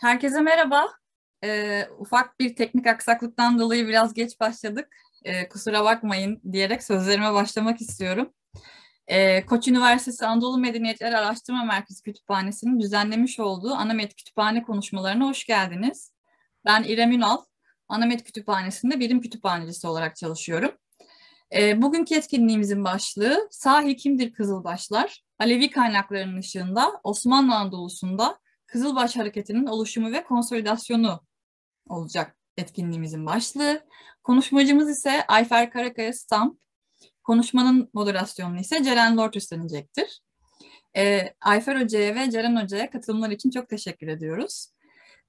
Herkese merhaba. Ee, ufak bir teknik aksaklıktan dolayı biraz geç başladık. Ee, kusura bakmayın diyerek sözlerime başlamak istiyorum. Ee, Koç Üniversitesi Anadolu Medeniyetler Araştırma Merkezi Kütüphanesi'nin düzenlemiş olduğu Anamet Kütüphane konuşmalarına hoş geldiniz. Ben İrem Ünal, Anamet Kütüphanesi'nde birim kütüphanecisi olarak çalışıyorum. E, bugünkü etkinliğimizin başlığı Sahil Kimdir Kızılbaşlar? Alevi kaynaklarının ışığında Osmanlı Anadolu'sunda Kızılbaş Hareketi'nin oluşumu ve konsolidasyonu olacak etkinliğimizin başlığı. Konuşmacımız ise Ayfer Karakaya Stamp. Konuşmanın moderasyonunu ise Ceren Lord üstlenecektir. E, Ayfer Hoca'ya ve Ceren Hoca'ya katılımlar için çok teşekkür ediyoruz.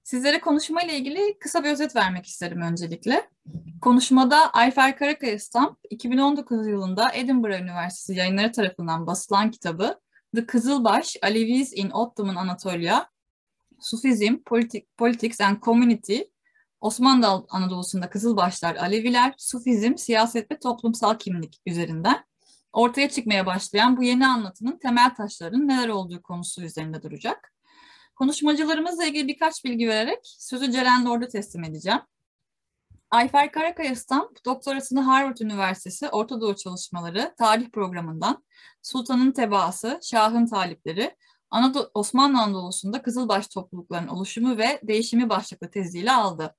Sizlere konuşma ile ilgili kısa bir özet vermek isterim öncelikle. Konuşmada Ayfer Karakaya Stamp 2019 yılında Edinburgh Üniversitesi yayınları tarafından basılan kitabı The Kızılbaş, Alevis in Ottoman Anatolia, Sufizm, Politi Politics and Community, Osmanlı Anadolu'sunda Kızılbaşlar, Aleviler, Sufizm, siyaset ve toplumsal kimlik üzerinden ortaya çıkmaya başlayan bu yeni anlatının temel taşlarının neler olduğu konusu üzerinde duracak. Konuşmacılarımızla ilgili birkaç bilgi vererek sözü Ceren Lord'a teslim edeceğim. Ayfer Karakayas'tan doktorasını Harvard Üniversitesi Orta Doğu Çalışmaları Tarih Programı'ndan Sultan'ın Tebaası, Şah'ın Talipleri, Anadolu, Osmanlı Anadolu'sunda Kızılbaş topluluklarının oluşumu ve değişimi başlıklı teziyle aldı.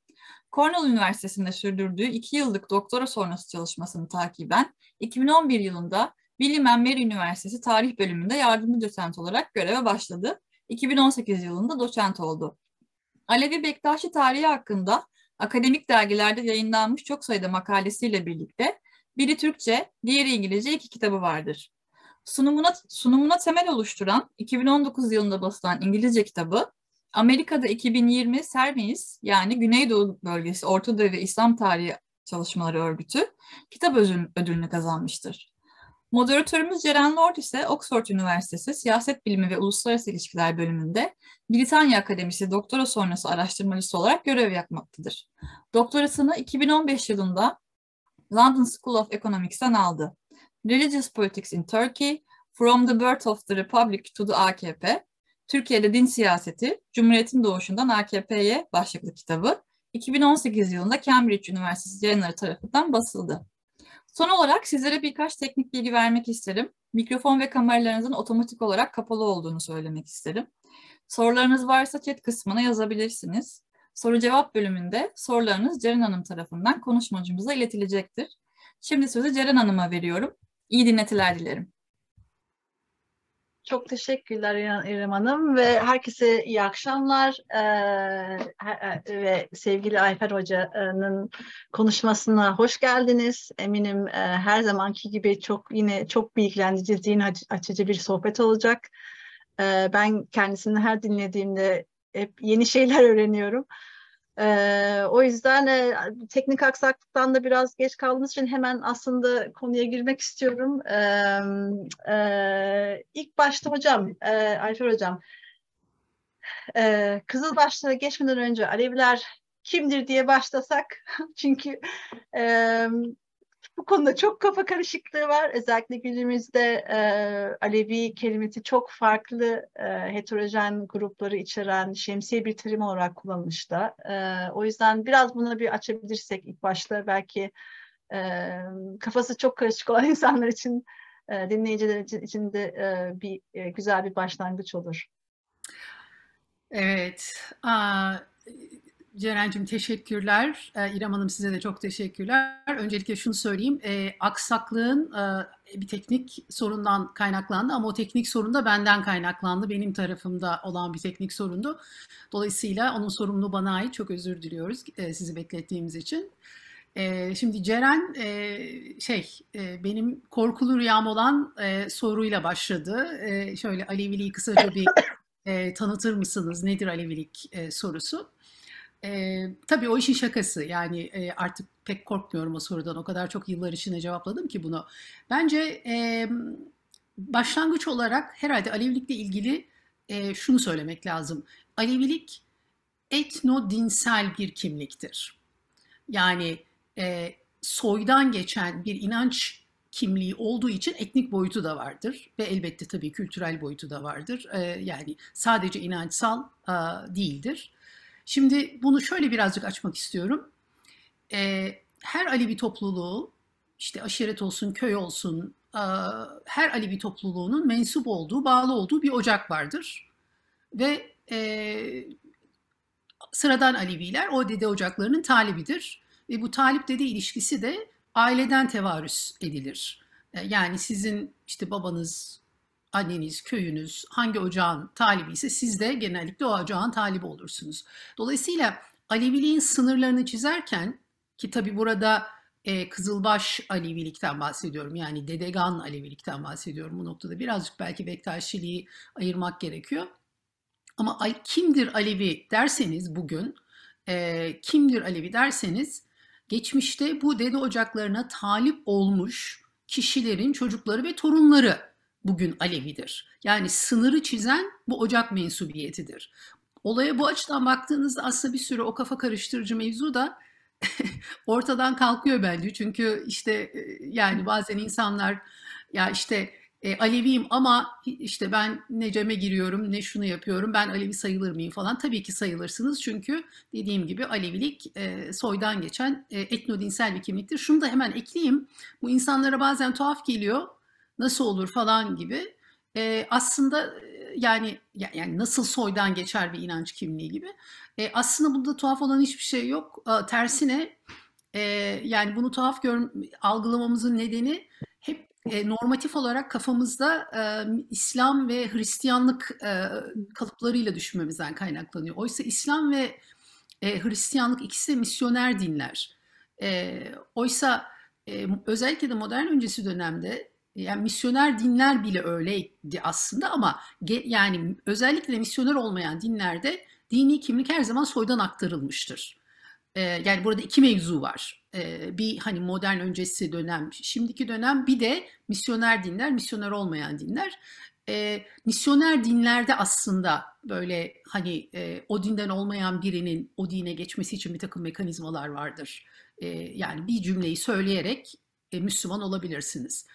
Cornell Üniversitesi'nde sürdürdüğü iki yıllık doktora sonrası çalışmasını takiben 2011 yılında William Mary Üniversitesi Tarih Bölümünde yardımcı doçent olarak göreve başladı. 2018 yılında doçent oldu. Alevi Bektaşi tarihi hakkında akademik dergilerde yayınlanmış çok sayıda makalesiyle birlikte biri Türkçe, diğeri İngilizce iki kitabı vardır sunumuna, sunumuna temel oluşturan 2019 yılında basılan İngilizce kitabı Amerika'da 2020 Sermeyiz yani Güneydoğu Bölgesi Orta Doğu ve İslam Tarihi Çalışmaları Örgütü kitap ödülünü kazanmıştır. Moderatörümüz Ceren Lord ise Oxford Üniversitesi Siyaset Bilimi ve Uluslararası İlişkiler bölümünde Britanya Akademisi doktora sonrası araştırmacısı olarak görev yapmaktadır. Doktorasını 2015 yılında London School of Economics'ten aldı. Religious Politics in Turkey, From the Birth of the Republic to the AKP, Türkiye'de Din Siyaseti, Cumhuriyet'in Doğuşundan AKP'ye başlıklı kitabı 2018 yılında Cambridge Üniversitesi yayınları tarafından basıldı. Son olarak sizlere birkaç teknik bilgi vermek isterim. Mikrofon ve kameralarınızın otomatik olarak kapalı olduğunu söylemek isterim. Sorularınız varsa chat kısmına yazabilirsiniz. Soru cevap bölümünde sorularınız Ceren Hanım tarafından konuşmacımıza iletilecektir. Şimdi sözü Ceren Hanım'a veriyorum. İyi dinletiler dilerim. Çok teşekkürler İrem Hanım ve herkese iyi akşamlar ee, e, ve sevgili Ayfer Hoca'nın konuşmasına hoş geldiniz. Eminim e, her zamanki gibi çok yine çok bilgilendirici, zihin açıcı bir sohbet olacak. Ee, ben kendisini her dinlediğimde hep yeni şeyler öğreniyorum. Ee, o yüzden e, teknik aksaklıktan da biraz geç kaldığımız için hemen aslında konuya girmek istiyorum. Ee, e, ilk başta hocam, e, Ayfer hocam, e, Kızılbaşlara geçmeden önce Aleviler kimdir diye başlasak çünkü e, bu konuda çok kafa karışıklığı var. Özellikle günümüzde e, Alevi kelimesi çok farklı e, heterojen grupları içeren şemsiye bir terim olarak kullanılmışta. E, o yüzden biraz bunu bir açabilirsek ilk başta belki e, kafası çok karışık olan insanlar için e, dinleyiciler için, için de e, bir e, güzel bir başlangıç olur. Evet. Aa, Ceren'cim teşekkürler. Ee, İrem Hanım size de çok teşekkürler. Öncelikle şunu söyleyeyim. E, aksaklığın e, bir teknik sorundan kaynaklandı ama o teknik sorun da benden kaynaklandı. Benim tarafımda olan bir teknik sorundu. Dolayısıyla onun sorumluluğu bana ait. Çok özür diliyoruz e, sizi beklettiğimiz için. E, şimdi Ceren e, şey e, benim korkulu rüyam olan e, soruyla başladı. E, şöyle Aleviliği kısaca bir e, tanıtır mısınız? Nedir Alevilik e, sorusu? E, tabii o işin şakası yani e, artık pek korkmuyorum o sorudan. O kadar çok yıllar içinde cevapladım ki bunu. Bence e, başlangıç olarak herhalde Alevilikle ilgili e, şunu söylemek lazım. Alevilik etno-dinsel bir kimliktir. Yani e, soydan geçen bir inanç kimliği olduğu için etnik boyutu da vardır ve elbette tabii kültürel boyutu da vardır. E, yani sadece inançsal e, değildir. Şimdi bunu şöyle birazcık açmak istiyorum. E, her Alevi topluluğu, işte aşiret olsun, köy olsun, e, her Alevi topluluğunun mensup olduğu, bağlı olduğu bir ocak vardır. Ve e, sıradan Aleviler o dede ocaklarının talibidir. Ve bu talip dede ilişkisi de aileden tevarüs edilir. E, yani sizin işte babanız, anneniz, köyünüz, hangi ocağın talibi ise siz de genellikle o ocağın talibi olursunuz. Dolayısıyla Aleviliğin sınırlarını çizerken ki tabi burada e, Kızılbaş Alevilikten bahsediyorum. Yani Dedegan Alevilikten bahsediyorum bu noktada. Birazcık belki Bektaşiliği ayırmak gerekiyor. Ama kimdir Alevi derseniz bugün, e, kimdir Alevi derseniz geçmişte bu dede ocaklarına talip olmuş kişilerin çocukları ve torunları bugün Alevidir. Yani sınırı çizen bu ocak mensubiyetidir. Olaya bu açıdan baktığınızda aslında bir sürü o kafa karıştırıcı mevzu da ortadan kalkıyor bence. Çünkü işte e, yani bazen insanlar ya işte e, Aleviyim ama işte ben ne ceme giriyorum ne şunu yapıyorum ben Alevi sayılır mıyım falan. Tabii ki sayılırsınız çünkü dediğim gibi Alevilik e, soydan geçen e, etnodinsel bir kimliktir. Şunu da hemen ekleyeyim. Bu insanlara bazen tuhaf geliyor nasıl olur falan gibi e, aslında yani yani nasıl soydan geçer bir inanç kimliği gibi e, aslında bunda tuhaf olan hiçbir şey yok e, tersine e, yani bunu tuhaf gör, algılamamızın nedeni hep e, normatif olarak kafamızda e, İslam ve Hristiyanlık e, kalıplarıyla düşünmemizden kaynaklanıyor. Oysa İslam ve e, Hristiyanlık ikisi de misyoner dinler. E, oysa e, özellikle de modern öncesi dönemde yani misyoner dinler bile öyleydi aslında ama yani özellikle misyoner olmayan dinlerde dini kimlik her zaman soydan aktarılmıştır. Ee, yani burada iki mevzu var. Ee, bir hani modern öncesi dönem, şimdiki dönem bir de misyoner dinler, misyoner olmayan dinler. Ee, misyoner dinlerde aslında böyle hani e, o dinden olmayan birinin o dine geçmesi için bir takım mekanizmalar vardır. Ee, yani bir cümleyi söyleyerek e, Müslüman olabilirsiniz.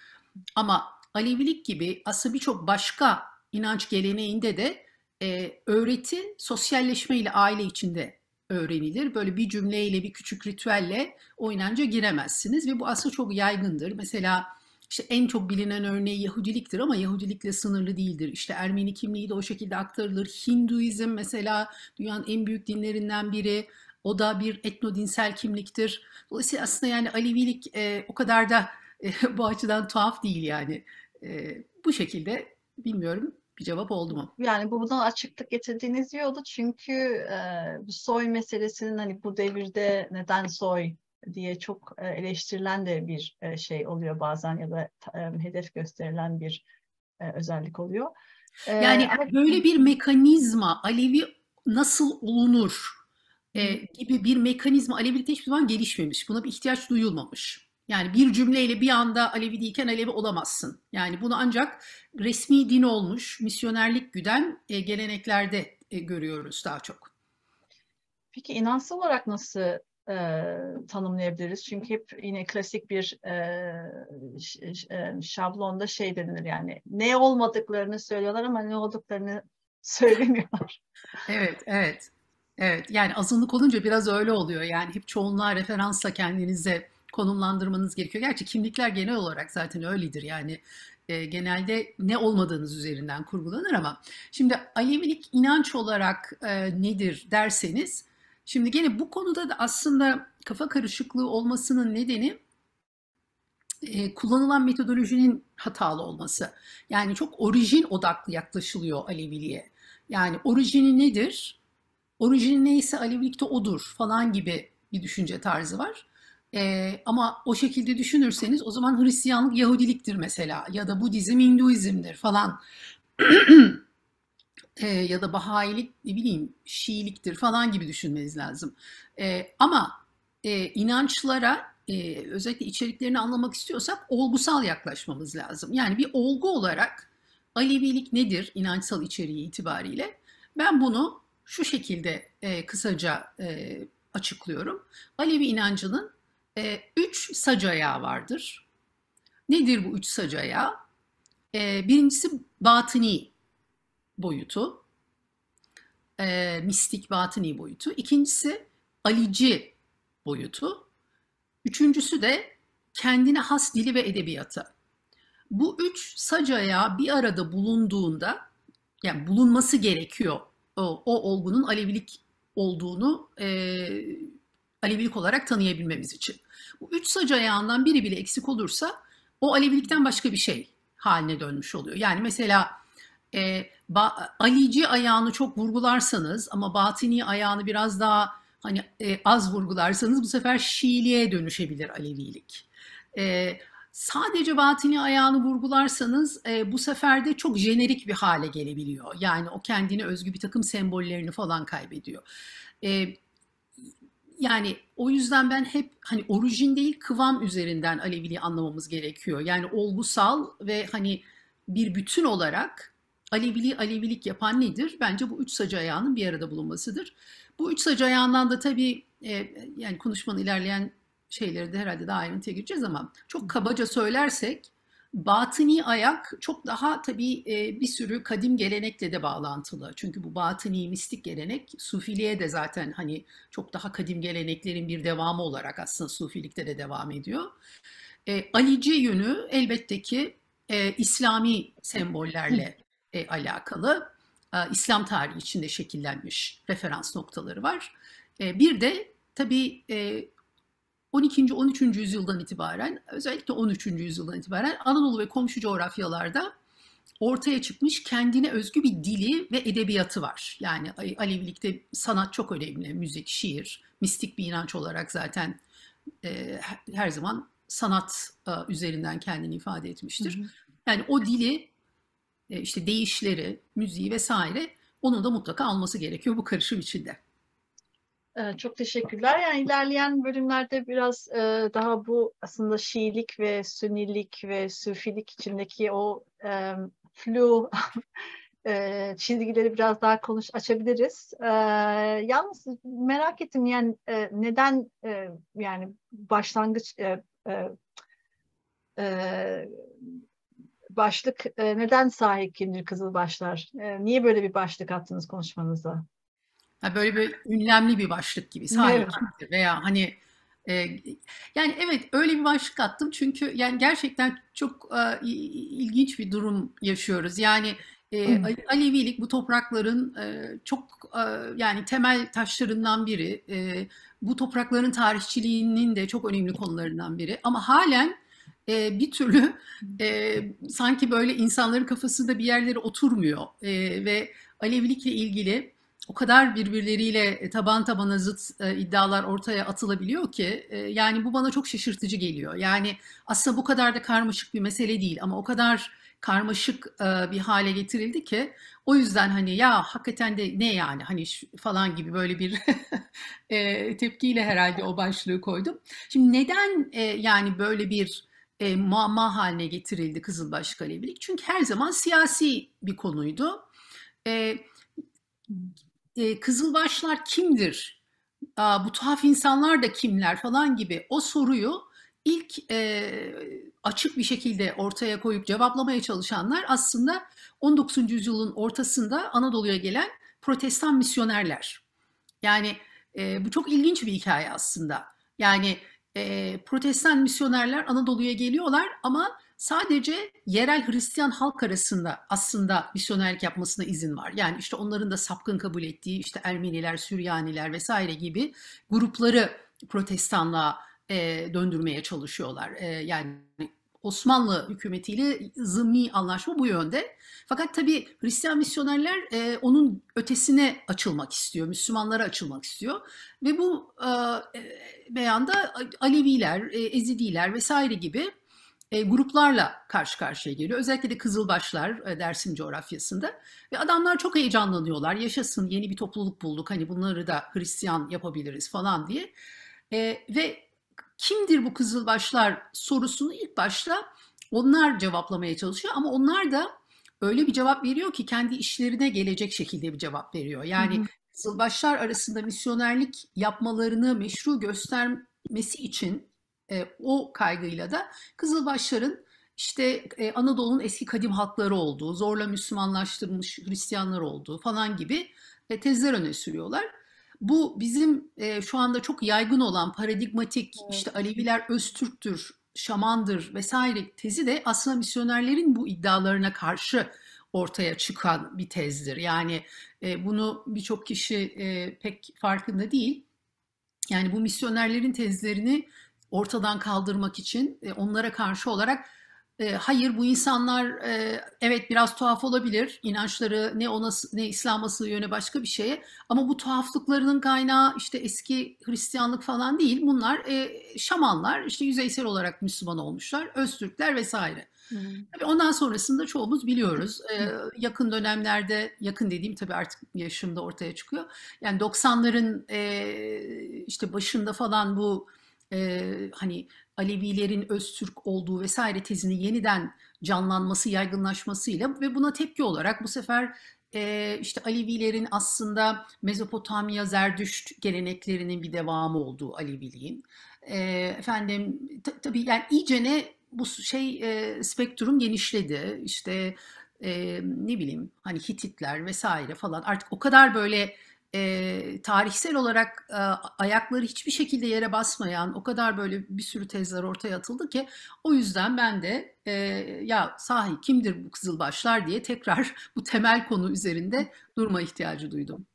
Ama Alevilik gibi aslında birçok başka inanç geleneğinde de e, öğreti sosyalleşme ile aile içinde öğrenilir. Böyle bir cümleyle, bir küçük ritüelle o inanca giremezsiniz ve bu aslında çok yaygındır. Mesela işte en çok bilinen örneği Yahudiliktir ama Yahudilikle sınırlı değildir. İşte Ermeni kimliği de o şekilde aktarılır. Hinduizm mesela dünyanın en büyük dinlerinden biri. O da bir etnodinsel kimliktir. Dolayısıyla aslında yani Alevilik e, o kadar da bu açıdan tuhaf değil yani. E, bu şekilde bilmiyorum bir cevap oldu mu? Yani bu bundan açıklık getirdiğiniz iyi oldu çünkü e, soy meselesinin hani bu devirde neden soy diye çok e, eleştirilen de bir e, şey oluyor bazen ya da e, hedef gösterilen bir e, özellik oluyor. E, yani ama... böyle bir mekanizma Alevi nasıl olunur e, gibi bir mekanizma Alevilikte hiçbir zaman gelişmemiş. Buna bir ihtiyaç duyulmamış. Yani bir cümleyle bir anda Alevi değilken Alevi olamazsın. Yani bunu ancak resmi din olmuş, misyonerlik güden e, geleneklerde e, görüyoruz daha çok. Peki inançsal olarak nasıl e, tanımlayabiliriz? Çünkü hep yine klasik bir e, e şablonda şey denilir yani ne olmadıklarını söylüyorlar ama ne olduklarını söylemiyorlar. evet, evet. Evet yani azınlık olunca biraz öyle oluyor. Yani hep çoğunluğa referansla kendinize konumlandırmanız gerekiyor. Gerçi kimlikler genel olarak zaten öyledir yani e, genelde ne olmadığınız üzerinden kurgulanır ama şimdi Alevilik inanç olarak e, nedir derseniz şimdi gene bu konuda da aslında kafa karışıklığı olmasının nedeni e, kullanılan metodolojinin hatalı olması. Yani çok orijin odaklı yaklaşılıyor Aleviliğe. Yani orijini nedir? Orijini neyse Alevilikte odur falan gibi bir düşünce tarzı var. E, ama o şekilde düşünürseniz o zaman Hristiyanlık Yahudiliktir mesela ya da Budizm Hinduizmdir falan. e, ya da Bahayilik ne bileyim Şiiliktir falan gibi düşünmeniz lazım. E, ama e, inançlara e, özellikle içeriklerini anlamak istiyorsak olgusal yaklaşmamız lazım. Yani bir olgu olarak Alevilik nedir inançsal içeriği itibariyle? Ben bunu şu şekilde e, kısaca e, açıklıyorum. Alevi inancının e, üç sac ayağı vardır. Nedir bu üç sac ayağı? E, ee, birincisi batini boyutu, e, mistik batini boyutu. İkincisi alici boyutu. Üçüncüsü de kendine has dili ve edebiyatı. Bu üç sac ayağı bir arada bulunduğunda, yani bulunması gerekiyor o, o olgunun Alevilik olduğunu e, Alevilik olarak tanıyabilmemiz için. Bu üç sac ayağından biri bile eksik olursa o Alevilikten başka bir şey haline dönmüş oluyor. Yani mesela e, ba, Alici ayağını çok vurgularsanız ama Batini ayağını biraz daha hani e, az vurgularsanız bu sefer Şiiliğe dönüşebilir Alevilik. E, sadece batini ayağını vurgularsanız e, bu sefer de çok jenerik bir hale gelebiliyor. Yani o kendine özgü bir takım sembollerini falan kaybediyor. E, yani o yüzden ben hep hani orijin değil kıvam üzerinden Aleviliği anlamamız gerekiyor. Yani olgusal ve hani bir bütün olarak Aleviliği Alevilik yapan nedir? Bence bu üç sacı ayağının bir arada bulunmasıdır. Bu üç sacı ayağından da tabii e, yani konuşmanın ilerleyen şeyleri de herhalde daha ayrıntıya gireceğiz ama çok kabaca söylersek Batıni ayak çok daha tabii e, bir sürü kadim gelenekle de bağlantılı. Çünkü bu batıni mistik gelenek sufiliğe de zaten hani çok daha kadim geleneklerin bir devamı olarak aslında sufilikte de devam ediyor. E, Alice yönü elbette ki e, İslami sembollerle e, alakalı. E, İslam tarihi içinde şekillenmiş referans noktaları var. E, bir de tabii e, 12. 13. yüzyıldan itibaren özellikle 13. yüzyıldan itibaren Anadolu ve komşu coğrafyalarda ortaya çıkmış kendine özgü bir dili ve edebiyatı var. Yani Alevilikte sanat çok önemli. Müzik, şiir, mistik bir inanç olarak zaten e, her zaman sanat e, üzerinden kendini ifade etmiştir. Hı hı. Yani o dili, e, işte değişleri, müziği vesaire onun da mutlaka alması gerekiyor bu karışım içinde. Ee, çok teşekkürler. Yani ilerleyen bölümlerde biraz e, daha bu aslında Şiilik ve Sünilik ve Sufilik içindeki o e, flu e, çizgileri biraz daha konuş açabiliriz. Yalnız merak ettim yani neden yani başlangıç başlık neden sahip kimdir kızıl başlar? Niye böyle bir başlık attınız konuşmanıza? Ha böyle bir ünlemli bir başlık gibi sahip evet. veya hani e, yani evet öyle bir başlık attım çünkü yani gerçekten çok e, ilginç bir durum yaşıyoruz. Yani e, Alevilik bu toprakların e, çok e, yani temel taşlarından biri. E, bu toprakların tarihçiliğinin de çok önemli konularından biri. Ama halen e, bir türlü e, sanki böyle insanların kafasında bir yerlere oturmuyor e, ve Alevilikle ilgili o kadar birbirleriyle e, taban tabana zıt e, iddialar ortaya atılabiliyor ki e, yani bu bana çok şaşırtıcı geliyor. Yani aslında bu kadar da karmaşık bir mesele değil ama o kadar karmaşık e, bir hale getirildi ki o yüzden hani ya hakikaten de ne yani hani şu, falan gibi böyle bir e, tepkiyle herhalde o başlığı koydum. Şimdi neden e, yani böyle bir e, muamma haline getirildi Kızılbaş Kalevilik? Çünkü her zaman siyasi bir konuydu. E, e, Kızılbaşlar kimdir? Aa, bu tuhaf insanlar da kimler falan gibi o soruyu ilk e, açık bir şekilde ortaya koyup cevaplamaya çalışanlar aslında 19. yüzyılın ortasında Anadolu'ya gelen protestan misyonerler. Yani e, bu çok ilginç bir hikaye aslında. Yani e, protestan misyonerler Anadolu'ya geliyorlar ama sadece yerel Hristiyan halk arasında aslında misyonerlik yapmasına izin var. Yani işte onların da sapkın kabul ettiği işte Ermeniler, Süryaniler vesaire gibi grupları protestanlığa e, döndürmeye çalışıyorlar. E, yani Osmanlı hükümetiyle zımni anlaşma bu yönde. Fakat tabii Hristiyan misyonerler e, onun ötesine açılmak istiyor, Müslümanlara açılmak istiyor. Ve bu e, e beyanda Aleviler, e, Ezidiler vesaire gibi e, gruplarla karşı karşıya geliyor. Özellikle de Kızılbaşlar e, Dersim coğrafyasında. Ve adamlar çok heyecanlanıyorlar. Yaşasın yeni bir topluluk bulduk. Hani bunları da Hristiyan yapabiliriz falan diye. E, ve kimdir bu Kızılbaşlar sorusunu ilk başta onlar cevaplamaya çalışıyor. Ama onlar da öyle bir cevap veriyor ki kendi işlerine gelecek şekilde bir cevap veriyor. Yani hı hı. Kızılbaşlar arasında misyonerlik yapmalarını meşru göstermesi için e, o kaygıyla da Kızılbaşların işte e, Anadolu'nun eski kadim halkları olduğu, zorla Müslümanlaştırılmış Hristiyanlar olduğu falan gibi e, tezler öne sürüyorlar. Bu bizim e, şu anda çok yaygın olan paradigmatik işte Aleviler Öztürk'tür, şamandır vesaire tezi de aslında misyonerlerin bu iddialarına karşı ortaya çıkan bir tezdir. Yani e, bunu birçok kişi e, pek farkında değil. Yani bu misyonerlerin tezlerini ortadan kaldırmak için e, onlara karşı olarak e, hayır bu insanlar e, evet biraz tuhaf olabilir inançları ne ona ne İslam'a yöne başka bir şeye ama bu tuhaflıklarının kaynağı işte eski Hristiyanlık falan değil bunlar e, Şamanlar işte yüzeysel olarak Müslüman olmuşlar Öztürkler vesaire. Hı. Hmm. ondan sonrasında çoğumuz biliyoruz. Ee, yakın dönemlerde, yakın dediğim tabii artık yaşımda ortaya çıkıyor. Yani 90'ların e, işte başında falan bu e, hani Alevilerin Öztürk olduğu vesaire tezini yeniden canlanması, yaygınlaşmasıyla ve buna tepki olarak bu sefer e, işte Alevilerin aslında Mezopotamya Zerdüşt geleneklerinin bir devamı olduğu Aleviliğin. E, efendim tabii yani iyice ne bu şey e, spektrum genişledi. İşte e, ne bileyim hani Hititler vesaire falan artık o kadar böyle e, tarihsel olarak e, ayakları hiçbir şekilde yere basmayan o kadar böyle bir sürü tezler ortaya atıldı ki o yüzden ben de e, ya sahi kimdir bu Kızılbaşlar diye tekrar bu temel konu üzerinde durma ihtiyacı duydum.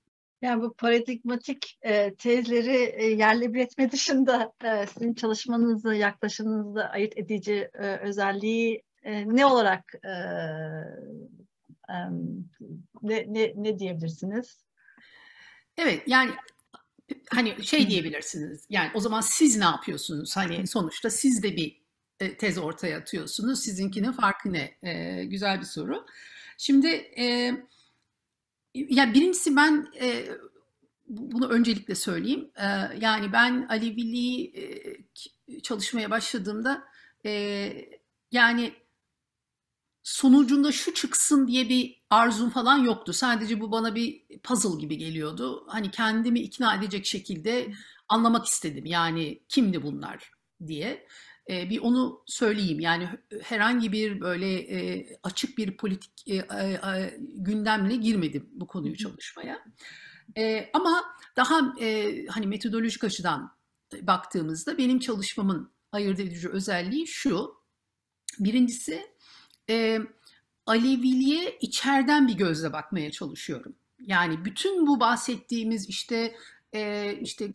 Yani bu paradigmatik e, tezleri e, yerle bir etme dışında e, sizin çalışmanızı, yaklaşımınızı ayırt edici e, özelliği e, ne olarak e, e, ne, ne, ne diyebilirsiniz? Evet yani hani şey diyebilirsiniz yani o zaman siz ne yapıyorsunuz hani sonuçta siz de bir e, tez ortaya atıyorsunuz sizinkinin farkı ne e, güzel bir soru şimdi e, ya birincisi ben e, bunu öncelikle söyleyeyim e, yani ben Aleviliği e, çalışmaya başladığımda e, yani sonucunda şu çıksın diye bir arzum falan yoktu. Sadece bu bana bir puzzle gibi geliyordu. Hani kendimi ikna edecek şekilde anlamak istedim. Yani kimdi bunlar diye. E, bir onu söyleyeyim. Yani herhangi bir böyle e, açık bir politik e, e, gündemle girmedim bu konuyu çalışmaya. E, ama daha e, hani metodolojik açıdan baktığımızda benim çalışmamın ayırt edici özelliği şu. Birincisi e, Aleviliğe içeriden bir gözle bakmaya çalışıyorum. Yani bütün bu bahsettiğimiz işte e, işte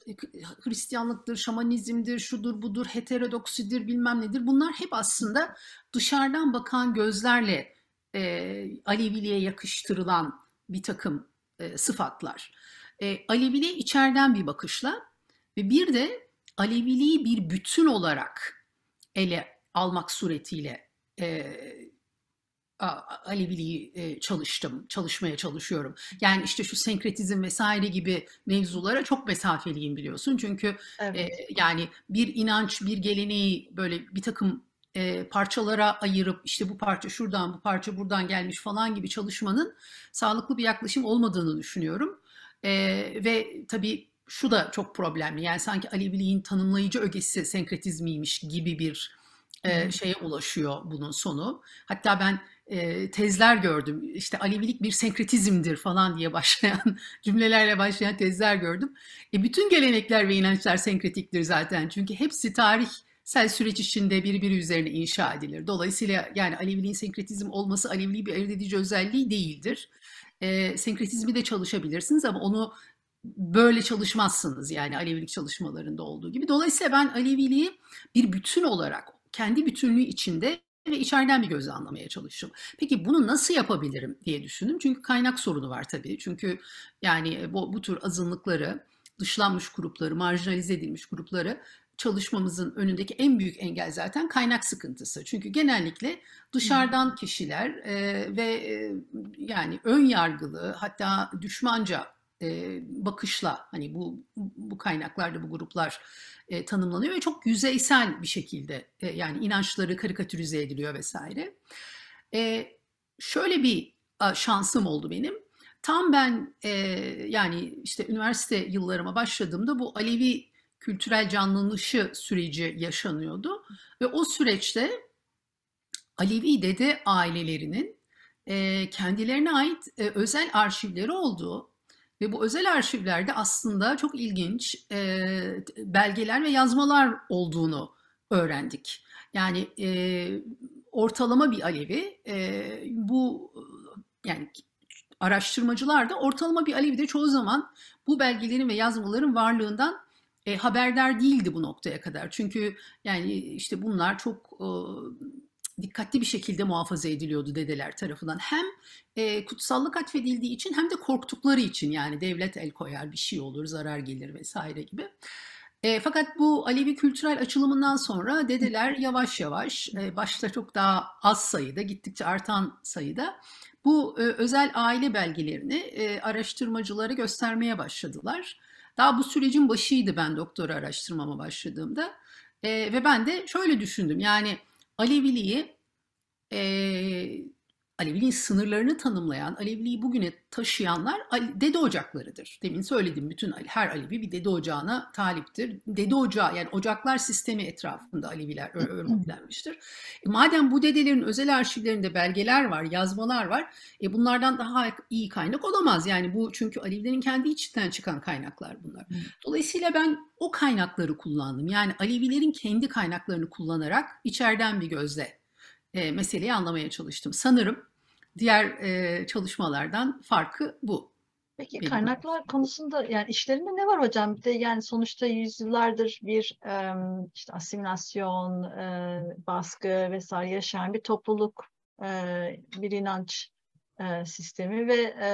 Hristiyanlıktır, şamanizmdir, şudur budur, heterodoksidir bilmem nedir. Bunlar hep aslında dışarıdan bakan gözlerle e, Aleviliğe yakıştırılan bir takım e, sıfatlar. E, Aleviliğe içeriden bir bakışla ve bir de Aleviliği bir bütün olarak ele almak suretiyle e, Alevi'liği e, çalıştım, çalışmaya çalışıyorum. Yani işte şu senkretizm vesaire gibi mevzulara çok mesafeliyim biliyorsun. Çünkü e, evet. yani bir inanç, bir geleneği böyle bir takım e, parçalara ayırıp işte bu parça şuradan bu parça buradan gelmiş falan gibi çalışmanın sağlıklı bir yaklaşım olmadığını düşünüyorum. E, ve tabii şu da çok problemli yani sanki Aleviliğin tanımlayıcı ögesi senkretizmiymiş gibi bir e, şeye ulaşıyor bunun sonu. Hatta ben e, tezler gördüm. İşte Alevilik bir senkretizmdir falan diye başlayan cümlelerle başlayan tezler gördüm. E, bütün gelenekler ve inançlar senkretiktir zaten. Çünkü hepsi tarihsel süreç içinde birbiri üzerine inşa edilir. Dolayısıyla yani Aleviliğin senkretizm olması Aleviliği bir ayırt edici özelliği değildir. E, senkretizmi de çalışabilirsiniz ama onu böyle çalışmazsınız yani Alevilik çalışmalarında olduğu gibi. Dolayısıyla ben Aleviliği bir bütün olarak kendi bütünlüğü içinde ve içeriden bir gözle anlamaya çalıştım. Peki bunu nasıl yapabilirim diye düşündüm. Çünkü kaynak sorunu var tabii. Çünkü yani e, bu, bu tür azınlıkları, dışlanmış grupları, marjinalize edilmiş grupları çalışmamızın önündeki en büyük engel zaten kaynak sıkıntısı. Çünkü genellikle dışarıdan kişiler e, ve e, yani ön yargılı hatta düşmanca e, bakışla hani bu bu kaynaklarda bu gruplar e, tanımlanıyor ve çok yüzeysel bir şekilde e, yani inançları karikatürize ediliyor vesaire. E, şöyle bir a, şansım oldu benim. Tam ben e, yani işte üniversite yıllarıma başladığımda bu Alevi kültürel canlanışı süreci yaşanıyordu ve o süreçte Alevi dede ailelerinin e, kendilerine ait e, özel arşivleri olduğu ve bu özel arşivlerde aslında çok ilginç e, belgeler ve yazmalar olduğunu öğrendik. Yani e, ortalama bir Alevi e, bu yani araştırmacılar da ortalama bir Alevi de çoğu zaman bu belgelerin ve yazmaların varlığından e, haberdar değildi bu noktaya kadar. Çünkü yani işte bunlar çok e, dikkatli bir şekilde muhafaza ediliyordu dedeler tarafından. Hem e, kutsallık atfedildiği için hem de korktukları için yani devlet el koyar bir şey olur zarar gelir vesaire gibi. E, fakat bu Alevi kültürel açılımından sonra dedeler yavaş yavaş e, başta çok daha az sayıda gittikçe artan sayıda bu e, özel aile belgelerini e, araştırmacılara göstermeye başladılar. Daha bu sürecin başıydı ben doktora araştırmama başladığımda e, ve ben de şöyle düşündüm yani Aleviliği e, Aleviliğin sınırlarını tanımlayan, Aleviliği bugüne taşıyanlar dede ocaklarıdır. Demin söyledim bütün her Alevi bir dede ocağına taliptir. Dede ocağı yani ocaklar sistemi etrafında Aleviler örgütlenmiştir. E madem bu dedelerin özel arşivlerinde belgeler var, yazmalar var. E bunlardan daha iyi kaynak olamaz. Yani bu çünkü Alevilerin kendi içinden çıkan kaynaklar bunlar. Dolayısıyla ben o kaynakları kullandım. Yani Alevilerin kendi kaynaklarını kullanarak içeriden bir gözle e, meseleyi anlamaya çalıştım. Sanırım diğer e, çalışmalardan farkı bu. Peki Benim kaynaklar de. konusunda yani işlerinde ne var hocam? Bir de yani sonuçta yüzyıllardır bir e, işte asimilasyon, e, baskı vesaire yaşayan bir topluluk, e, bir inanç e, sistemi ve e,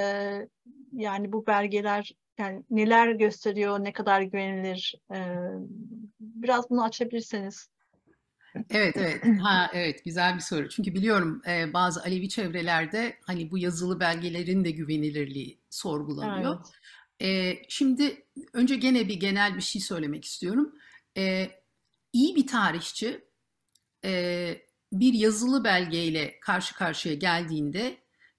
yani bu belgeler yani neler gösteriyor, ne kadar güvenilir? E, biraz bunu açabilirseniz. Evet evet ha evet güzel bir soru çünkü biliyorum e, bazı Alevi çevrelerde hani bu yazılı belgelerin de güvenilirliği sorgulanıyor. Evet. E, şimdi önce gene bir genel bir şey söylemek istiyorum. E, iyi bir tarihçi e, bir yazılı belgeyle karşı karşıya geldiğinde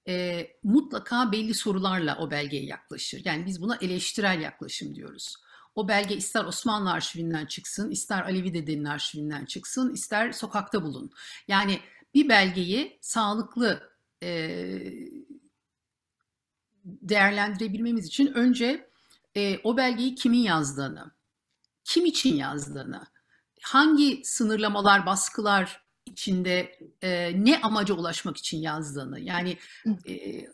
e, mutlaka belli sorularla o belgeye yaklaşır. Yani biz buna eleştirel yaklaşım diyoruz. O belge ister Osmanlı arşivinden çıksın, ister Alevi dedenin arşivinden çıksın, ister sokakta bulun. Yani bir belgeyi sağlıklı e, değerlendirebilmemiz için önce e, o belgeyi kimin yazdığını, kim için yazdığını, hangi sınırlamalar, baskılar içinde e, ne amaca ulaşmak için yazdığını, yani e,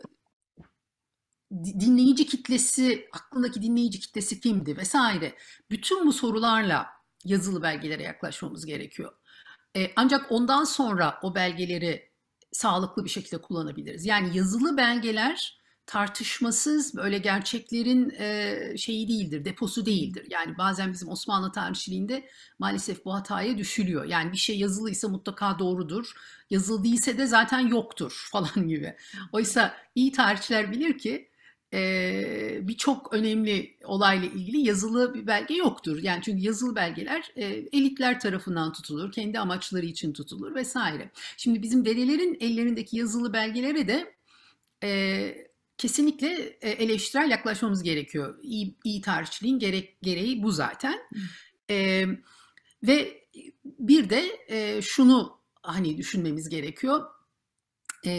dinleyici kitlesi, aklındaki dinleyici kitlesi kimdi vesaire. Bütün bu sorularla yazılı belgelere yaklaşmamız gerekiyor. E, ancak ondan sonra o belgeleri sağlıklı bir şekilde kullanabiliriz. Yani yazılı belgeler tartışmasız böyle gerçeklerin e, şeyi değildir, deposu değildir. Yani bazen bizim Osmanlı tarihçiliğinde maalesef bu hataya düşülüyor. Yani bir şey yazılıysa mutlaka doğrudur, yazılı değilse de zaten yoktur falan gibi. Oysa iyi tarihçiler bilir ki e, birçok önemli olayla ilgili yazılı bir belge yoktur. Yani çünkü yazılı belgeler e, elitler tarafından tutulur, kendi amaçları için tutulur vesaire. Şimdi bizim dedelerin ellerindeki yazılı belgelere de e, kesinlikle eleştirel yaklaşmamız gerekiyor. İyi, iyi tarihçiliğin gerek, gereği bu zaten. E, ve bir de e, şunu hani düşünmemiz gerekiyor. E,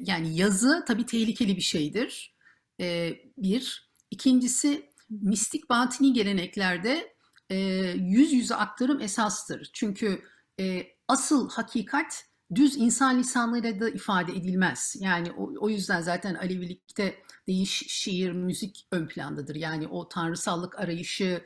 yani yazı tabii tehlikeli bir şeydir e, bir. İkincisi mistik batini geleneklerde e, yüz yüze aktarım esastır. Çünkü e, asıl hakikat düz insan lisanıyla da ifade edilmez. Yani o, o yüzden zaten Alevilikte değiş şiir, müzik ön plandadır. Yani o tanrısallık arayışı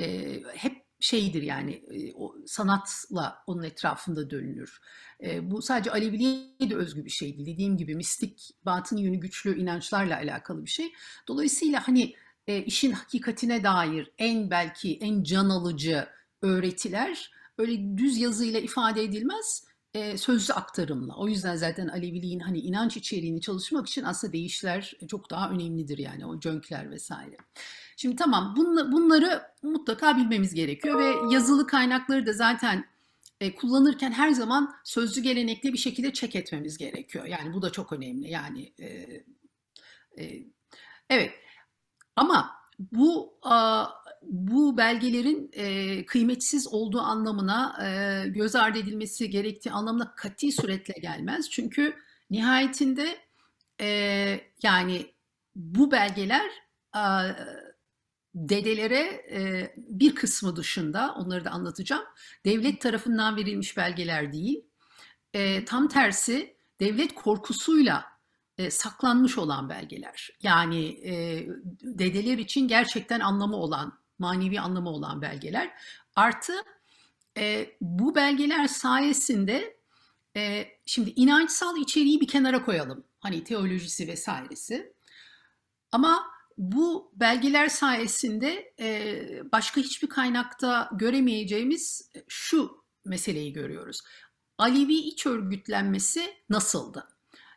e, hep şeydir yani o sanatla onun etrafında dönülür. E, bu sadece Aleviliğe de özgü bir şeydi. Dediğim gibi mistik, batın yönü güçlü inançlarla alakalı bir şey. Dolayısıyla hani e, işin hakikatine dair en belki en can alıcı öğretiler öyle düz yazıyla ifade edilmez e, sözlü aktarımla. O yüzden zaten Aleviliğin hani inanç içeriğini çalışmak için aslında değişler çok daha önemlidir yani o cönkler vesaire. Şimdi tamam bunla, bunları mutlaka bilmemiz gerekiyor ve yazılı kaynakları da zaten e, kullanırken her zaman sözlü gelenekli bir şekilde çek etmemiz gerekiyor. Yani bu da çok önemli. Yani e, e, evet ama bu bu belgelerin e, kıymetsiz olduğu anlamına, e, göz ardı edilmesi gerektiği anlamına kati suretle gelmez. Çünkü nihayetinde e, yani bu belgeler e, dedelere e, bir kısmı dışında, onları da anlatacağım, devlet tarafından verilmiş belgeler değil. E, tam tersi devlet korkusuyla e, saklanmış olan belgeler. Yani e, dedeler için gerçekten anlamı olan manevi anlamı olan belgeler. Artı e, bu belgeler sayesinde e, şimdi inançsal içeriği bir kenara koyalım. Hani teolojisi vesairesi. Ama bu belgeler sayesinde e, başka hiçbir kaynakta göremeyeceğimiz şu meseleyi görüyoruz. Alevi iç örgütlenmesi nasıldı?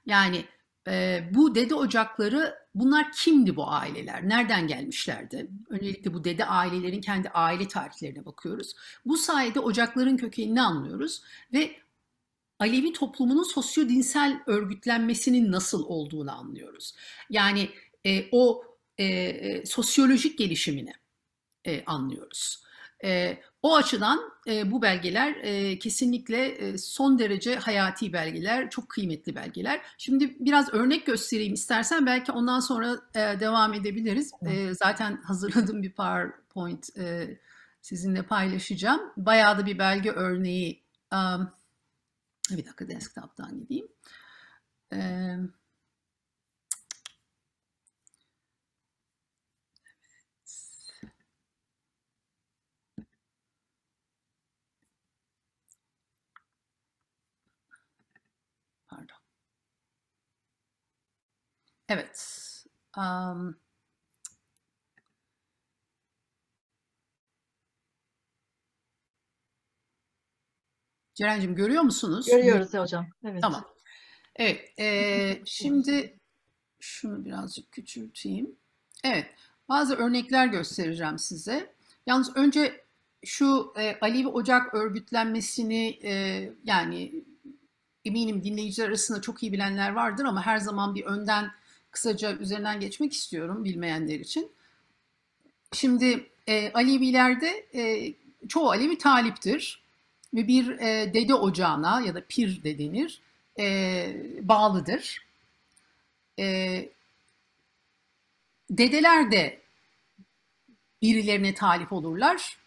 Yani e, bu dede ocakları Bunlar kimdi bu aileler? Nereden gelmişlerdi? Öncelikle bu dede ailelerin kendi aile tarihlerine bakıyoruz. Bu sayede ocakların kökenini anlıyoruz ve Alevi toplumunun sosyo-dinsel örgütlenmesinin nasıl olduğunu anlıyoruz. Yani e, o e, e sosyolojik gelişimini e, anlıyoruz. E, o açıdan e, bu belgeler e, kesinlikle e, son derece hayati belgeler, çok kıymetli belgeler. Şimdi biraz örnek göstereyim istersen belki ondan sonra e, devam edebiliriz. E, zaten hazırladığım bir PowerPoint e, sizinle paylaşacağım. Bayağı da bir belge örneği. Um, bir dakika desktop'tan gideyim. Evet. Evet. Um, Ceren'cim görüyor musunuz? Görüyoruz hocam. Evet. Tamam. Evet. E, şimdi şunu birazcık küçülteyim. Evet. Bazı örnekler göstereceğim size. Yalnız önce şu e, Alevi Ocak örgütlenmesini e, yani eminim dinleyiciler arasında çok iyi bilenler vardır ama her zaman bir önden kısaca üzerinden geçmek istiyorum bilmeyenler için. Şimdi e, Alevilerde e, çoğu Alevi taliptir ve bir e, dede ocağına ya da pir de denir e, bağlıdır. E, dedeler de birilerine talip olurlar.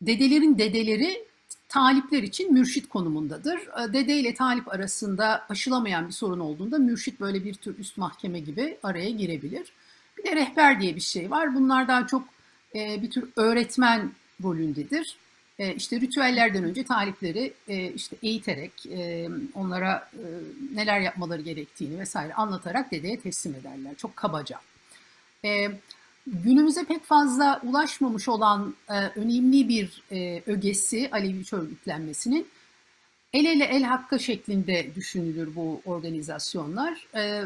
Dedelerin dedeleri talipler için mürşit konumundadır. Ee, dede ile talip arasında aşılamayan bir sorun olduğunda mürşit böyle bir tür üst mahkeme gibi araya girebilir. Bir de rehber diye bir şey var. Bunlar daha çok e, bir tür öğretmen rolündedir. E, işte ritüellerden önce talipleri e, işte eğiterek onlara neler yapmaları gerektiğini vesaire anlatarak dedeye teslim ederler. Çok kabaca günümüze pek fazla ulaşmamış olan e, önemli bir e, ögesi Aleviç örgütlenmesinin el ele el hakka şeklinde düşünülür bu organizasyonlar. E,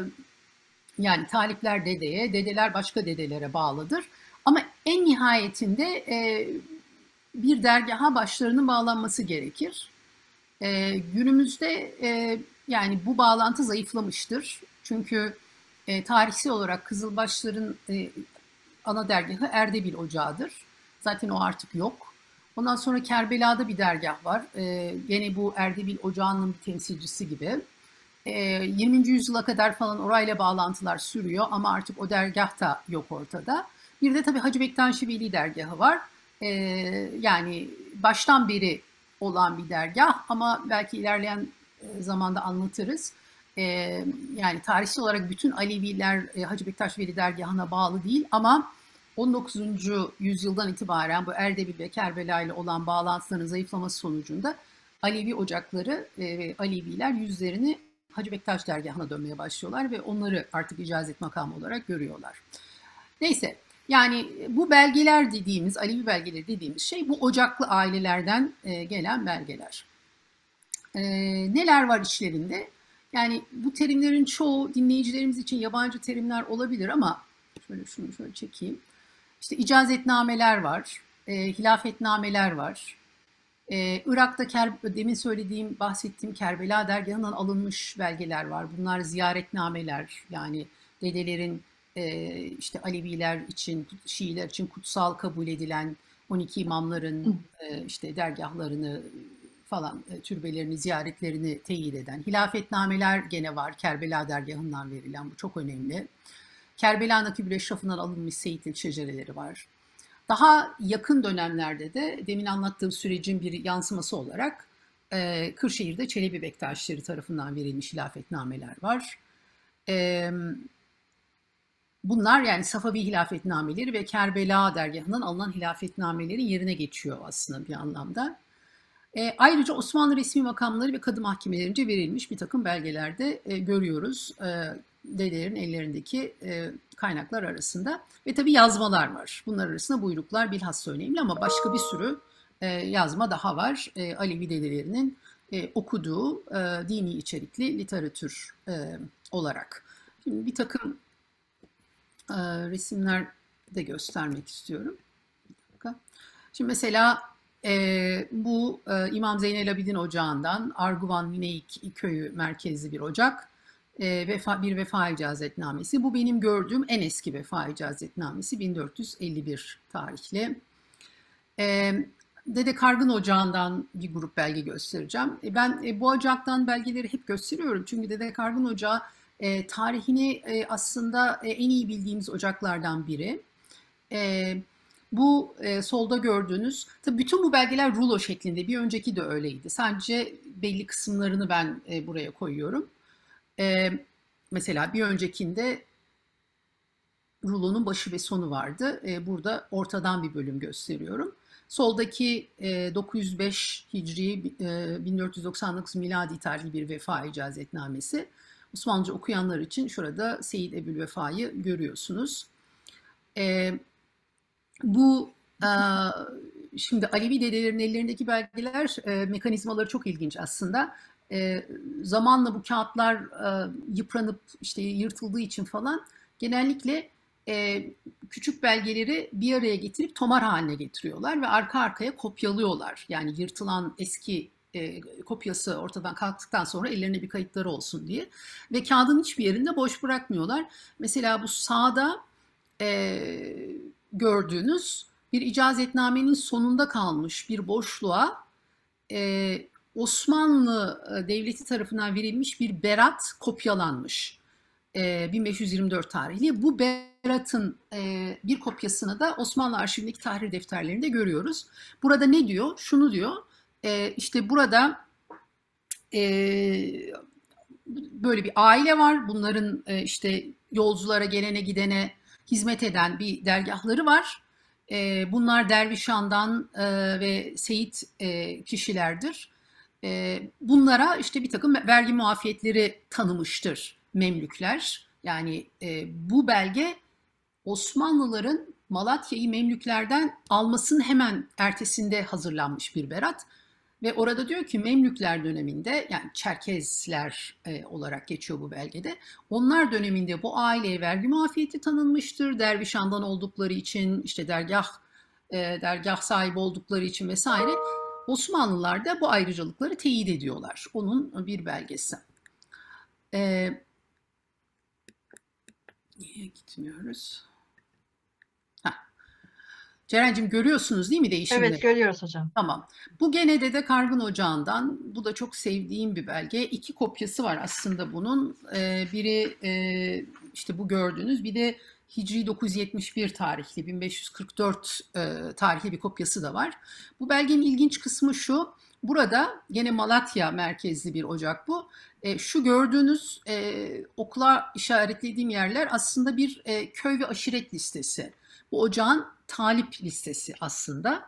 yani talipler dedeye, dedeler başka dedelere bağlıdır. Ama en nihayetinde e, bir dergaha başlarının bağlanması gerekir. E, günümüzde e, yani bu bağlantı zayıflamıştır. Çünkü e, tarihsel olarak Kızılbaşların e, ana dergahı Erdebil Ocağı'dır. Zaten o artık yok. Ondan sonra Kerbela'da bir dergah var. Ee, gene bu Erdebil Ocağı'nın bir temsilcisi gibi. Ee, 20. yüzyıla kadar falan orayla bağlantılar sürüyor ama artık o dergah da yok ortada. Bir de tabii Hacı Bektaşi Veli dergahı var. Ee, yani baştan beri olan bir dergah ama belki ilerleyen e, zamanda anlatırız e, yani tarihsel olarak bütün Aleviler e, Hacı Bektaş Veli dergahına bağlı değil ama 19. yüzyıldan itibaren bu Erdebil ve Kerbela ile olan bağlantısının zayıflaması sonucunda Alevi ocakları e, ve Aleviler yüzlerini Hacı Bektaş dergahına dönmeye başlıyorlar ve onları artık icazet makamı olarak görüyorlar. Neyse yani bu belgeler dediğimiz, Alevi belgeleri dediğimiz şey bu ocaklı ailelerden e, gelen belgeler. E, neler var içlerinde? Yani bu terimlerin çoğu dinleyicilerimiz için yabancı terimler olabilir ama şöyle şunu şöyle çekeyim. İşte icazetnameler var, e, hilafetnameler var. E, Irak'ta Ker, demin söylediğim, bahsettiğim Kerbela dergahından alınmış belgeler var. Bunlar ziyaretnameler yani dedelerin e, işte Aleviler için, Şiiler için kutsal kabul edilen 12 imamların e, işte dergahlarını falan e, türbelerini, ziyaretlerini teyit eden. Hilafetnameler gene var. Kerbela dergahından verilen bu çok önemli. Kerbela Nakibül Eşraf'ından alınmış Seyit'in şecereleri var. Daha yakın dönemlerde de demin anlattığım sürecin bir yansıması olarak e, Kırşehir'de Çelebi Bektaşları tarafından verilmiş hilafetnameler var. E, bunlar yani Safavi hilafetnameleri ve Kerbela dergahından alınan hilafetnamelerin yerine geçiyor aslında bir anlamda. E, ayrıca Osmanlı resmi makamları ve kadı mahkemelerince verilmiş bir takım belgelerde e, görüyoruz e, dedelerin ellerindeki e, kaynaklar arasında. Ve tabi yazmalar var. Bunlar arasında buyruklar bilhassa önemli ama başka bir sürü e, yazma daha var. E, Alevi dedelerinin e, okuduğu e, dini içerikli literatür e, olarak. Şimdi bir takım e, resimler de göstermek istiyorum. Şimdi mesela e, bu e, İmam Zeynel Abidin Ocağı'ndan Arguvan Mineyik Köyü merkezli bir ocak e, vefa, bir vefa icazetnamesi. Bu benim gördüğüm en eski vefa icazetnamesi 1451 tarihli. E, Dede Kargın Ocağı'ndan bir grup belge göstereceğim. E, ben e, bu ocaktan belgeleri hep gösteriyorum. Çünkü Dede Kargın Ocağı e, tarihini e, aslında e, en iyi bildiğimiz ocaklardan biri. Evet. Bu e, solda gördüğünüz, tabii bütün bu belgeler rulo şeklinde. Bir önceki de öyleydi. Sadece belli kısımlarını ben e, buraya koyuyorum. E, mesela bir öncekinde rulonun başı ve sonu vardı. E, burada ortadan bir bölüm gösteriyorum. Soldaki e, 905 Hicri e, 1499 miladi tarihli bir vefa icazetnamesi. Osmanlıca okuyanlar için şurada Seyit Ebül Vefa'yı görüyorsunuz. E, bu e, şimdi Alevi dedelerin ellerindeki belgeler e, mekanizmaları çok ilginç aslında. E, zamanla bu kağıtlar yıpranıp işte yırtıldığı için falan genellikle e, küçük belgeleri bir araya getirip tomar haline getiriyorlar ve arka arkaya kopyalıyorlar. Yani yırtılan eski e, kopyası ortadan kalktıktan sonra ellerine bir kayıtları olsun diye. Ve kağıdın hiçbir yerinde boş bırakmıyorlar. Mesela bu sağda e, gördüğünüz bir icazetnamenin sonunda kalmış bir boşluğa e, Osmanlı e, Devleti tarafından verilmiş bir berat kopyalanmış. 1524 e, tarihli. Bu beratın e, bir kopyasını da Osmanlı arşivindeki tahrir defterlerinde görüyoruz. Burada ne diyor? Şunu diyor. E, işte burada böyle bir aile var. Bunların işte yolculara gelene gidene hizmet eden bir dergahları var. E, bunlar Dervişan'dan e, ve Seyit e, kişilerdir. E, bunlara işte bir takım vergi muafiyetleri tanımıştır Memlükler. Yani e, bu belge Osmanlıların Malatya'yı Memlüklerden almasının hemen ertesinde hazırlanmış bir berat. Ve orada diyor ki Memlükler döneminde yani Çerkezler e, olarak geçiyor bu belgede. Onlar döneminde bu aileye vergi muafiyeti tanınmıştır. Dervişandan oldukları için işte dergah e, dergah sahibi oldukları için vesaire Osmanlılar da bu ayrıcalıkları teyit ediyorlar. Onun bir belgesi. E, niye gitmiyoruz? Ceren'cim görüyorsunuz değil mi değişimleri? Evet görüyoruz hocam. Tamam. Bu gene de de Kargın Ocağı'ndan bu da çok sevdiğim bir belge. İki kopyası var aslında bunun. Ee, biri e, işte bu gördüğünüz bir de Hicri 971 tarihli 1544 e, tarihli bir kopyası da var. Bu belgenin ilginç kısmı şu. Burada gene Malatya merkezli bir ocak bu. E, şu gördüğünüz e, okla işaretlediğim yerler aslında bir e, köy ve aşiret listesi. Bu ocağın talip listesi aslında.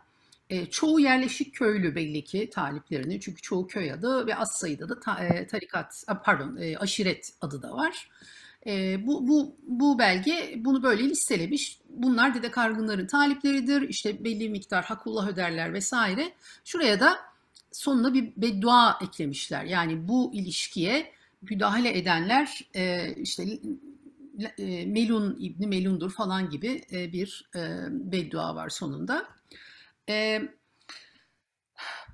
E, çoğu yerleşik köylü belli ki taliplerini çünkü çoğu köy adı ve az sayıda da ta, e, tarikat pardon e, aşiret adı da var. E, bu, bu, bu belge bunu böyle listelemiş. Bunlar dede kargınların talipleridir. İşte belli miktar hakullah öderler vesaire. Şuraya da sonuna bir beddua eklemişler. Yani bu ilişkiye müdahale edenler e, işte e, Melun İbni Melundur falan gibi e, bir e, beddua var sonunda. E,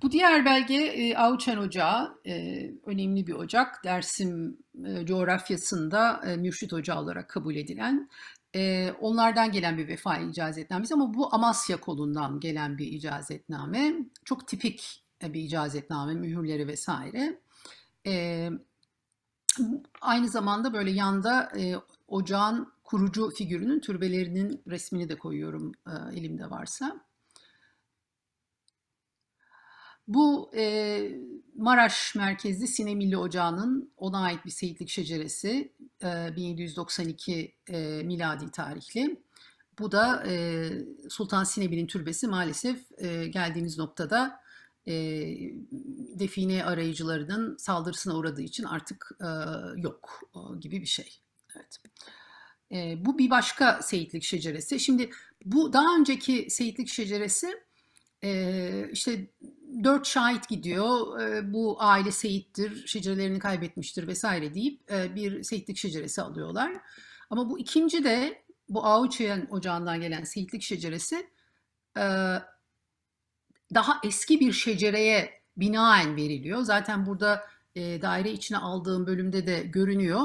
bu diğer belge e, Avuçen Ocağı, önemli bir ocak. Dersim coğrafyasında e, mürşit ocağı olarak kabul edilen. onlardan gelen bir vefa icazetnamesi ama bu Amasya kolundan gelen bir icazetname. Çok tipik bir icazetname, mühürleri vesaire. aynı zamanda böyle yanda ocağın kurucu figürünün türbelerinin resmini de koyuyorum e, elimde varsa. Bu e, Maraş merkezli Sinemilli Ocağı'nın ona ait bir seyitlik şeceresi e, 1792 e, miladi tarihli. Bu da e, Sultan Sinebi'nin türbesi maalesef e, geldiğimiz noktada e, define arayıcılarının saldırısına uğradığı için artık e, yok e, gibi bir şey. Evet. E, bu bir başka seyitlik şeceresi. Şimdi bu daha önceki seyitlik şeceresi e, işte dört şahit gidiyor. E, bu aile seyittir, şecerelerini kaybetmiştir vesaire deyip e, bir seyitlik şeceresi alıyorlar. Ama bu ikinci de bu Avuçayan ocağından gelen seyitlik şeceresi e, daha eski bir şecereye binaen veriliyor. Zaten burada e, daire içine aldığım bölümde de görünüyor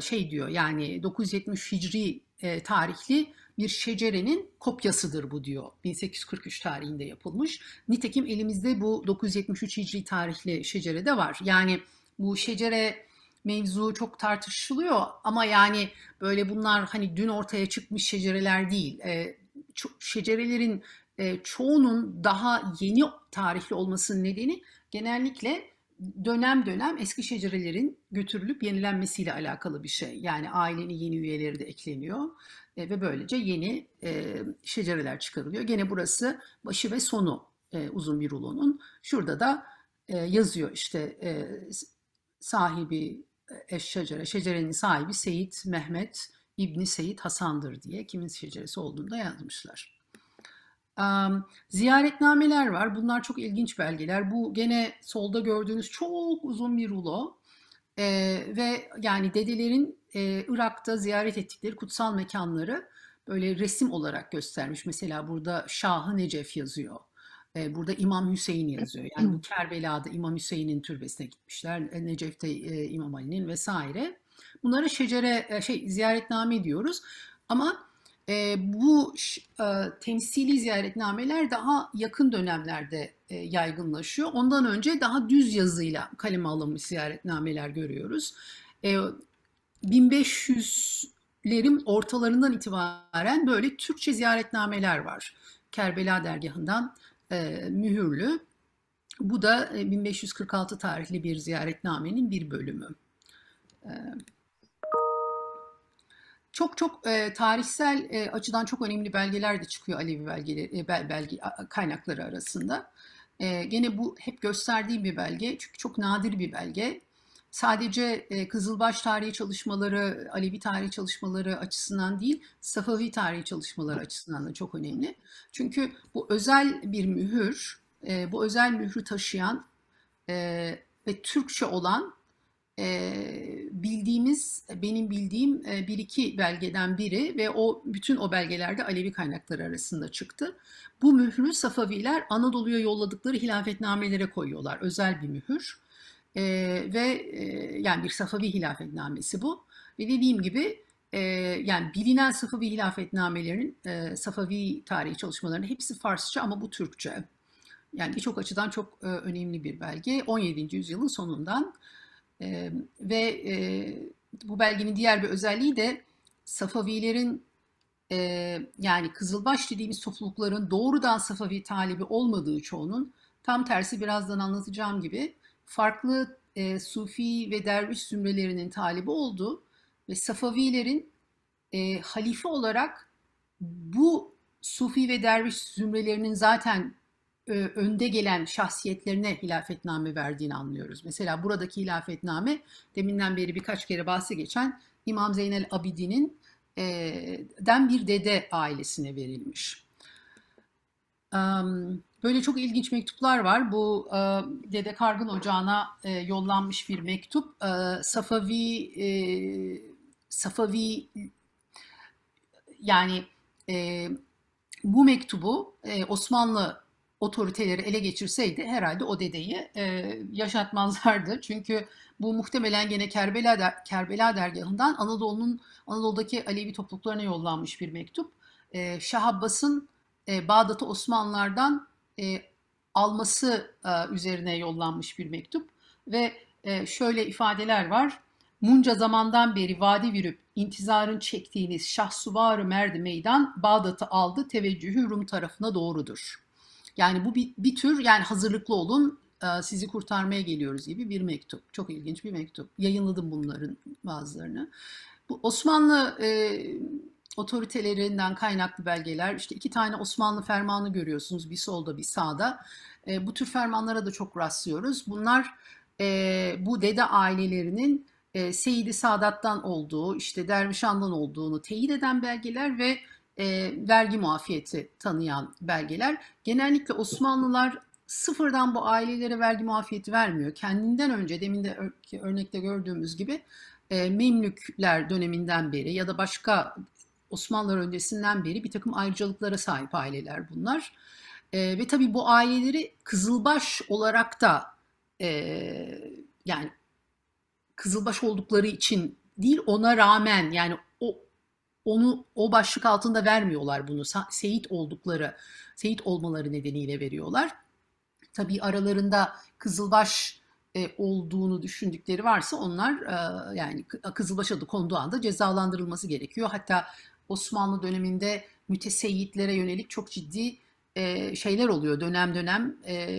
şey diyor yani 970 Hicri e, tarihli bir şecerenin kopyasıdır bu diyor. 1843 tarihinde yapılmış. Nitekim elimizde bu 973 Hicri tarihli şecere de var. Yani bu şecere mevzu çok tartışılıyor ama yani böyle bunlar hani dün ortaya çıkmış şecereler değil. E, şecerelerin e, çoğunun daha yeni tarihli olmasının nedeni genellikle dönem dönem eski şecerelerin götürülüp yenilenmesiyle alakalı bir şey. Yani ailenin yeni üyeleri de ekleniyor e, ve böylece yeni e, şecereler çıkarılıyor. Gene burası başı ve sonu e, uzun bir rulonun. Şurada da e, yazıyor işte e, sahibi e, eş şecere, şecerenin sahibi Seyit Mehmet İbni Seyit Hasan'dır diye kimin şeceresi olduğunu da yazmışlar. Ziyaretnameler var. Bunlar çok ilginç belgeler. Bu gene solda gördüğünüz çok uzun bir rulo. Ee, ve yani dedelerin e, Irak'ta ziyaret ettikleri kutsal mekanları böyle resim olarak göstermiş. Mesela burada Şahı Necef yazıyor. Ee, burada İmam Hüseyin yazıyor. Yani bu Kerbela'da İmam Hüseyin'in türbesine gitmişler. E, Necef'te e, İmam Ali'nin vesaire. Bunlara şecere e, şey ziyaretname diyoruz. Ama e, bu e, temsili ziyaretnameler daha yakın dönemlerde e, yaygınlaşıyor. Ondan önce daha düz yazıyla kaleme alınmış ziyaretnameler görüyoruz. E, ee, 1500'lerin ortalarından itibaren böyle Türkçe ziyaretnameler var. Kerbela dergahından e, mühürlü. Bu da 1546 e, tarihli bir ziyaretnamenin bir bölümü. Evet çok çok e, tarihsel e, açıdan çok önemli belgeler de çıkıyor Alevi belgeleri, e, bel, belge kaynakları arasında. E, gene bu hep gösterdiğim bir belge çünkü çok nadir bir belge. Sadece e, Kızılbaş tarihi çalışmaları, Alevi tarihi çalışmaları açısından değil, Safavi tarihi çalışmaları açısından da çok önemli. Çünkü bu özel bir mühür, e, bu özel mührü taşıyan e, ve Türkçe olan e, bildiğimiz, benim bildiğim e, bir iki belgeden biri ve o bütün o belgelerde Alevi kaynakları arasında çıktı. Bu mührü Safaviler Anadolu'ya yolladıkları hilafetnamelere koyuyorlar. Özel bir mühür. E, ve e, yani bir Safavi hilafetnamesi bu. Ve dediğim gibi e, yani bilinen Safavi hilafetnamelerinin, e, Safavi tarihi çalışmalarının hepsi Farsça ama bu Türkçe. Yani birçok açıdan çok e, önemli bir belge. 17. yüzyılın sonundan e, ve e, bu belgenin diğer bir özelliği de Safavilerin e, yani Kızılbaş dediğimiz toplulukların doğrudan Safavi talebi olmadığı çoğunun tam tersi birazdan anlatacağım gibi farklı e, Sufi ve derviş zümrelerinin talebi olduğu ve Safavilerin e, halife olarak bu Sufi ve derviş zümrelerinin zaten e, önde gelen şahsiyetlerine hilafetname verdiğini anlıyoruz. Mesela buradaki hilafetname deminden beri birkaç kere bahsi geçen İmam Zeynel Abidin'in e, den bir dede ailesine verilmiş. Böyle çok ilginç mektuplar var. Bu e, Dede Kargın Ocağı'na yollanmış bir mektup. Safavi Safavi yani bu mektubu Osmanlı otoriteleri ele geçirseydi herhalde o dedeyi e, yaşatmazlardı. Çünkü bu muhtemelen gene Kerbela, der, Kerbela dergahından Anadolu'nun Anadolu'daki Alevi topluluklarına yollanmış bir mektup. E, Şah Abbas'ın e, Bağdat'ı Osmanlılardan e, alması e, üzerine yollanmış bir mektup ve e, şöyle ifadeler var. Munca zamandan beri vadi virüp intizarın çektiğiniz Şah Suvarı Merdi Meydan Bağdat'ı aldı teveccühü Rum tarafına doğrudur. Yani bu bir, bir tür yani hazırlıklı olun e, sizi kurtarmaya geliyoruz gibi bir mektup. Çok ilginç bir mektup. Yayınladım bunların bazılarını. Bu Osmanlı e, otoritelerinden kaynaklı belgeler, işte iki tane Osmanlı fermanı görüyorsunuz bir solda bir sağda. E, bu tür fermanlara da çok rastlıyoruz. Bunlar e, bu dede ailelerinin e, Seyidi Sadat'tan olduğu, işte Dervişan'dan olduğunu teyit eden belgeler ve e, vergi muafiyeti tanıyan belgeler. Genellikle Osmanlılar sıfırdan bu ailelere vergi muafiyeti vermiyor. Kendinden önce demin de örnekte gördüğümüz gibi e, Memlükler döneminden beri ya da başka Osmanlılar öncesinden beri bir takım ayrıcalıklara sahip aileler bunlar. E, ve tabii bu aileleri Kızılbaş olarak da e, yani Kızılbaş oldukları için değil ona rağmen yani onu o başlık altında vermiyorlar bunu. Seyit oldukları, Seyit olmaları nedeniyle veriyorlar. Tabii aralarında Kızılbaş e, olduğunu düşündükleri varsa onlar e, yani Kızılbaş adı konduğu anda cezalandırılması gerekiyor. Hatta Osmanlı döneminde müteseyitlere yönelik çok ciddi e, şeyler oluyor. Dönem dönem e,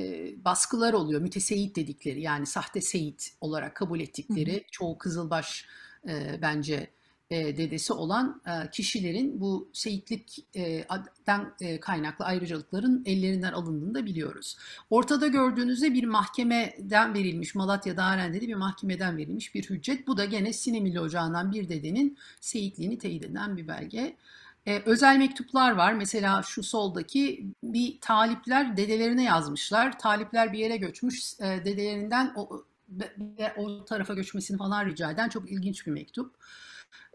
baskılar oluyor. Müteseyit dedikleri yani sahte seyit olarak kabul ettikleri hı hı. çoğu Kızılbaş e, bence e, dedesi olan e, kişilerin bu seyitlikten e, kaynaklı ayrıcalıkların ellerinden alındığını da biliyoruz. Ortada gördüğünüzde bir mahkemeden verilmiş, Malatya'da Arende'de bir mahkemeden verilmiş bir hüccet. Bu da gene Sinemili Ocağı'ndan bir dedenin seyitliğini teyit eden bir belge. özel mektuplar var. Mesela şu soldaki bir talipler dedelerine yazmışlar. Talipler bir yere göçmüş. dedelerinden o, o tarafa göçmesini falan rica eden çok ilginç bir mektup.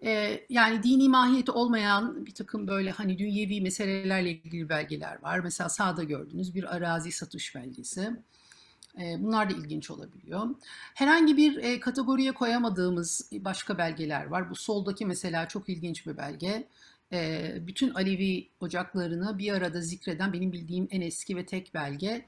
E, yani dini mahiyeti olmayan bir takım böyle hani dünyevi meselelerle ilgili belgeler var. Mesela sağda gördüğünüz bir arazi satış belgesi. bunlar da ilginç olabiliyor. Herhangi bir kategoriye koyamadığımız başka belgeler var. Bu soldaki mesela çok ilginç bir belge. bütün Alevi ocaklarını bir arada zikreden benim bildiğim en eski ve tek belge.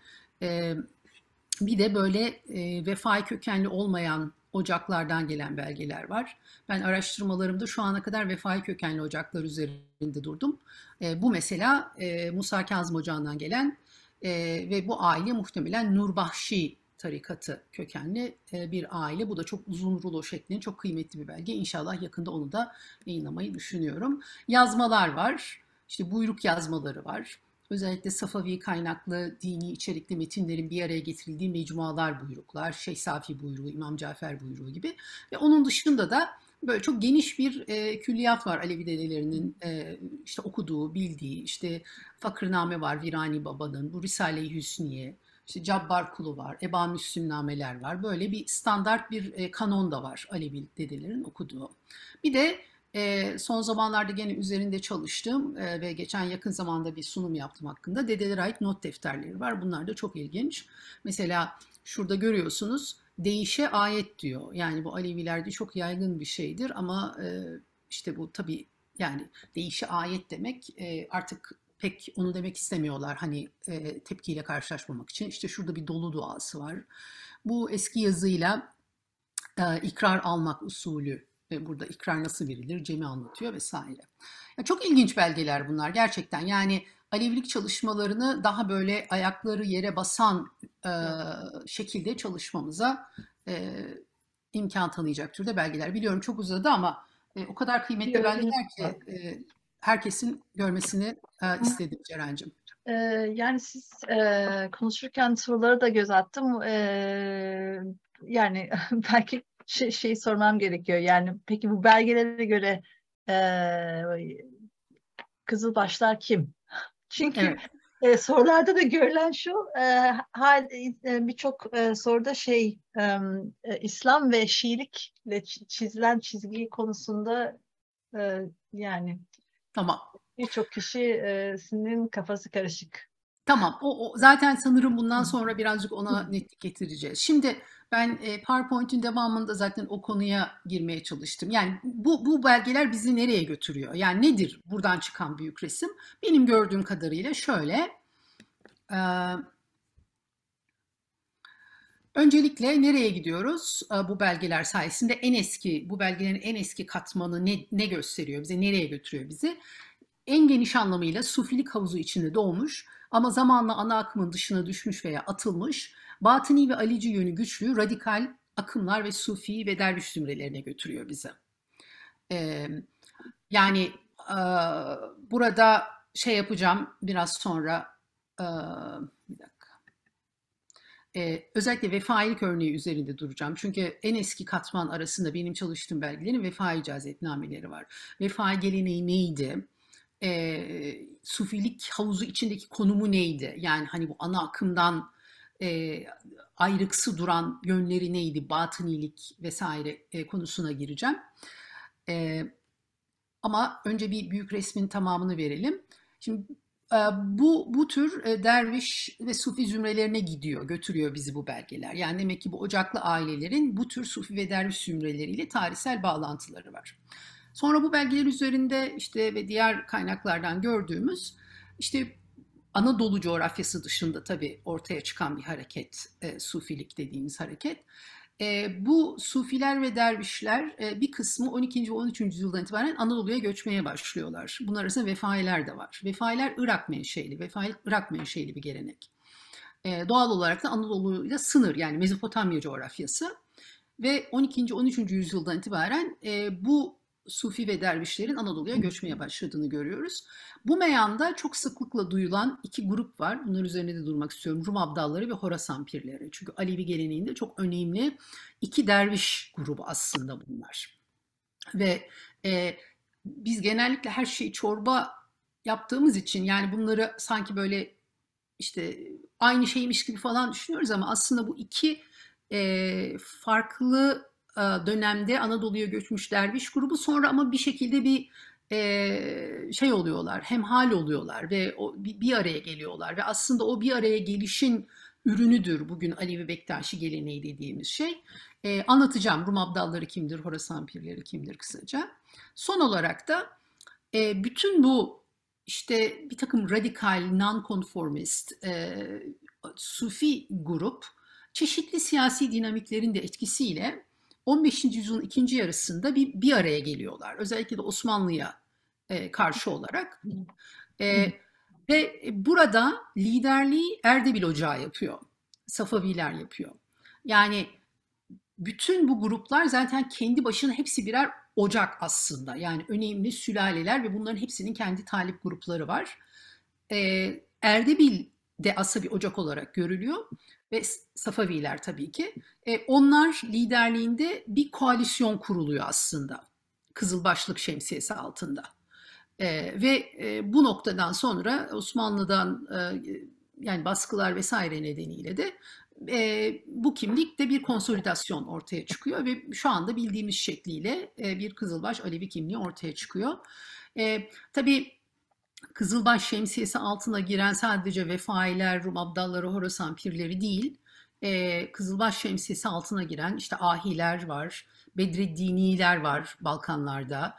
bir de böyle vefai kökenli olmayan ocaklardan gelen belgeler var. Ben araştırmalarımda şu ana kadar vefai kökenli ocaklar üzerinde durdum. E, bu mesela e, Musa Kazım Ocağı'ndan gelen e, ve bu aile muhtemelen Nurbahşi tarikatı kökenli e, bir aile. Bu da çok uzun rulo şeklinde çok kıymetli bir belge. İnşallah yakında onu da yayınlamayı düşünüyorum. Yazmalar var. İşte buyruk yazmaları var. Özellikle Safavi kaynaklı dini içerikli metinlerin bir araya getirildiği mecmualar buyruklar, Şeyh Safi buyruğu, İmam Cafer buyruğu gibi. Ve onun dışında da böyle çok geniş bir e, külliyat var Alevi dedelerinin e, işte okuduğu, bildiği. işte Fakırname var Virani Baba'nın, bu Risale-i Hüsniye, işte Cabbar Kulu var, Eba Müslümnameler var. Böyle bir standart bir e, kanon da var Alevi dedelerin okuduğu. Bir de e, son zamanlarda gene üzerinde çalıştım e, ve geçen yakın zamanda bir sunum yaptım hakkında. Dedelere ait not defterleri var. Bunlar da çok ilginç. Mesela şurada görüyorsunuz değişe ayet diyor. Yani bu Alevilerde çok yaygın bir şeydir ama e, işte bu tabii yani değişe ayet demek e, artık pek onu demek istemiyorlar hani e, tepkiyle karşılaşmamak için. İşte şurada bir dolu duası var. Bu eski yazıyla e, ikrar almak usulü burada ikrar nasıl verilir Cem'i anlatıyor vesaire. Ya çok ilginç belgeler bunlar gerçekten. Yani Alevilik çalışmalarını daha böyle ayakları yere basan e, şekilde çalışmamıza e, imkan tanıyacak türde belgeler. Biliyorum çok uzadı ama e, o kadar kıymetli Biliyorum. belgeler ki e, herkesin görmesini e, istedim Ceren'cim. Ee, yani siz e, konuşurken soruları da göz attım. Ee, yani belki şey, şey sormam gerekiyor. Yani peki bu belgelere göre e, Kızılbaşlar kim? Çünkü evet. e, sorularda da görülen şu, e, e, birçok e, soruda şey e, e İslam ve Şiilikle çizilen çizgi konusunda e, yani tamam. Birçok kişinin e, kafası karışık. Tamam. O, o zaten sanırım bundan sonra birazcık ona netlik getireceğiz. Şimdi ben e, PowerPoint'in devamında zaten o konuya girmeye çalıştım. Yani bu, bu belgeler bizi nereye götürüyor? Yani nedir buradan çıkan büyük resim? Benim gördüğüm kadarıyla şöyle. E, Öncelikle nereye gidiyoruz? E, bu belgeler sayesinde en eski, bu belgelerin en eski katmanı ne, ne gösteriyor bize, nereye götürüyor bizi? En geniş anlamıyla sufilik havuzu içinde doğmuş ama zamanla ana akımın dışına düşmüş veya atılmış Batini ve alici yönü güçlü radikal akımlar ve sufi ve derviş zümrelerine götürüyor bizi. Ee, yani e, burada şey yapacağım biraz sonra e, bir dakika. E, özellikle vefailik örneği üzerinde duracağım. Çünkü en eski katman arasında benim çalıştığım belgelerin vefa icazetnameleri var. Vefa geleneği neydi? E, sufilik havuzu içindeki konumu neydi? Yani hani bu ana akımdan e, ayrıksı duran yönleri neydi, batınilik vesaire e, konusuna gireceğim. E, ama önce bir büyük resmin tamamını verelim. Şimdi e, bu bu tür e, derviş ve sufi zümrelerine gidiyor, götürüyor bizi bu belgeler. Yani demek ki bu ocaklı ailelerin bu tür sufi ve derviş zümreleriyle tarihsel bağlantıları var. Sonra bu belgeler üzerinde işte ve diğer kaynaklardan gördüğümüz işte Anadolu coğrafyası dışında tabii ortaya çıkan bir hareket, e, Sufilik dediğimiz hareket. E, bu Sufiler ve Dervişler e, bir kısmı 12. ve 13. yüzyıldan itibaren Anadolu'ya göçmeye başlıyorlar. Bunlar arasında Vefailer de var. Vefailer Irak menşeli, Vefailer Irak menşeli bir gelenek. E, doğal olarak da Anadolu ile sınır yani Mezopotamya coğrafyası. Ve 12. 13. yüzyıldan itibaren e, bu Sufi ve dervişlerin Anadolu'ya göçmeye başladığını görüyoruz. Bu meyanda çok sıklıkla duyulan iki grup var. Bunların üzerine de durmak istiyorum. Rum Abdalları ve Horasan Pirleri. Çünkü Alevi geleneğinde çok önemli iki derviş grubu aslında bunlar. Ve e, biz genellikle her şeyi çorba yaptığımız için yani bunları sanki böyle işte aynı şeymiş gibi falan düşünüyoruz ama aslında bu iki e, farklı e, dönemde Anadolu'ya göçmüş derviş grubu sonra ama bir şekilde bir e, şey oluyorlar, hem hal oluyorlar ve bir araya geliyorlar ve aslında o bir araya gelişin ürünüdür bugün Alevi Bektaşi geleneği dediğimiz şey. E, anlatacağım Rum Abdalları kimdir, Horasan Pirleri kimdir kısaca. Son olarak da e, bütün bu işte bir takım radikal, nonkonformist, e, sufi grup çeşitli siyasi dinamiklerin de etkisiyle 15. yüzyılın ikinci yarısında bir, bir araya geliyorlar. Özellikle de Osmanlı'ya e, karşı olarak. E, ve burada liderliği Erdebil Ocağı yapıyor. Safaviler yapıyor. Yani bütün bu gruplar zaten kendi başına hepsi birer ocak aslında. Yani önemli sülaleler ve bunların hepsinin kendi talip grupları var. E, Erdebil de aslında bir ocak olarak görülüyor ve Safaviler tabii ki. E, onlar liderliğinde bir koalisyon kuruluyor aslında. Kızılbaşlık şemsiyesi altında. E, ve e, bu noktadan sonra Osmanlı'dan e, yani baskılar vesaire nedeniyle de e, bu kimlikte bir konsolidasyon ortaya çıkıyor ve şu anda bildiğimiz şekliyle e, bir Kızılbaş Alevi kimliği ortaya çıkıyor. E, tabii Kızılbaş şemsiyesi altına giren sadece vefailer, Rum abdalları, Horasan pirleri değil, e, Kızılbaş şemsiyesi altına giren işte ahiler var, Bedreddiniler var Balkanlarda.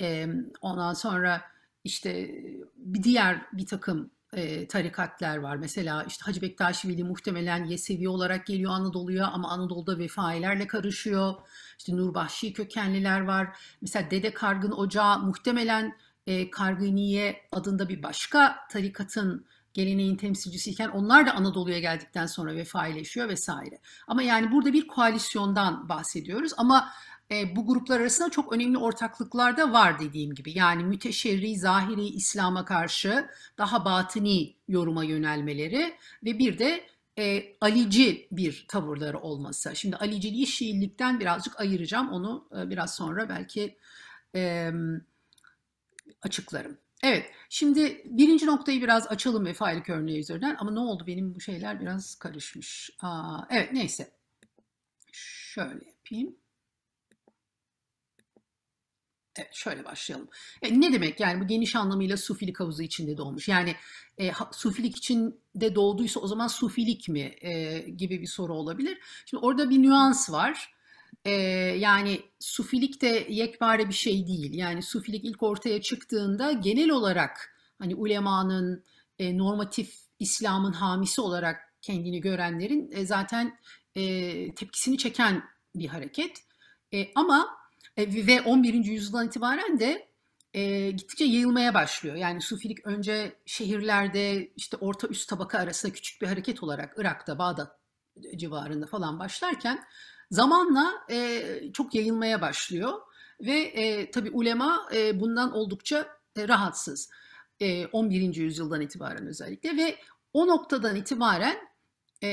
E, ondan sonra işte bir diğer bir takım e, tarikatler var. Mesela işte Hacı Bektaşvili muhtemelen Yesevi olarak geliyor Anadolu'ya ama Anadolu'da vefailerle karışıyor. İşte Nurbahşi kökenliler var. Mesela Dede Kargın Ocağı muhtemelen e, Karginiye adında bir başka tarikatın geleneğin temsilcisiyken onlar da Anadolu'ya geldikten sonra vefaileşiyor vesaire. Ama yani burada bir koalisyondan bahsediyoruz ama e, bu gruplar arasında çok önemli ortaklıklar da var dediğim gibi. Yani müteşerri, zahiri İslam'a karşı daha batini yoruma yönelmeleri ve bir de e, Alici bir tavırları olması. Şimdi Aliciliği Şiilikten birazcık ayıracağım onu e, biraz sonra belki... E, açıklarım. Evet, şimdi birinci noktayı biraz açalım ve faillik örneği üzerinden ama ne oldu benim bu şeyler biraz karışmış. Aa, evet, neyse. Şöyle yapayım. Evet, şöyle başlayalım. E, ne demek yani bu geniş anlamıyla sufilik havuzu içinde doğmuş. Yani e, sufilik içinde doğduysa o zaman sufilik mi e, gibi bir soru olabilir. Şimdi orada bir nüans var e, yani sufilik de yekpare bir şey değil. Yani sufilik ilk ortaya çıktığında genel olarak hani ulemanın e, normatif İslam'ın hamisi olarak kendini görenlerin e, zaten e, tepkisini çeken bir hareket. E, ama e, ve 11. yüzyıldan itibaren de e, gittikçe yayılmaya başlıyor. Yani sufilik önce şehirlerde işte orta üst tabaka arasında küçük bir hareket olarak Irak'ta, Bağdat civarında falan başlarken Zamanla e, çok yayılmaya başlıyor ve e, tabi ulema e, bundan oldukça e, rahatsız. E, 11. yüzyıldan itibaren özellikle ve o noktadan itibaren e,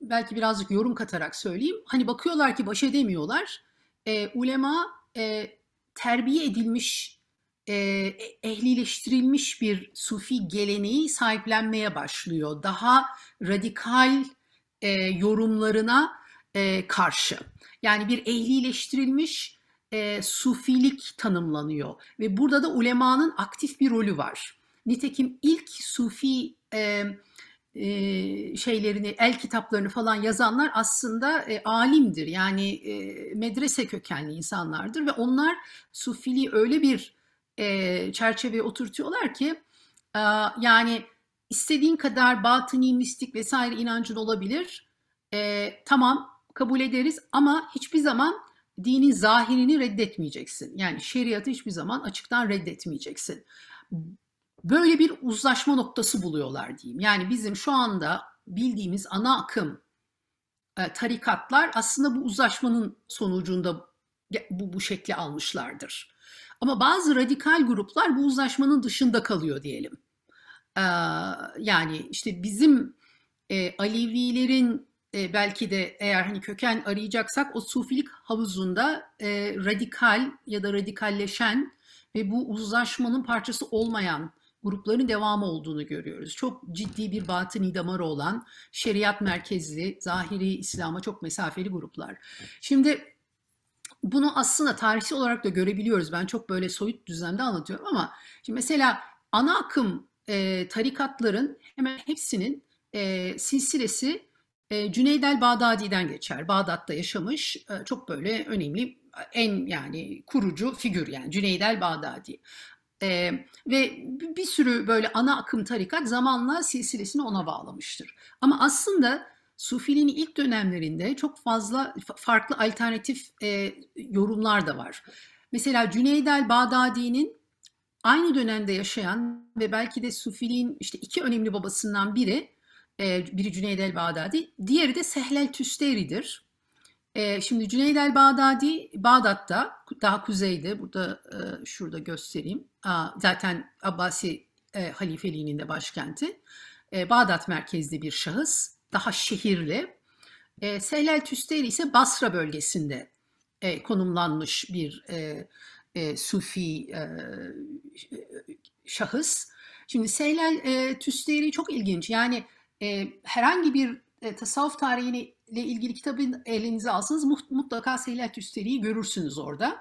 belki birazcık yorum katarak söyleyeyim. Hani bakıyorlar ki baş edemiyorlar. E, ulema e, terbiye edilmiş, e, ehlileştirilmiş bir sufi geleneği sahiplenmeye başlıyor. Daha radikal e, yorumlarına e, karşı. Yani bir ehlileştirilmiş e, sufilik tanımlanıyor ve burada da ulemanın aktif bir rolü var. Nitekim ilk sufi e, e, şeylerini, el kitaplarını falan yazanlar aslında e, alimdir. Yani e, medrese kökenli insanlardır ve onlar sufiliği öyle bir e, çerçeveye oturtuyorlar ki e, yani istediğin kadar batıni, mistik vesaire inancın olabilir. E, tamam kabul ederiz ama hiçbir zaman dinin zahirini reddetmeyeceksin. Yani şeriatı hiçbir zaman açıktan reddetmeyeceksin. Böyle bir uzlaşma noktası buluyorlar diyeyim. Yani bizim şu anda bildiğimiz ana akım e, tarikatlar aslında bu uzlaşmanın sonucunda bu, bu şekli almışlardır. Ama bazı radikal gruplar bu uzlaşmanın dışında kalıyor diyelim. E, yani işte bizim e, Alevilerin e, belki de eğer hani köken arayacaksak o sufilik havuzunda e, radikal ya da radikalleşen ve bu uzlaşmanın parçası olmayan grupların devamı olduğunu görüyoruz. Çok ciddi bir batın damarı olan şeriat merkezli, zahiri İslam'a çok mesafeli gruplar. Şimdi bunu aslında tarihsel olarak da görebiliyoruz. Ben çok böyle soyut düzlemde anlatıyorum ama şimdi mesela ana akım e, tarikatların hemen hepsinin e, silsilesi ee, Cüneyd el Bağdadi'den geçer. Bağdat'ta yaşamış e, çok böyle önemli en yani kurucu figür yani Cüneyd el Bağdadi. Ee, ve bir sürü böyle ana akım tarikat zamanla silsilesini ona bağlamıştır. Ama aslında Sufiliğin ilk dönemlerinde çok fazla farklı alternatif e, yorumlar da var. Mesela Cüneyd el Bağdadi'nin aynı dönemde yaşayan ve belki de Sufiliğin işte iki önemli babasından biri ee, biri Cüneyd el-Bağdadi, diğeri de Sehlel Tüsteri'dir. Ee, şimdi Cüneyd el-Bağdadi Bağdat'ta, daha kuzeyde, burada e, şurada göstereyim. Zaten Abbasi e, halifeliğinin de başkenti. Ee, Bağdat merkezli bir şahıs, daha şehirli. Sehlel Tüsteri ise Basra bölgesinde e, konumlanmış bir Sufi şahıs. Şimdi Sehlel Tüsteri çok ilginç. Yani e, herhangi bir e, tasavvuf tarihiyle ilgili kitabı elinize alsanız mutlaka Sehlel Tüsteri'yi görürsünüz orada.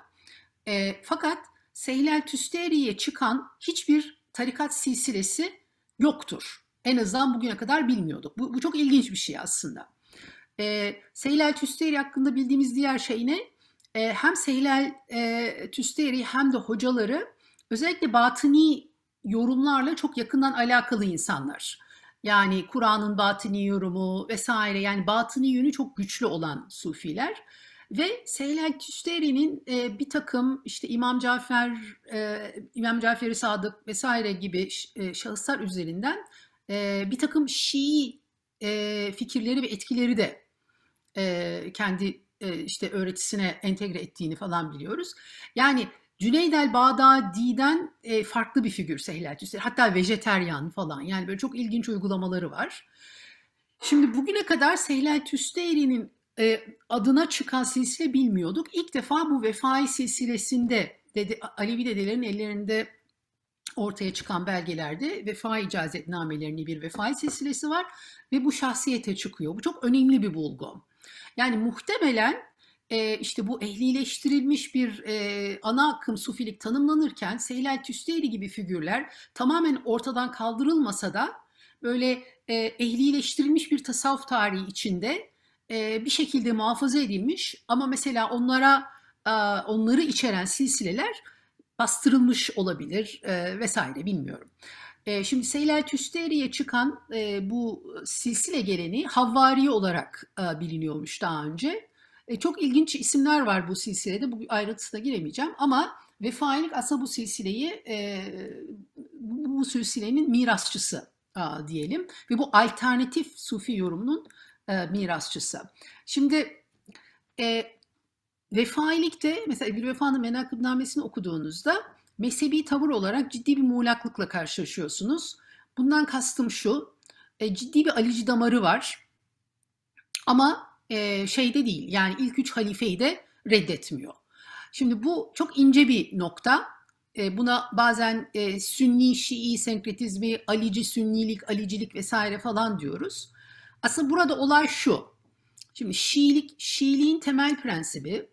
E, fakat Sehlel Tüsteri'ye çıkan hiçbir tarikat silsilesi yoktur. En azından bugüne kadar bilmiyorduk. Bu, bu çok ilginç bir şey aslında. E, ee, Seylel Tüsteri hakkında bildiğimiz diğer şey ne? E, hem Seylel e, Tüsteri hem de hocaları özellikle batıni yorumlarla çok yakından alakalı insanlar. Yani Kur'an'ın batini yorumu vesaire yani batini yönü çok güçlü olan sufiler. Ve Seylan Tüsteri'nin e, bir takım işte İmam Cafer, e, İmam Cafer-i Sadık vesaire gibi e, şahıslar üzerinden e, bir takım Şii e, fikirleri ve etkileri de e, kendi e, işte öğretisine entegre ettiğini falan biliyoruz. Yani Cüneyd el Bağdadi'den e, farklı bir figür Sehlel Cüsseli. Hatta vejeteryan falan yani böyle çok ilginç uygulamaları var. Şimdi bugüne kadar Sehlel Tüsteyri'nin e, adına çıkan silsile bilmiyorduk. İlk defa bu vefai silsilesinde dede, Alevi dedelerin ellerinde ortaya çıkan belgelerde vefa icazetnamelerinin bir vefa silsilesi var ve bu şahsiyete çıkıyor. Bu çok önemli bir bulgu. Yani muhtemelen e, işte bu ehlileştirilmiş bir ana akım sufilik tanımlanırken Seylel Tüsteyli gibi figürler tamamen ortadan kaldırılmasa da böyle ehlileştirilmiş bir tasavvuf tarihi içinde bir şekilde muhafaza edilmiş ama mesela onlara onları içeren silsileler bastırılmış olabilir vesaire bilmiyorum. şimdi Seylel Tüsteri'ye çıkan bu silsile geleni havvari olarak biliniyormuş daha önce. E, çok ilginç isimler var bu silsilede. Bu ayrıntısına giremeyeceğim ama vefailik aslında bu silsileyi e, bu, bu silsilenin mirasçısı a, diyelim ve bu alternatif sufi yorumunun e, mirasçısı. Şimdi e, de mesela Gül Vefa'nın menakıbnamesini okuduğunuzda mezhebi tavır olarak ciddi bir muğlaklıkla karşılaşıyorsunuz. Bundan kastım şu, e, ciddi bir alici damarı var ama şeyde değil yani ilk üç halifeyi de reddetmiyor. Şimdi bu çok ince bir nokta. buna bazen Sünni Şii senkretizmi, Alici Sünnilik, Alicilik vesaire falan diyoruz. Aslında burada olay şu. Şimdi Şiilik, Şiiliğin temel prensibi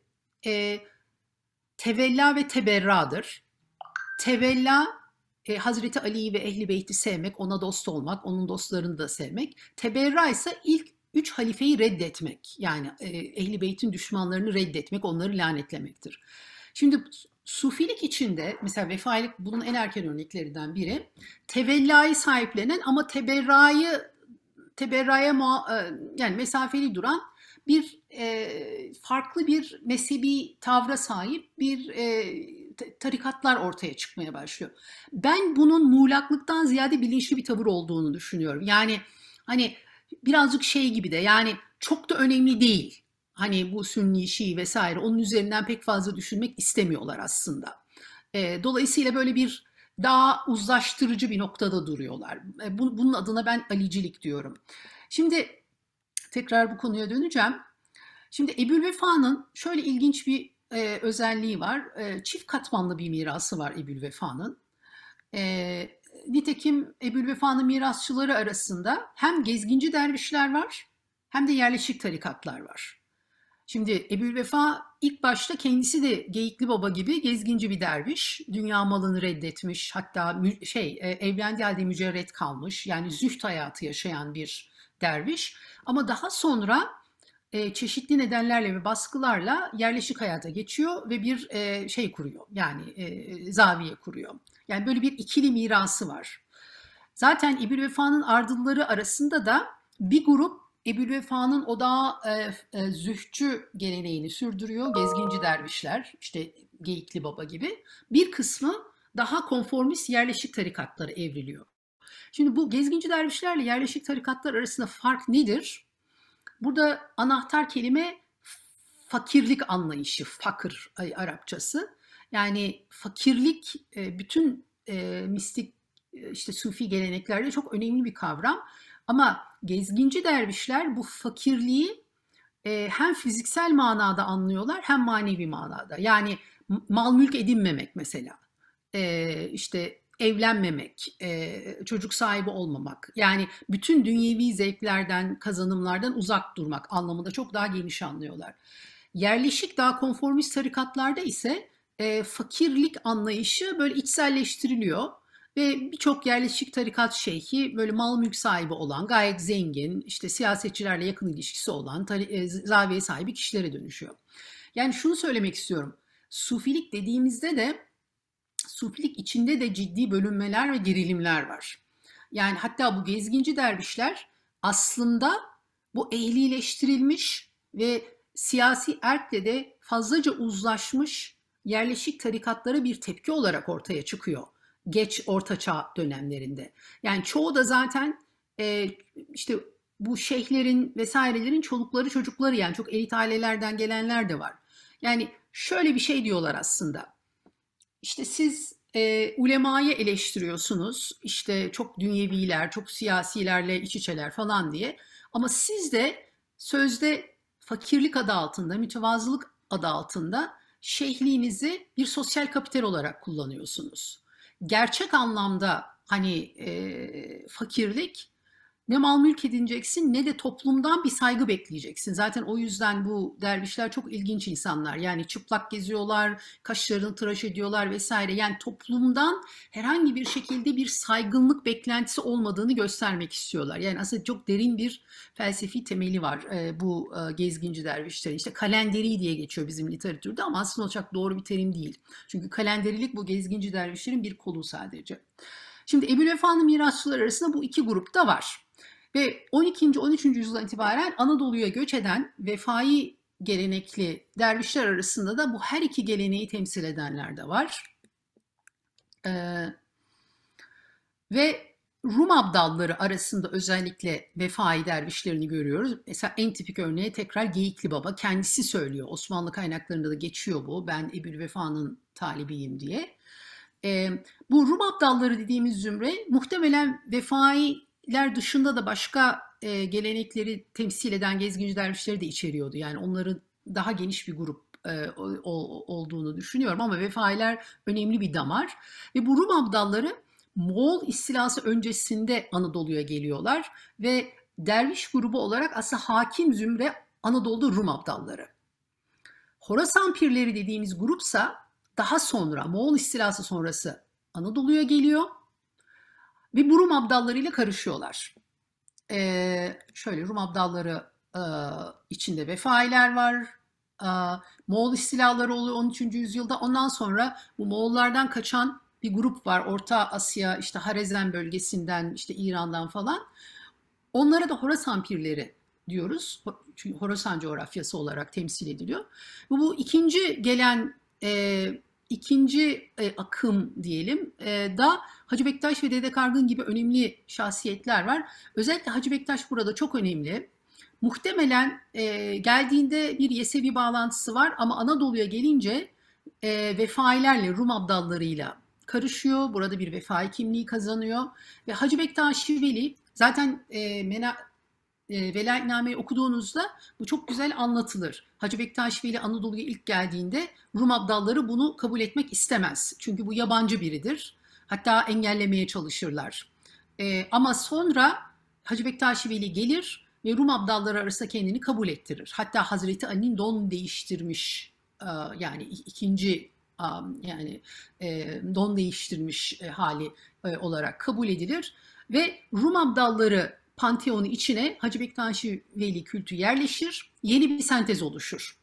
e, tevella ve teberradır. Tevella e, Hazreti Ali'yi ve Ehli Beyt'i sevmek, ona dost olmak, onun dostlarını da sevmek. Teberra ise ilk Üç halifeyi reddetmek yani e, Ehli Beyt'in düşmanlarını reddetmek, onları lanetlemektir. Şimdi Sufilik içinde mesela vefailik bunun en erken örneklerinden biri. Tevellayı sahiplenen ama teberrayı teberraya e, yani mesafeli duran bir e, farklı bir mezhebi tavra sahip bir e, tarikatlar ortaya çıkmaya başlıyor. Ben bunun muğlaklıktan ziyade bilinçli bir tavır olduğunu düşünüyorum. Yani hani birazcık şey gibi de yani çok da önemli değil. Hani bu Sünni, Şii vesaire onun üzerinden pek fazla düşünmek istemiyorlar aslında. E, dolayısıyla böyle bir daha uzlaştırıcı bir noktada duruyorlar. E, bu, bunun adına ben alicilik diyorum. Şimdi tekrar bu konuya döneceğim. Şimdi Ebul Vefa'nın şöyle ilginç bir e, özelliği var. E, çift katmanlı bir mirası var Ebul Vefa'nın. E, nitekim Ebu'l-Vefa'nın mirasçıları arasında hem gezginci dervişler var hem de yerleşik tarikatlar var. Şimdi Ebu'l-Vefa ilk başta kendisi de Geyikli Baba gibi gezginci bir derviş. Dünya malını reddetmiş hatta şey e, evlendi halde mücerret kalmış yani züht hayatı yaşayan bir derviş. Ama daha sonra e, çeşitli nedenlerle ve baskılarla yerleşik hayata geçiyor ve bir e, şey kuruyor. Yani e, zaviye kuruyor. Yani böyle bir ikili mirası var. Zaten Ebul Vefa'nın ardılları arasında da bir grup Ebul Vefa'nın o daha e, e, zühçü geleneğini sürdürüyor. Gezginci dervişler, işte Geyikli Baba gibi. Bir kısmı daha konformist yerleşik tarikatlara evriliyor. Şimdi bu gezginci dervişlerle yerleşik tarikatlar arasında fark nedir? Burada anahtar kelime fakirlik anlayışı, fakir Arapçası. Yani fakirlik e, bütün e, mistik e, işte sufi geleneklerde çok önemli bir kavram. Ama gezginci dervişler bu fakirliği hem fiziksel manada anlıyorlar hem manevi manada. Yani mal mülk edinmemek mesela. işte evlenmemek, e, çocuk sahibi olmamak, yani bütün dünyevi zevklerden, kazanımlardan uzak durmak anlamında çok daha geniş anlıyorlar. Yerleşik daha konformist tarikatlarda ise e, fakirlik anlayışı böyle içselleştiriliyor ve birçok yerleşik tarikat şeyhi böyle mal mülk sahibi olan, gayet zengin, işte siyasetçilerle yakın ilişkisi olan e, zaviye sahibi kişilere dönüşüyor. Yani şunu söylemek istiyorum. Sufilik dediğimizde de sufilik içinde de ciddi bölünmeler ve gerilimler var. Yani hatta bu gezginci dervişler aslında bu ehlileştirilmiş ve siyasi erkle de fazlaca uzlaşmış yerleşik tarikatlara bir tepki olarak ortaya çıkıyor. Geç ortaçağ dönemlerinde. Yani çoğu da zaten e, işte bu şeyhlerin vesairelerin çolukları çocukları yani çok elit ailelerden gelenler de var. Yani şöyle bir şey diyorlar aslında işte siz e, ulemayı eleştiriyorsunuz. işte çok dünyeviler, çok siyasilerle iç içeler falan diye. Ama siz de sözde fakirlik adı altında, mütevazılık adı altında şeyhliğinizi bir sosyal kapital olarak kullanıyorsunuz. Gerçek anlamda hani e, fakirlik ne mal mülk edineceksin ne de toplumdan bir saygı bekleyeceksin. Zaten o yüzden bu dervişler çok ilginç insanlar. Yani çıplak geziyorlar, kaşlarını tıraş ediyorlar vesaire. Yani toplumdan herhangi bir şekilde bir saygınlık beklentisi olmadığını göstermek istiyorlar. Yani aslında çok derin bir felsefi temeli var e, bu e, gezginci dervişlerin. İşte kalenderi diye geçiyor bizim literatürde ama aslında çok doğru bir terim değil. Çünkü kalenderilik bu gezginci dervişlerin bir kolu sadece. Şimdi Ebu Vefa'nın mirasçılar arasında bu iki grupta var. Ve 12. 13. yüzyıldan itibaren Anadolu'ya göç eden vefai gelenekli dervişler arasında da bu her iki geleneği temsil edenler de var. Ee, ve Rum abdalları arasında özellikle vefai dervişlerini görüyoruz. Mesela en tipik örneği tekrar Geyikli Baba kendisi söylüyor. Osmanlı kaynaklarında da geçiyor bu. Ben Ebul Vefa'nın talibiyim diye. E, bu Rum abdalları dediğimiz zümre muhtemelen vefai ler dışında da başka e, gelenekleri temsil eden gezginci dervişleri de içeriyordu. Yani onların daha geniş bir grup e, o, olduğunu düşünüyorum ama vefailer önemli bir damar ve bu Rum abdalları Moğol istilası öncesinde Anadolu'ya geliyorlar ve derviş grubu olarak aslında hakim zümre Anadolu'da Rum abdalları. Horasan pirleri dediğimiz grupsa daha sonra Moğol istilası sonrası Anadolu'ya geliyor bir bu Rum abdallarıyla karışıyorlar. Ee, şöyle Rum abdalları e, içinde vefailer var, e, Moğol istilaları oluyor 13. yüzyılda. Ondan sonra bu Moğollardan kaçan bir grup var. Orta Asya, işte Harezen bölgesinden, işte İran'dan falan. Onlara da Horasan pirleri diyoruz. Çünkü Horasan coğrafyası olarak temsil ediliyor. Bu, bu ikinci gelen e, ikinci e, akım diyelim e, da Hacı Bektaş ve Dede Kargın gibi önemli şahsiyetler var. Özellikle Hacı Bektaş burada çok önemli. Muhtemelen e, geldiğinde bir Yesevi bağlantısı var ama Anadolu'ya gelince e, vefailerle, Rum abdallarıyla karışıyor. Burada bir vefai kimliği kazanıyor. Ve Hacı Bektaş Veli zaten e, mena, e, velayetnameyi okuduğunuzda bu çok güzel anlatılır. Hacı Bektaş Veli Anadolu'ya ilk geldiğinde Rum abdalları bunu kabul etmek istemez. Çünkü bu yabancı biridir. Hatta engellemeye çalışırlar. E, ama sonra Hacı Bektaş Veli gelir ve Rum abdalları arasında kendini kabul ettirir. Hatta Hazreti Ali'nin don değiştirmiş e, yani ikinci yani e, don değiştirmiş e, hali e, olarak kabul edilir ve Rum abdalları panteonu içine Hacı Bektaşi Veli kültü yerleşir, yeni bir sentez oluşur.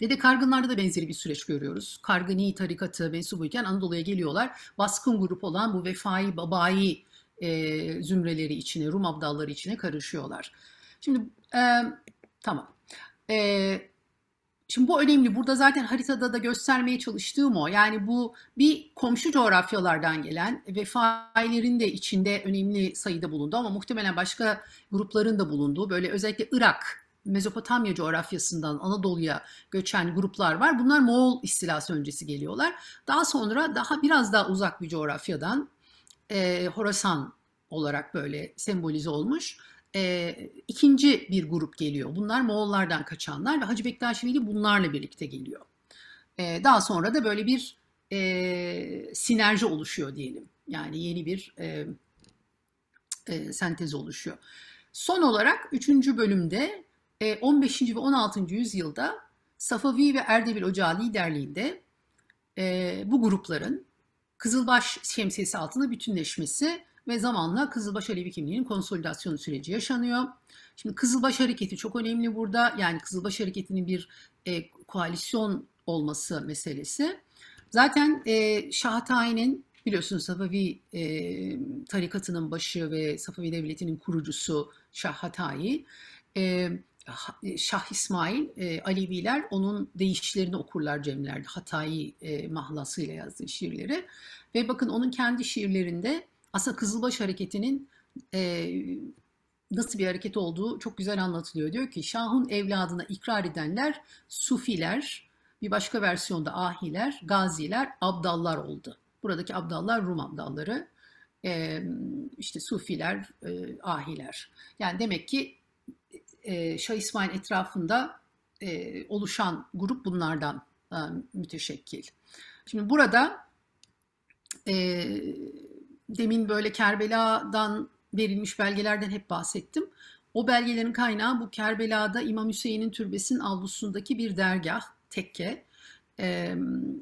Ve de kargınlarda da benzeri bir süreç görüyoruz. Kargani tarikatı mensubuyken Anadolu'ya geliyorlar. Baskın grup olan bu Vefai babayi e, zümreleri içine, Rum abdalları içine karışıyorlar. Şimdi e, tamam. E, Şimdi bu önemli. Burada zaten haritada da göstermeye çalıştığım o. Yani bu bir komşu coğrafyalardan gelen ve faillerin de içinde önemli sayıda bulundu ama muhtemelen başka grupların da bulunduğu böyle özellikle Irak Mezopotamya coğrafyasından Anadolu'ya göçen gruplar var. Bunlar Moğol istilası öncesi geliyorlar. Daha sonra daha biraz daha uzak bir coğrafyadan e, Horasan olarak böyle sembolize olmuş e, ikinci bir grup geliyor. Bunlar Moğollardan kaçanlar ve Hacı Bektaşvili bunlarla birlikte geliyor. E, daha sonra da böyle bir e, sinerji oluşuyor diyelim. Yani yeni bir e, e, sentez oluşuyor. Son olarak üçüncü bölümde 15. ve 16. yüzyılda Safavi ve Erdebil Ocağı liderliğinde bu grupların Kızılbaş şemsiyesi altında bütünleşmesi ve zamanla Kızılbaş Alevi kimliğinin konsolidasyon süreci yaşanıyor. Şimdi Kızılbaş Hareketi çok önemli burada. Yani Kızılbaş Hareketi'nin bir e, koalisyon olması meselesi. Zaten e, Şahatay'ın biliyorsunuz Safavi e, tarikatının başı ve Safavi devletinin kurucusu Şahatay. E, Şah İsmail, e, Aleviler onun değişlerini okurlar Cemler'de. Hatayi e, mahlasıyla yazdığı şiirleri. Ve bakın onun kendi şiirlerinde aslında Kızılbaş Hareketi'nin e, nasıl bir hareket olduğu çok güzel anlatılıyor. Diyor ki Şah'ın evladına ikrar edenler Sufiler, bir başka versiyonda Ahiler, Gaziler, Abdallar oldu. Buradaki Abdallar Rum Abdalları, e, işte Sufiler, e, Ahiler. Yani demek ki e, Şah İsmail etrafında e, oluşan grup bunlardan e, müteşekkil. Şimdi burada e, demin böyle Kerbela'dan verilmiş belgelerden hep bahsettim. O belgelerin kaynağı bu Kerbela'da İmam Hüseyin'in türbesinin avlusundaki bir dergah, tekke. E,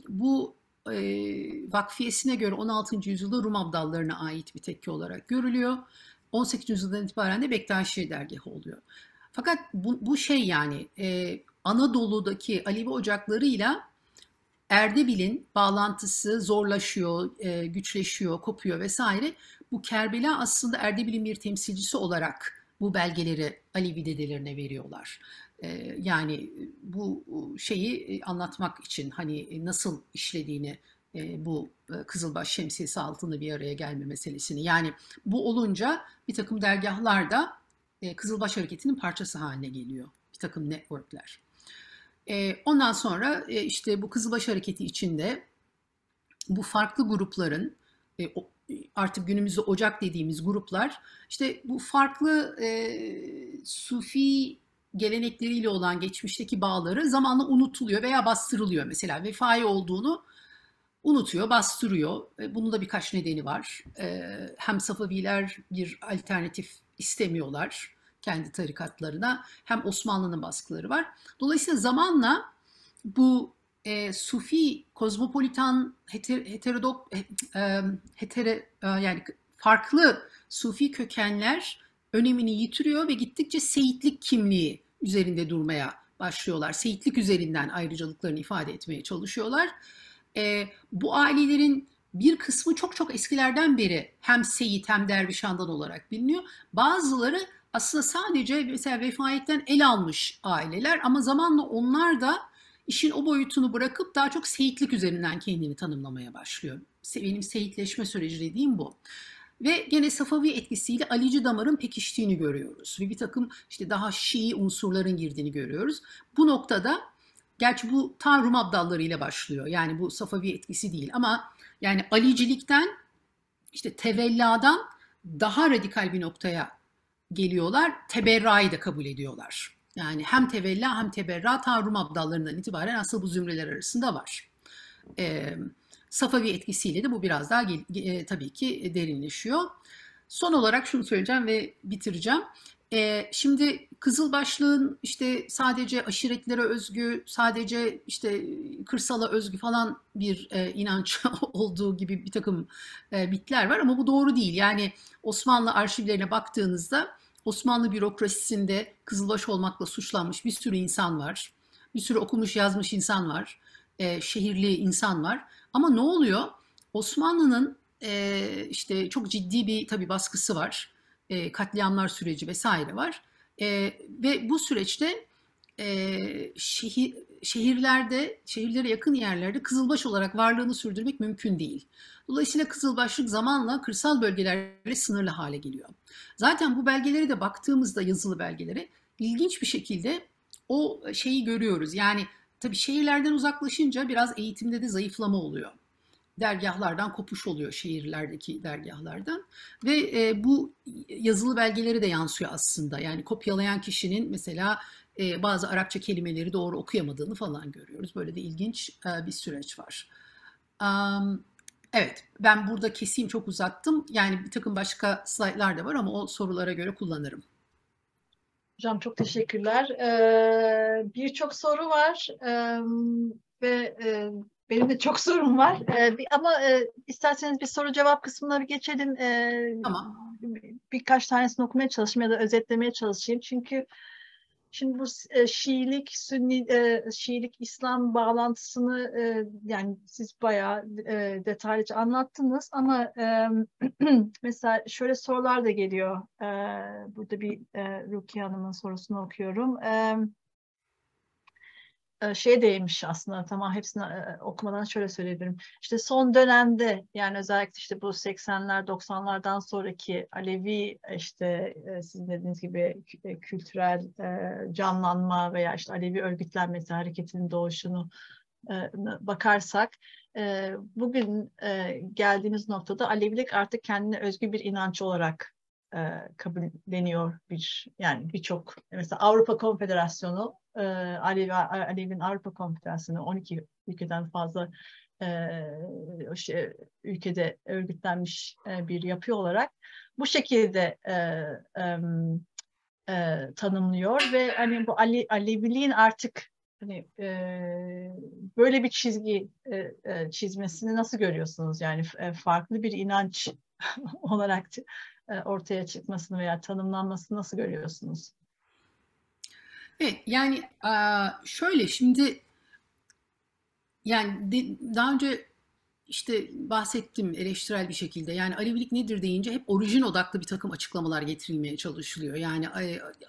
bu e, vakfiyesine göre 16. yüzyılda Rum abdallarına ait bir tekke olarak görülüyor. 18. yüzyıldan itibaren de Bektaşi dergahı oluyor. Fakat bu, bu şey yani e, Anadolu'daki Alevi ocaklarıyla Erdebil'in bağlantısı zorlaşıyor, e, güçleşiyor, kopuyor vesaire. Bu Kerbela aslında Erdebil'in bir temsilcisi olarak bu belgeleri Alevi dedelerine veriyorlar. E, yani e, bu şeyi anlatmak için hani nasıl işlediğini bu Kızılbaş şemsiyesi altında bir araya gelme meselesini. Yani bu olunca bir takım dergahlar da Kızılbaş hareketinin parçası haline geliyor. Bir takım networkler ondan sonra işte bu Kızılbaş Hareketi içinde bu farklı grupların artık günümüzde ocak dediğimiz gruplar işte bu farklı e, sufi gelenekleriyle olan geçmişteki bağları zamanla unutuluyor veya bastırılıyor mesela vefai olduğunu unutuyor, bastırıyor. E, bunun da birkaç nedeni var. Hem Safaviler bir alternatif istemiyorlar kendi tarikatlarına hem Osmanlı'nın baskıları var. Dolayısıyla zamanla bu e, Sufi kozmopolitan heter, heterodok e, hetere, e, yani farklı Sufi kökenler önemini yitiriyor ve gittikçe seyitlik kimliği üzerinde durmaya başlıyorlar. Seyitlik üzerinden ayrıcalıklarını ifade etmeye çalışıyorlar. E, bu ailelerin bir kısmı çok çok eskilerden beri hem Seyit hem Dervişandan olarak biliniyor. Bazıları aslında sadece mesela vefayetten el almış aileler ama zamanla onlar da işin o boyutunu bırakıp daha çok seyitlik üzerinden kendini tanımlamaya başlıyor. Benim seyitleşme süreci dediğim bu. Ve gene Safavi etkisiyle Alici damarın pekiştiğini görüyoruz. Ve bir takım işte daha Şii unsurların girdiğini görüyoruz. Bu noktada gerçi bu ta Rum abdallarıyla başlıyor. Yani bu Safavi etkisi değil ama yani Alicilikten işte tevelladan daha radikal bir noktaya geliyorlar. Teberra'yı da kabul ediyorlar. Yani hem tevella hem teberra ta abdallarından itibaren asıl bu zümreler arasında var. E, Safavi etkisiyle de bu biraz daha e, tabii ki derinleşiyor. Son olarak şunu söyleyeceğim ve bitireceğim. E, şimdi Kızılbaşlığın işte sadece aşiretlere özgü, sadece işte kırsala özgü falan bir e, inanç olduğu gibi bir takım e, bitler var ama bu doğru değil. Yani Osmanlı arşivlerine baktığınızda Osmanlı bürokrasisinde kızılbaş olmakla suçlanmış bir sürü insan var. Bir sürü okumuş yazmış insan var. E, şehirli insan var. Ama ne oluyor? Osmanlı'nın e, işte çok ciddi bir tabi baskısı var. E, katliamlar süreci vesaire var. E, ve bu süreçte e, şehir, şehirlerde, şehirlere yakın yerlerde kızılbaş olarak varlığını sürdürmek mümkün değil. Dolayısıyla kızılbaşlık zamanla kırsal bölgelerle sınırlı hale geliyor. Zaten bu belgeleri de baktığımızda yazılı belgeleri ilginç bir şekilde o şeyi görüyoruz. Yani tabii şehirlerden uzaklaşınca biraz eğitimde de zayıflama oluyor dergahlardan kopuş oluyor şehirlerdeki dergahlardan ve e, bu yazılı belgeleri de yansıyor aslında. Yani kopyalayan kişinin mesela e, bazı Arapça kelimeleri doğru okuyamadığını falan görüyoruz. Böyle de ilginç e, bir süreç var. Um, evet ben burada keseyim çok uzattım. Yani bir takım başka slaytlar da var ama o sorulara göre kullanırım. Hocam çok teşekkürler. Ee, Birçok soru var. Ee, ve e, benim de çok sorum var. Ee, bir, ama e, isterseniz bir soru cevap kısmına bir geçelim. Ee, tamam. Bir, birkaç tanesini okumaya çalışayım ya da özetlemeye çalışayım. Çünkü şimdi bu e, Şiilik, Sünni, e, Şiilik İslam bağlantısını e, yani siz bayağı e, detaylıca anlattınız ama e, mesela şöyle sorular da geliyor. E, burada bir e, Rukiye Hanım'ın sorusunu okuyorum. Evet. E, şeye değmiş aslında tamam hepsini e, e, okumadan şöyle söyleyebilirim. İşte son dönemde yani özellikle işte bu 80'ler 90'lardan sonraki Alevi işte sizin dediğiniz gibi kültürel canlanma veya işte Alevi örgütlenmesi hareketinin doğuşunu bakarsak bugün geldiğimiz noktada Alevilik artık kendine özgü bir inanç olarak e, kabulleniyor bir yani birçok mesela Avrupa Konfederasyonu e, Alevi, Alevi'nin Avrupa Konfederasyonu 12 ülkeden fazla e, şey, ülkede örgütlenmiş e, bir yapı olarak bu şekilde e, e, e, tanımlıyor ve hani bu Ale, Aleviliğin artık hani e, böyle bir çizgi e, e, çizmesini nasıl görüyorsunuz yani e, farklı bir inanç olarak e, ortaya çıkmasını veya tanımlanmasını nasıl görüyorsunuz? Evet, yani şöyle şimdi yani daha önce işte bahsettim eleştirel bir şekilde. Yani Alevilik nedir deyince hep orijin odaklı bir takım açıklamalar getirilmeye çalışılıyor. Yani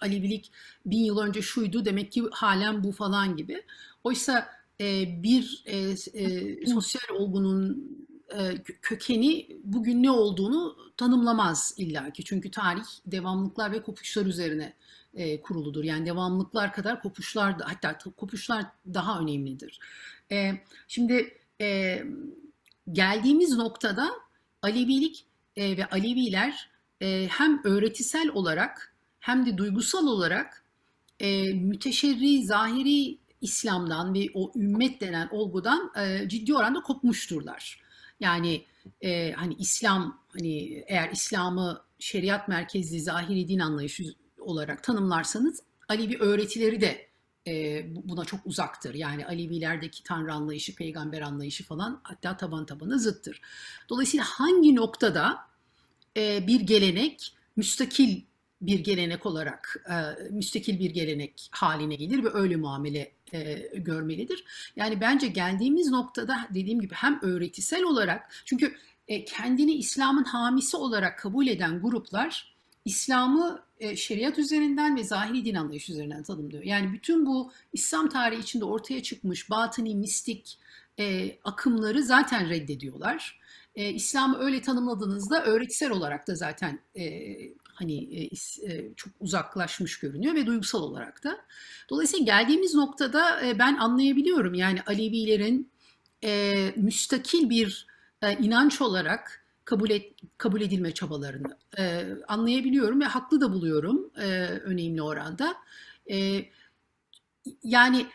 Alevilik bin yıl önce şuydu demek ki halen bu falan gibi. Oysa e, bir e, sosyal olgunun e, kökeni bugün ne olduğunu tanımlamaz illaki. Çünkü tarih devamlıklar ve kopuşlar üzerine e, kuruludur. Yani devamlıklar kadar kopuşlar da hatta kopuşlar daha önemlidir. E, şimdi geldiğimiz noktada Alevilik ve Aleviler hem öğretisel olarak hem de duygusal olarak müteşerri, zahiri İslam'dan ve o ümmet denen olgudan ciddi oranda kopmuşturlar. Yani e, hani İslam hani eğer İslam'ı şeriat merkezli zahiri din anlayışı olarak tanımlarsanız Alevi öğretileri de e, buna çok uzaktır. Yani Alevilerdeki tanrı anlayışı, peygamber anlayışı falan hatta taban tabana zıttır. Dolayısıyla hangi noktada e, bir gelenek müstakil bir gelenek olarak, e, müstakil bir gelenek haline gelir ve öyle muamele e, görmelidir. Yani bence geldiğimiz noktada dediğim gibi hem öğretisel olarak çünkü e, kendini İslam'ın hamisi olarak kabul eden gruplar İslam'ı e, şeriat üzerinden ve zahiri din anlayışı üzerinden tanımlıyor. Yani bütün bu İslam tarihi içinde ortaya çıkmış batıni, mistik e, akımları zaten reddediyorlar. E, İslam'ı öyle tanımladığınızda öğretisel olarak da zaten e, hani e, e, çok uzaklaşmış görünüyor ve duygusal olarak da. Dolayısıyla geldiğimiz noktada e, ben anlayabiliyorum yani Alevilerin müstakil bir inanç olarak kabul, et, kabul edilme çabalarını anlayabiliyorum ve haklı da buluyorum önemli oranda. yani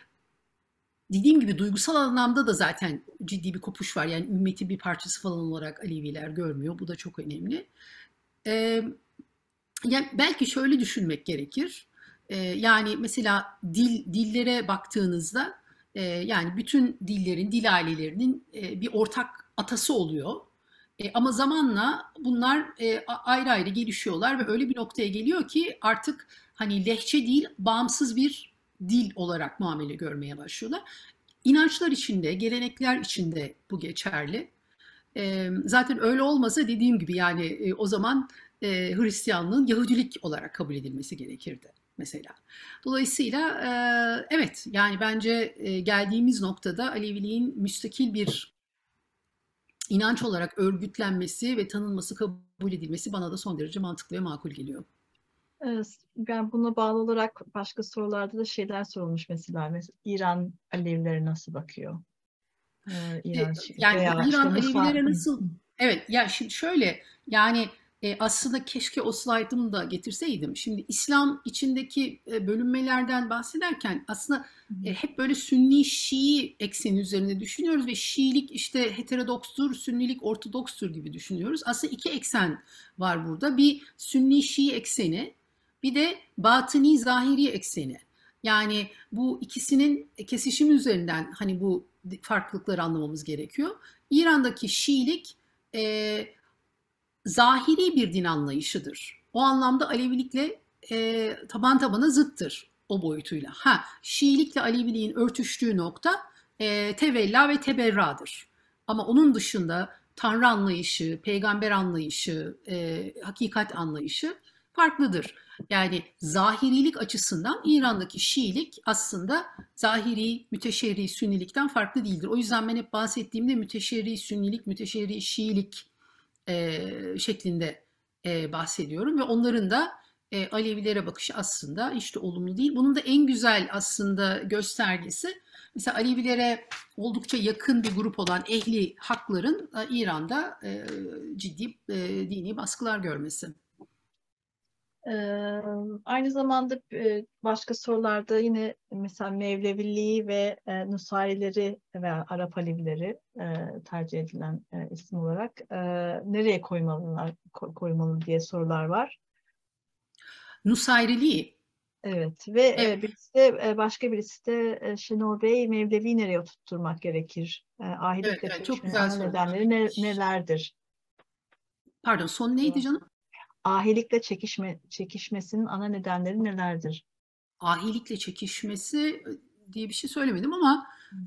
dediğim gibi duygusal anlamda da zaten ciddi bir kopuş var. Yani ümmetin bir parçası falan olarak Aleviler görmüyor. Bu da çok önemli. Evet yani belki şöyle düşünmek gerekir. E, yani mesela dil dillere baktığınızda e, yani bütün dillerin, dil ailelerinin e, bir ortak atası oluyor. E, ama zamanla bunlar e, ayrı ayrı gelişiyorlar ve öyle bir noktaya geliyor ki artık hani lehçe değil bağımsız bir dil olarak muamele görmeye başlıyorlar. İnançlar içinde, gelenekler içinde bu geçerli. E, zaten öyle olmasa dediğim gibi yani e, o zaman e, Hristiyanlığın Yahudilik olarak kabul edilmesi gerekirdi mesela. Dolayısıyla e, evet yani bence e, geldiğimiz noktada Aleviliğin müstakil bir inanç olarak örgütlenmesi ve tanınması kabul edilmesi bana da son derece mantıklı ve makul geliyor. Ben buna bağlı olarak başka sorularda da şeyler sorulmuş mesela. mesela İran Alevileri nasıl bakıyor? Ee, e, İran, yani İran işte nasıl? Evet, ya şimdi şöyle yani e, aslında keşke o slaytımı da getirseydim. Şimdi İslam içindeki e, bölünmelerden bahsederken aslında e, hep böyle Sünni Şii ekseni üzerine düşünüyoruz ve Şiilik işte heterodokstur, Sünnilik ortodokstur gibi düşünüyoruz. Aslında iki eksen var burada. Bir Sünni Şii ekseni, bir de batini zahiri ekseni. Yani bu ikisinin kesişimi üzerinden hani bu farklılıkları anlamamız gerekiyor. İran'daki Şiilik e, zahiri bir din anlayışıdır. O anlamda Alevilikle e, taban tabana zıttır o boyutuyla. Ha, Şiilikle Aleviliğin örtüştüğü nokta e, tevella ve teberradır. Ama onun dışında Tanrı anlayışı, peygamber anlayışı, e, hakikat anlayışı farklıdır. Yani zahirilik açısından İran'daki Şiilik aslında zahiri, müteşerri, sünnilikten farklı değildir. O yüzden ben hep bahsettiğimde müteşerri, sünnilik, müteşerri, Şiilik e, şeklinde e, bahsediyorum ve onların da e, Alevilere bakışı aslında işte olumlu değil. Bunun da en güzel aslında göstergesi mesela Alevilere oldukça yakın bir grup olan ehli hakların İran'da e, ciddi e, dini baskılar görmesi. Ee, aynı zamanda e, başka sorularda yine mesela Mevleviliği ve e, Nusayrileri veya Arap Alevileri e, tercih edilen e, isim olarak e, nereye koymalılar koymalı diye sorular var. Nusayriliği. Evet ve e, evet. E, birisi de, e, başka birisi de e, Şenol Bey Mevlevi nereye oturtmak gerekir? E, ahiret evet, evet, çok güzel nedenleri ne, nelerdir? Pardon son neydi canım? ahilikle çekişme, çekişmesinin ana nedenleri nelerdir? Ahilikle çekişmesi e, diye bir şey söylemedim ama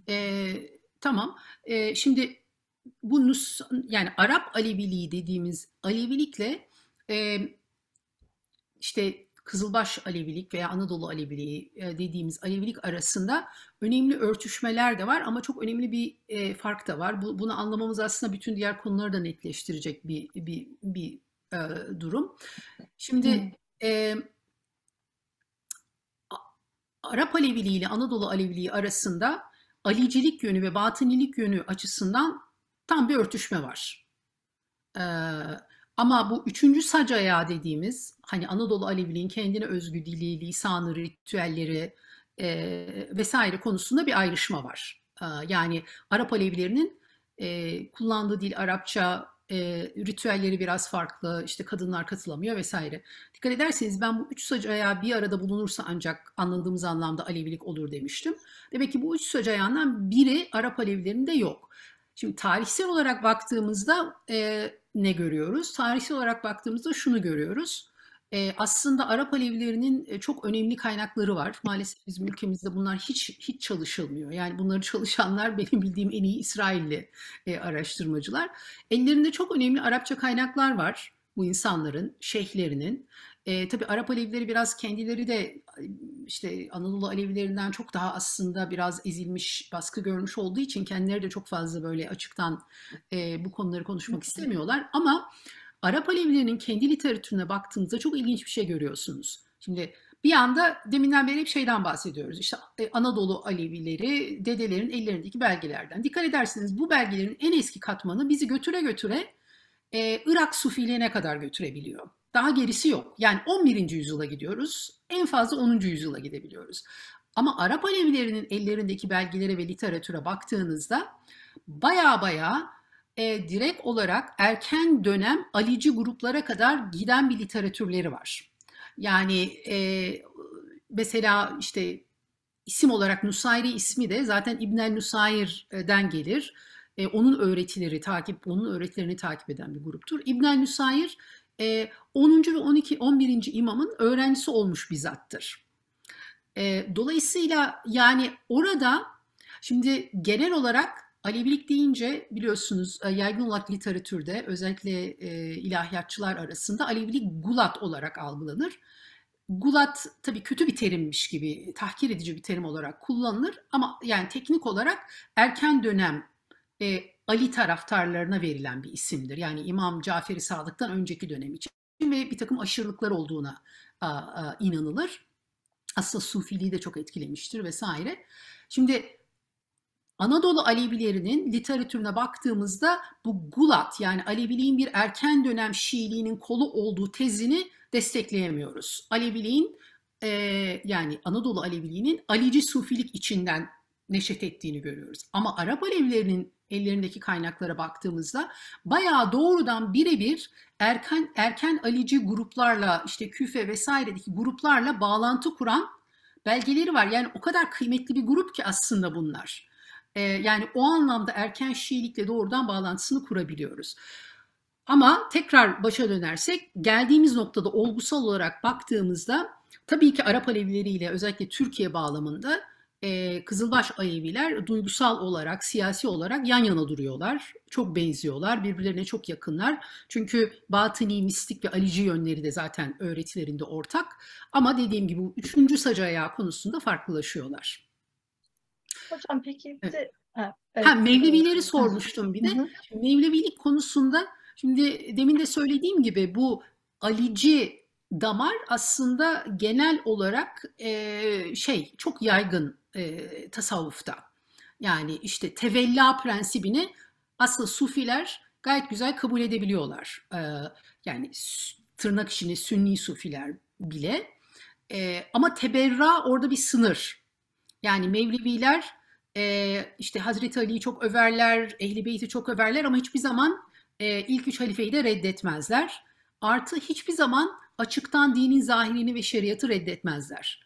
e, tamam. E, şimdi bu Nus, yani Arap Aleviliği dediğimiz Alevilikle e, işte Kızılbaş Alevilik veya Anadolu Aleviliği e, dediğimiz Alevilik arasında önemli örtüşmeler de var ama çok önemli bir e, fark da var. Bu, bunu anlamamız aslında bütün diğer konuları da netleştirecek bir bir, bir e, durum. Şimdi e, Arap Aleviliği ile Anadolu Aleviliği arasında Alicilik yönü ve Batınilik yönü açısından tam bir örtüşme var. E, ama bu üçüncü sacaya dediğimiz hani Anadolu Aleviliğin kendine özgü dili, lisanı, ritüelleri e, vesaire konusunda bir ayrışma var. E, yani Arap Alevilerinin e, kullandığı dil Arapça, e, ritüelleri biraz farklı, işte kadınlar katılamıyor vesaire. Dikkat ederseniz ben bu üç sac ayağı bir arada bulunursa ancak anladığımız anlamda Alevilik olur demiştim. Demek ki bu üç sac ayağından biri Arap Alevilerinde yok. Şimdi tarihsel olarak baktığımızda e, ne görüyoruz? Tarihsel olarak baktığımızda şunu görüyoruz. E, aslında Arap Alevlerinin çok önemli kaynakları var. Maalesef bizim ülkemizde bunlar hiç hiç çalışılmıyor. Yani bunları çalışanlar benim bildiğim en iyi İsrailli e, araştırmacılar. Ellerinde çok önemli Arapça kaynaklar var bu insanların, şeyhlerinin. E, tabii Arap Alevileri biraz kendileri de işte Anadolu Alevilerinden çok daha aslında biraz ezilmiş, baskı görmüş olduğu için kendileri de çok fazla böyle açıktan e, bu konuları konuşmak istemiyorlar. Ama Arap Alevilerinin kendi literatürüne baktığınızda çok ilginç bir şey görüyorsunuz. Şimdi bir anda deminden beri hep şeyden bahsediyoruz. İşte e, Anadolu Alevileri, dedelerin ellerindeki belgelerden. Dikkat ederseniz bu belgelerin en eski katmanı bizi götüre götüre e, Irak Sufiliğine kadar götürebiliyor. Daha gerisi yok. Yani 11. yüzyıla gidiyoruz. En fazla 10. yüzyıla gidebiliyoruz. Ama Arap Alevilerinin ellerindeki belgelere ve literatüre baktığınızda baya baya e, direkt olarak erken dönem alici gruplara kadar giden bir literatürleri var. Yani e, mesela işte isim olarak Nusayri ismi de zaten İbnel Nusayr'den gelir. E, onun öğretileri takip, onun öğretilerini takip eden bir gruptur. İbnel Nusayr e, 10. ve 12. 11. imamın öğrencisi olmuş bir zattır. E, dolayısıyla yani orada şimdi genel olarak Alevilik deyince biliyorsunuz e, yaygın olarak literatürde özellikle e, ilahiyatçılar arasında Alevilik gulat olarak algılanır. Gulat tabii kötü bir terimmiş gibi, tahkir edici bir terim olarak kullanılır ama yani teknik olarak erken dönem e, Ali taraftarlarına verilen bir isimdir. Yani İmam Cafer-i Sadık'tan önceki dönem için ve bir takım aşırılıklar olduğuna a, a, inanılır. Aslında Sufiliği de çok etkilemiştir vesaire. Şimdi Anadolu Alevilerinin literatürüne baktığımızda bu Gulat yani Aleviliğin bir erken dönem Şiiliğinin kolu olduğu tezini destekleyemiyoruz. Aleviliğin e, yani Anadolu Aleviliğinin Alici Sufilik içinden neşet ettiğini görüyoruz. Ama Arap Alevlerinin ellerindeki kaynaklara baktığımızda bayağı doğrudan birebir erken erken Alici gruplarla işte Küfe vesairedeki gruplarla bağlantı kuran belgeleri var. Yani o kadar kıymetli bir grup ki aslında bunlar e, yani o anlamda erken Şiilikle doğrudan bağlantısını kurabiliyoruz. Ama tekrar başa dönersek geldiğimiz noktada olgusal olarak baktığımızda tabii ki Arap Alevileriyle özellikle Türkiye bağlamında e, Kızılbaş Aleviler duygusal olarak, siyasi olarak yan yana duruyorlar. Çok benziyorlar, birbirlerine çok yakınlar. Çünkü batini, mistik ve alici yönleri de zaten öğretilerinde ortak. Ama dediğim gibi üçüncü sac konusunda farklılaşıyorlar. Hocam peki bir de evet. ha, Mevlevileri sormuştum bir de. Şimdi Mevlevilik konusunda şimdi demin de söylediğim gibi bu Alici damar aslında genel olarak e, şey çok yaygın e, tasavvufta. Yani işte tevella prensibini aslında sufiler gayet güzel kabul edebiliyorlar. E, yani tırnak içinde sünni sufiler bile. E, ama teberra orada bir sınır. Yani Mevleviler e, işte Hazreti Ali'yi çok överler, Ehli Beyt'i çok överler ama hiçbir zaman e, ilk üç halifeyi de reddetmezler. Artı hiçbir zaman açıktan dinin zahirini ve şeriatı reddetmezler.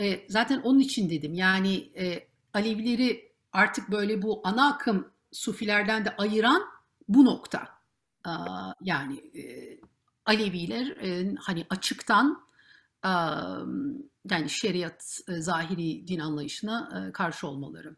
E, zaten onun için dedim yani e, Alevileri artık böyle bu ana akım Sufilerden de ayıran bu nokta. E, yani e, Aleviler e, hani açıktan yani şeriat zahiri din anlayışına karşı olmaları.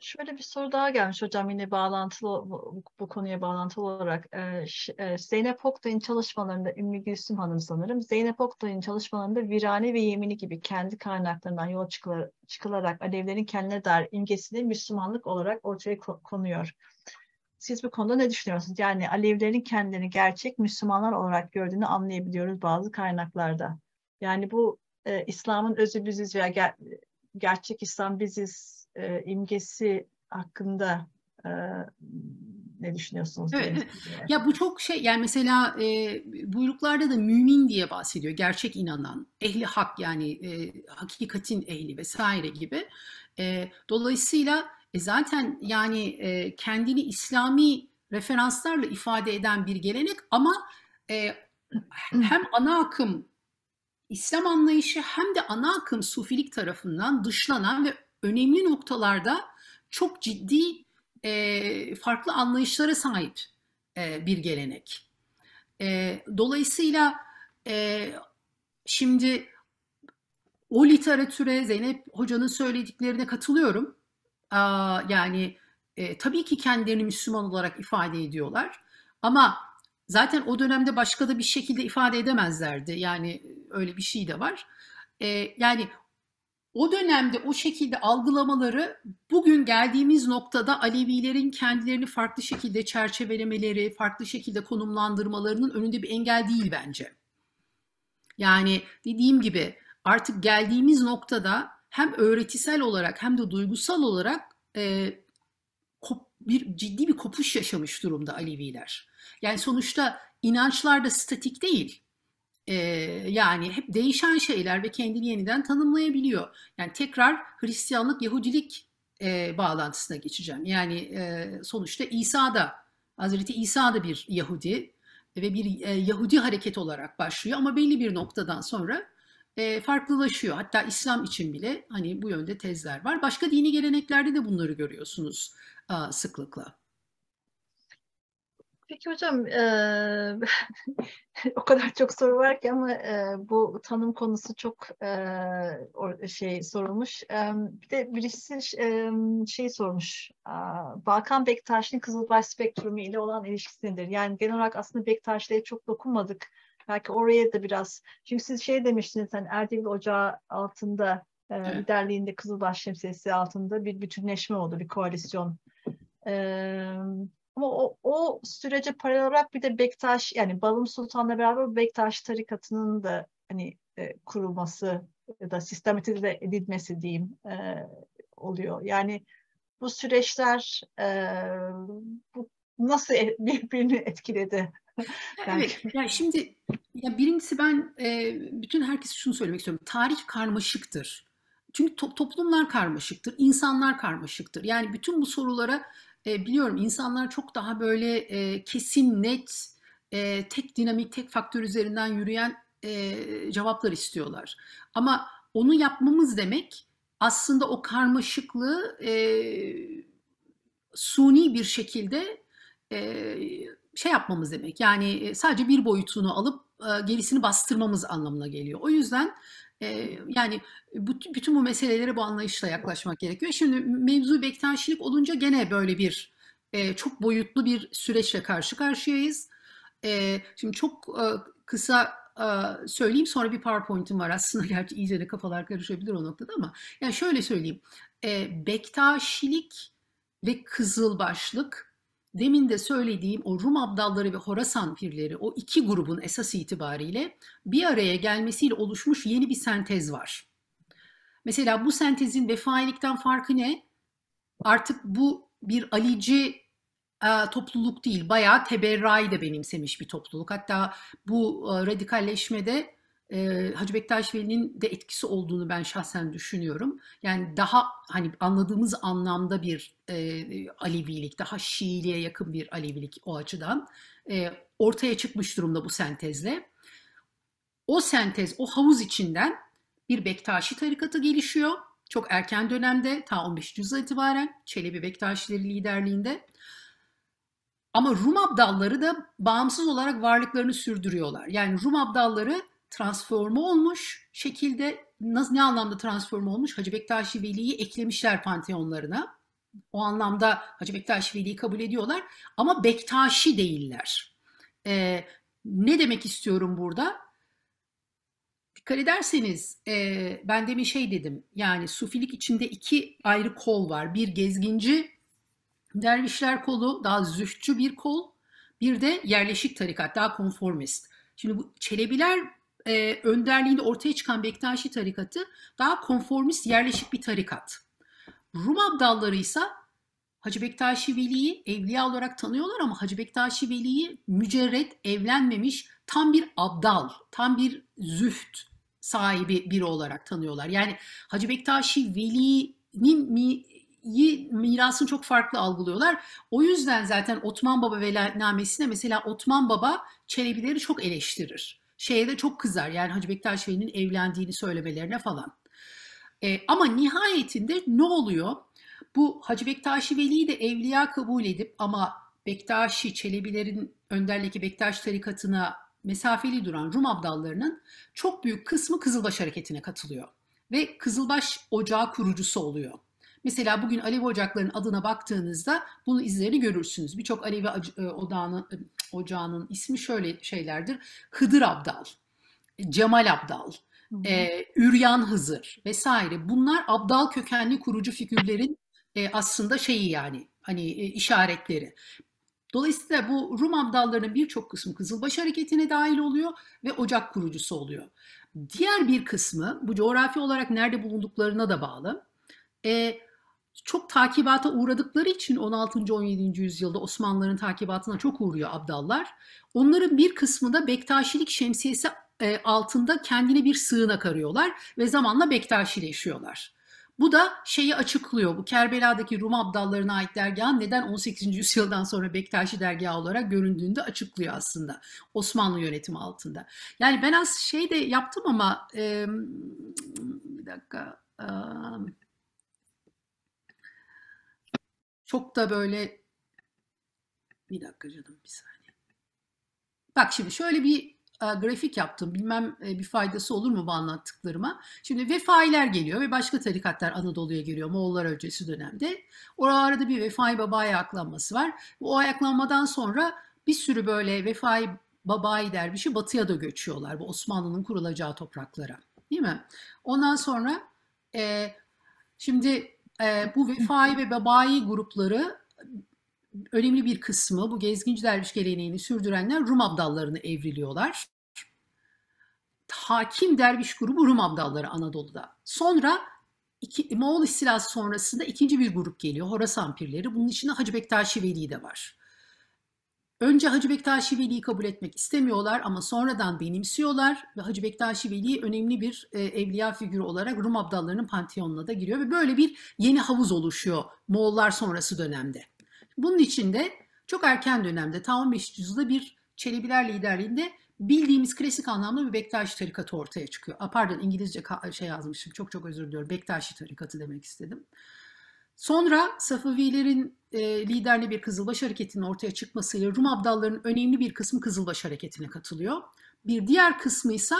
Şöyle bir soru daha gelmiş hocam yine bağlantılı bu, bu konuya bağlantılı olarak. Ee, ş- e, Zeynep Oktay'ın çalışmalarında Ümmü Gülsüm Hanım sanırım. Zeynep Oktay'ın çalışmalarında virane ve yemini gibi kendi kaynaklarından yola çıkılar, çıkılarak Alevlerin kendine dair imgesini Müslümanlık olarak ortaya konuyor. Siz bu konuda ne düşünüyorsunuz? Yani Alevlerin kendilerini gerçek Müslümanlar olarak gördüğünü anlayabiliyoruz bazı kaynaklarda. Yani bu e, İslam'ın özü biziz veya ger- gerçek İslam biziz e, imgesi hakkında e, ne düşünüyorsunuz? Evet, Ya bu çok şey yani mesela e, buyruklarda da mümin diye bahsediyor. Gerçek inanan, ehli hak yani e, hakikatin ehli vesaire gibi. E, dolayısıyla e, zaten yani e, kendini İslami referanslarla ifade eden bir gelenek ama e, hem ana akım İslam anlayışı hem de ana akım sufilik tarafından dışlanan ve önemli noktalarda çok ciddi e, farklı anlayışlara sahip e, bir gelenek. E, dolayısıyla e, şimdi o literatüre Zeynep Hoca'nın söylediklerine katılıyorum. Aa, yani e, tabii ki kendilerini Müslüman olarak ifade ediyorlar ama zaten o dönemde başka da bir şekilde ifade edemezlerdi. Yani e, öyle bir şey de var. E, yani o dönemde o şekilde algılamaları bugün geldiğimiz noktada Alevilerin kendilerini farklı şekilde çerçevelemeleri, farklı şekilde konumlandırmalarının önünde bir engel değil bence. Yani dediğim gibi artık geldiğimiz noktada hem öğretisel olarak hem de duygusal olarak e, bir ciddi bir kopuş yaşamış durumda Aleviler. Yani sonuçta inançlar da statik değil yani hep değişen şeyler ve kendini yeniden tanımlayabiliyor. Yani tekrar Hristiyanlık, Yahudilik e, bağlantısına geçeceğim. Yani e, sonuçta İsa da, Hazreti İsa da bir Yahudi ve bir e, Yahudi hareket olarak başlıyor ama belli bir noktadan sonra e, farklılaşıyor. Hatta İslam için bile hani bu yönde tezler var. Başka dini geleneklerde de bunları görüyorsunuz a, sıklıkla. Peki hocam e, o kadar çok soru var ki ama e, bu tanım konusu çok e, şey sorulmuş. E, bir de birisi e, şey sormuş. E, Balkan Bektaş'ın Kızılbaş spektrumu ile olan ilişkisi nedir? Yani genel olarak aslında Bektaş'la çok dokunmadık. Belki oraya da biraz. Çünkü siz şey demiştiniz hani Erdemir Ocağı altında e, evet. liderliğinde Kızılbaş şemsiyesi altında bir bütünleşme oldu, bir koalisyon. Evet ama o, o sürece paralel olarak bir de Bektaş yani Balım Sultan'la beraber Bektaş tarikatının da hani e, kurulması ya da sistematize edilmesi diyeyim e, oluyor. Yani bu süreçler e, bu nasıl e, birbirini etkiledi? evet, yani şimdi ya birincisi ben e, bütün herkese şunu söylemek istiyorum. Tarih karmaşıktır. Çünkü to- toplumlar karmaşıktır, insanlar karmaşıktır. Yani bütün bu sorulara e, biliyorum insanlar çok daha böyle e, kesin, net, e, tek dinamik, tek faktör üzerinden yürüyen e, cevaplar istiyorlar. Ama onu yapmamız demek aslında o karmaşıklığı e, suni bir şekilde e, şey yapmamız demek. Yani sadece bir boyutunu alıp gerisini bastırmamız anlamına geliyor. O yüzden e, yani bu, bütün bu meselelere bu anlayışla yaklaşmak gerekiyor. Şimdi mevzu bektaşilik olunca gene böyle bir e, çok boyutlu bir süreçle karşı karşıyayız. E, şimdi çok e, kısa e, söyleyeyim sonra bir PowerPoint'im var aslında gerçi iyice de kafalar karışabilir o noktada ama yani şöyle söyleyeyim. E, Bektaşilik ve kızılbaşlık demin de söylediğim o Rum abdalları ve Horasan pirleri o iki grubun esas itibariyle bir araya gelmesiyle oluşmuş yeni bir sentez var. Mesela bu sentezin vefailikten farkı ne? Artık bu bir Alici e, topluluk değil, bayağı teberrayı da benimsemiş bir topluluk. Hatta bu e, radikalleşmede e, Hacı Bektaş Veli'nin de etkisi olduğunu ben şahsen düşünüyorum. Yani daha hani anladığımız anlamda bir e, Alevilik, daha Şiiliğe yakın bir Alevilik o açıdan e, ortaya çıkmış durumda bu sentezle. O sentez, o havuz içinden bir Bektaşi tarikatı gelişiyor. Çok erken dönemde, ta 15. yüzyıla itibaren Çelebi Bektaşileri liderliğinde. Ama Rum abdalları da bağımsız olarak varlıklarını sürdürüyorlar. Yani Rum abdalları transformu olmuş şekilde nasıl ne anlamda transform olmuş? Hacı Bektaşi Veli'yi eklemişler panteonlarına. O anlamda Hacı Bektaşi Veli'yi kabul ediyorlar ama Bektaşi değiller. Ee, ne demek istiyorum burada? Dikkat ederseniz e, ben demin şey dedim yani sufilik içinde iki ayrı kol var. Bir gezginci dervişler kolu daha zühtçü bir kol bir de yerleşik tarikat daha konformist. Şimdi bu Çelebiler e, önderliğinde ortaya çıkan Bektaşi tarikatı daha konformist yerleşik bir tarikat. Rum abdalları ise Hacı Bektaşi Veli'yi evliya olarak tanıyorlar ama Hacı Bektaşi Veli'yi mücerret, evlenmemiş, tam bir abdal, tam bir züht sahibi biri olarak tanıyorlar. Yani Hacı Bektaşi Veli'nin mi, mirasını çok farklı algılıyorlar. O yüzden zaten Otman Baba velayetnamesine mesela Otman Baba Çelebileri çok eleştirir şeye de çok kızar. Yani Hacı Bektaş Veli'nin evlendiğini söylemelerine falan. E, ama nihayetinde ne oluyor? Bu Hacı Bektaşi Veli'yi de evliya kabul edip ama Bektaşi, Çelebilerin önderdeki Bektaş tarikatına mesafeli duran Rum abdallarının çok büyük kısmı Kızılbaş hareketine katılıyor. Ve Kızılbaş ocağı kurucusu oluyor. Mesela bugün Alevi ocaklarının adına baktığınızda bunun izlerini görürsünüz. Birçok Alevi e, odağının, e, ocağının ismi şöyle şeylerdir. Hıdır Abdal, e, Cemal Abdal, e, Üryan Hızır vesaire. Bunlar Abdal kökenli kurucu figürlerin e, aslında şeyi yani hani e, işaretleri. Dolayısıyla bu Rum abdallarının birçok kısmı Kızılbaş Hareketi'ne dahil oluyor ve ocak kurucusu oluyor. Diğer bir kısmı bu coğrafi olarak nerede bulunduklarına da bağlı. E, çok takibata uğradıkları için 16. 17. yüzyılda Osmanlıların takibatına çok uğruyor abdallar. Onların bir kısmı da Bektaşilik şemsiyesi e, altında kendine bir sığınak arıyorlar ve zamanla Bektaşileşiyorlar. Bu da şeyi açıklıyor. Bu Kerbela'daki Rum abdallarına ait dergahın neden 18. yüzyıldan sonra Bektaşi dergahı olarak göründüğünde açıklıyor aslında. Osmanlı yönetimi altında. Yani ben az şey de yaptım ama e, bir dakika. E, çok da böyle bir dakika canım bir saniye. Bak şimdi şöyle bir e, grafik yaptım. Bilmem e, bir faydası olur mu bu anlattıklarıma. Şimdi vefailer geliyor ve başka tarikatlar Anadolu'ya geliyor Moğollar öncesi dönemde. Orada arada bir vefai baba ayaklanması var. Bu ayaklanmadan sonra bir sürü böyle vefai babai dervişi batıya da göçüyorlar. Bu Osmanlı'nın kurulacağı topraklara. Değil mi? Ondan sonra e, şimdi e, bu vefai ve babayi grupları önemli bir kısmı bu gezginci derviş geleneğini sürdürenler Rum abdallarını evriliyorlar. Hakim derviş grubu Rum abdalları Anadolu'da. Sonra iki, Moğol istilası sonrasında ikinci bir grup geliyor Horasan pirleri. Bunun içinde Hacı Bektaşi Veli de var. Önce Hacı Bektaşi Veli'yi kabul etmek istemiyorlar ama sonradan benimsiyorlar ve Hacı Bektaşi Veli önemli bir e, evliya figürü olarak Rum abdallarının panteonuna da giriyor ve böyle bir yeni havuz oluşuyor Moğollar sonrası dönemde. Bunun için de çok erken dönemde ta 15. yüzyılda bir Çelebiler liderliğinde bildiğimiz klasik anlamda bir Bektaşi tarikatı ortaya çıkıyor. A, pardon İngilizce şey yazmışım çok çok özür diliyorum. Bektaşi tarikatı demek istedim. Sonra Safavilerin e, liderli bir Kızılbaş hareketinin ortaya çıkmasıyla Rum Abdalların önemli bir kısmı Kızılbaş hareketine katılıyor. Bir diğer kısmı ise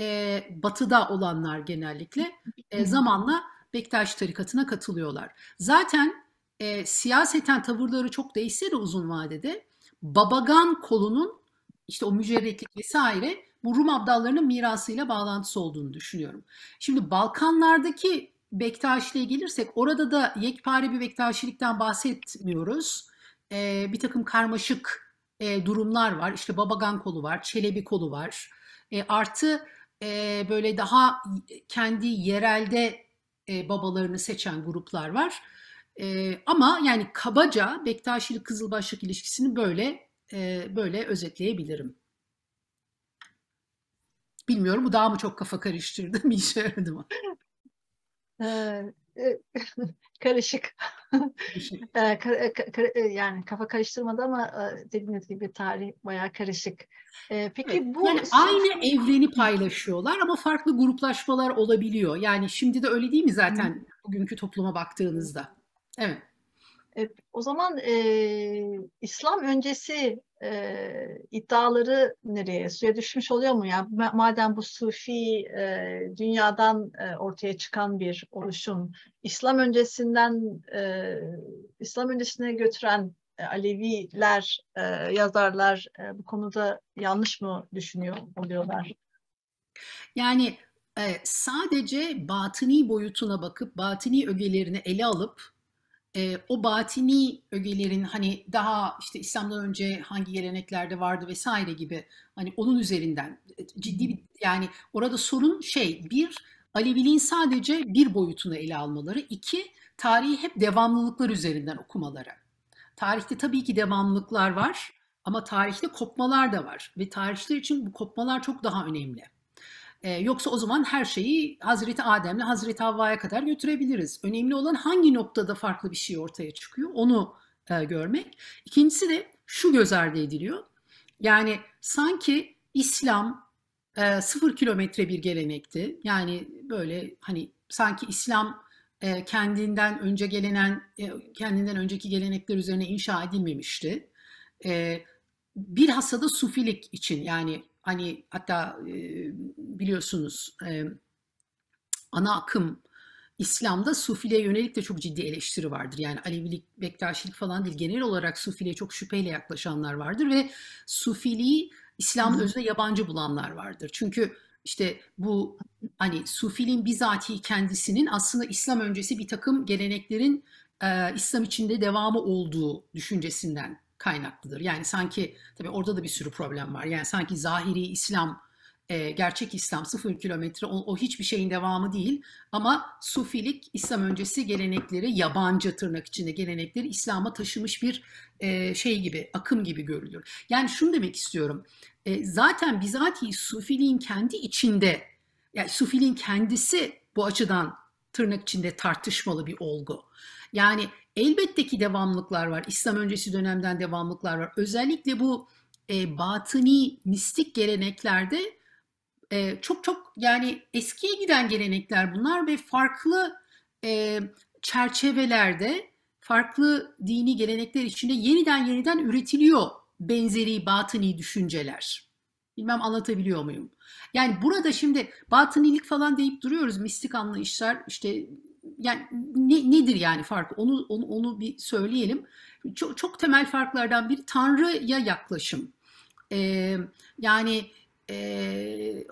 e, batıda olanlar genellikle e, zamanla Bektaş tarikatına katılıyorlar. Zaten e, siyaseten tavırları çok değişse de uzun vadede Babagan kolunun işte o mücerretlik vesaire bu Rum abdallarının mirasıyla bağlantısı olduğunu düşünüyorum. Şimdi Balkanlardaki Bektaşiliğe gelirsek orada da yekpare bir Bektaşilikten bahsetmiyoruz. E, bir takım karmaşık e, durumlar var. İşte Babagan kolu var, Çelebi kolu var. E, artı e, böyle daha kendi yerelde e, babalarını seçen gruplar var. E, ama yani kabaca Bektaşilik Kızılbaşlık ilişkisini böyle e, böyle özetleyebilirim. Bilmiyorum bu daha mı çok kafa karıştırdı mı işe yaradı mı? karışık. yani kafa karıştırmadı ama e, dediğiniz gibi tarih bayağı karışık. Peki bu yani aynı evreni paylaşıyorlar ama farklı gruplaşmalar olabiliyor. Yani şimdi de öyle değil mi zaten bugünkü topluma baktığınızda? Evet. E, o zaman e, İslam öncesi e, iddiaları nereye? Suya düşmüş oluyor mu? Yani madem bu Sufi e, dünyadan e, ortaya çıkan bir oluşum, İslam öncesinden e, İslam öncesine götüren e, Aleviler, e, yazarlar e, bu konuda yanlış mı düşünüyor oluyorlar? Yani e, sadece batini boyutuna bakıp batini ögelerini ele alıp e, o batini ögelerin hani daha işte İslam'dan önce hangi geleneklerde vardı vesaire gibi hani onun üzerinden ciddi bir yani orada sorun şey bir Aleviliğin sadece bir boyutunu ele almaları, iki tarihi hep devamlılıklar üzerinden okumaları. Tarihte tabii ki devamlılıklar var ama tarihte kopmalar da var ve tarihçiler için bu kopmalar çok daha önemli. E, yoksa o zaman her şeyi Hazreti Adem'le Hazreti Havva'ya kadar götürebiliriz. Önemli olan hangi noktada farklı bir şey ortaya çıkıyor onu e, görmek. İkincisi de şu göz ardı ediliyor. Yani sanki İslam e, sıfır kilometre bir gelenekti. Yani böyle hani sanki İslam e, kendinden önce gelenen, e, kendinden önceki gelenekler üzerine inşa edilmemişti. E, bir hasada sufilik için yani hani hatta e, biliyorsunuz e, ana akım İslam'da Sufiliğe yönelik de çok ciddi eleştiri vardır. Yani Alevilik, Bektaşilik falan değil. Genel olarak Sufiliğe çok şüpheyle yaklaşanlar vardır ve Sufiliği İslam'ın özüne yabancı bulanlar vardır. Çünkü işte bu hani Sufiliğin bizatihi kendisinin aslında İslam öncesi bir takım geleneklerin e, İslam içinde devamı olduğu düşüncesinden kaynaklıdır. Yani sanki tabii orada da bir sürü problem var. Yani sanki zahiri İslam, e, gerçek İslam sıfır kilometre o, o hiçbir şeyin devamı değil. Ama Sufilik İslam öncesi gelenekleri yabancı tırnak içinde gelenekleri İslam'a taşımış bir e, şey gibi, akım gibi görülüyor. Yani şunu demek istiyorum. E, zaten bizatihi Sufiliğin kendi içinde, yani Sufiliğin kendisi bu açıdan tırnak içinde tartışmalı bir olgu. Yani Elbette ki devamlıklar var. İslam öncesi dönemden devamlıklar var. Özellikle bu e, batıni, mistik geleneklerde e, çok çok yani eskiye giden gelenekler bunlar ve farklı e, çerçevelerde farklı dini gelenekler içinde yeniden yeniden üretiliyor benzeri batıni düşünceler. Bilmem anlatabiliyor muyum? Yani burada şimdi batınilik falan deyip duruyoruz. Mistik anlayışlar işte yani ne, nedir yani fark? Onu, onu onu bir söyleyelim. Çok çok temel farklardan biri Tanrı'ya yaklaşım. E, yani e,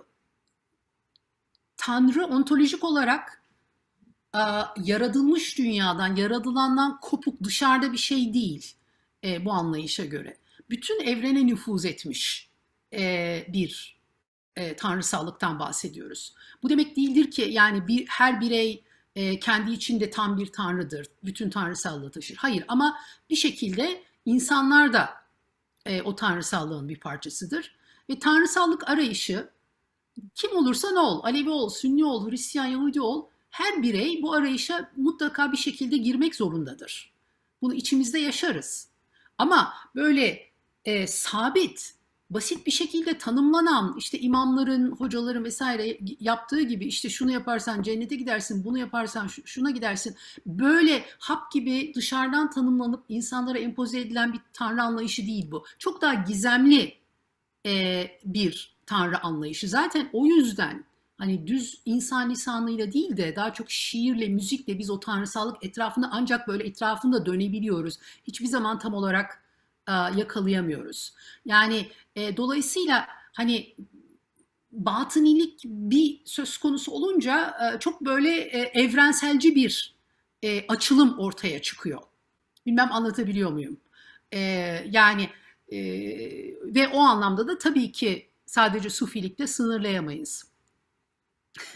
Tanrı ontolojik olarak e, yaratılmış dünyadan, yaratılandan kopuk dışarıda bir şey değil e, bu anlayışa göre. Bütün evrene nüfuz etmiş e, bir e, tanrısallıktan bahsediyoruz. Bu demek değildir ki yani bir her birey e, kendi içinde tam bir tanrıdır, bütün tanrısallığı taşır. Hayır ama bir şekilde insanlar da e, o tanrısallığın bir parçasıdır. Ve tanrısallık arayışı kim olursa ne ol, Alevi ol, Sünni ol, Hristiyan, Yahudi ol, her birey bu arayışa mutlaka bir şekilde girmek zorundadır. Bunu içimizde yaşarız. Ama böyle e, sabit basit bir şekilde tanımlanan işte imamların, hocaların vesaire yaptığı gibi işte şunu yaparsan cennete gidersin, bunu yaparsan şuna gidersin. Böyle hap gibi dışarıdan tanımlanıp insanlara empoze edilen bir tanrı anlayışı değil bu. Çok daha gizemli e, bir tanrı anlayışı. Zaten o yüzden hani düz insan lisanıyla değil de daha çok şiirle, müzikle biz o tanrısallık etrafında ancak böyle etrafında dönebiliyoruz. Hiçbir zaman tam olarak e, yakalayamıyoruz. Yani e, dolayısıyla hani batınilik bir söz konusu olunca e, çok böyle e, evrenselci bir e, açılım ortaya çıkıyor. Bilmem anlatabiliyor muyum? E, yani e, ve o anlamda da tabii ki sadece sufilikle sınırlayamayız.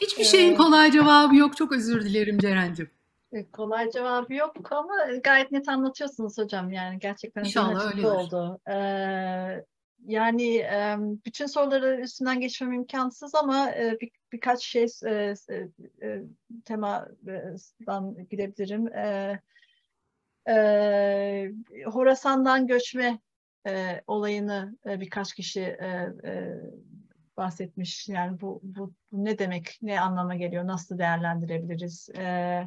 Hiçbir şeyin ee, kolay cevabı yok. Çok özür dilerim Ceren'cim. E, kolay cevabı yok ama gayet net anlatıyorsunuz hocam yani gerçekten İnşallah öyle oldu. Ee, yani e, bütün soruları üstünden geçmem imkansız ama e, bir, birkaç şey e, e, temadan gidebilirim. E, Horasan'dan göçme olayını birkaç kişi bahsetmiş. Yani bu, bu, bu ne demek, ne anlama geliyor, nasıl değerlendirebiliriz? Evet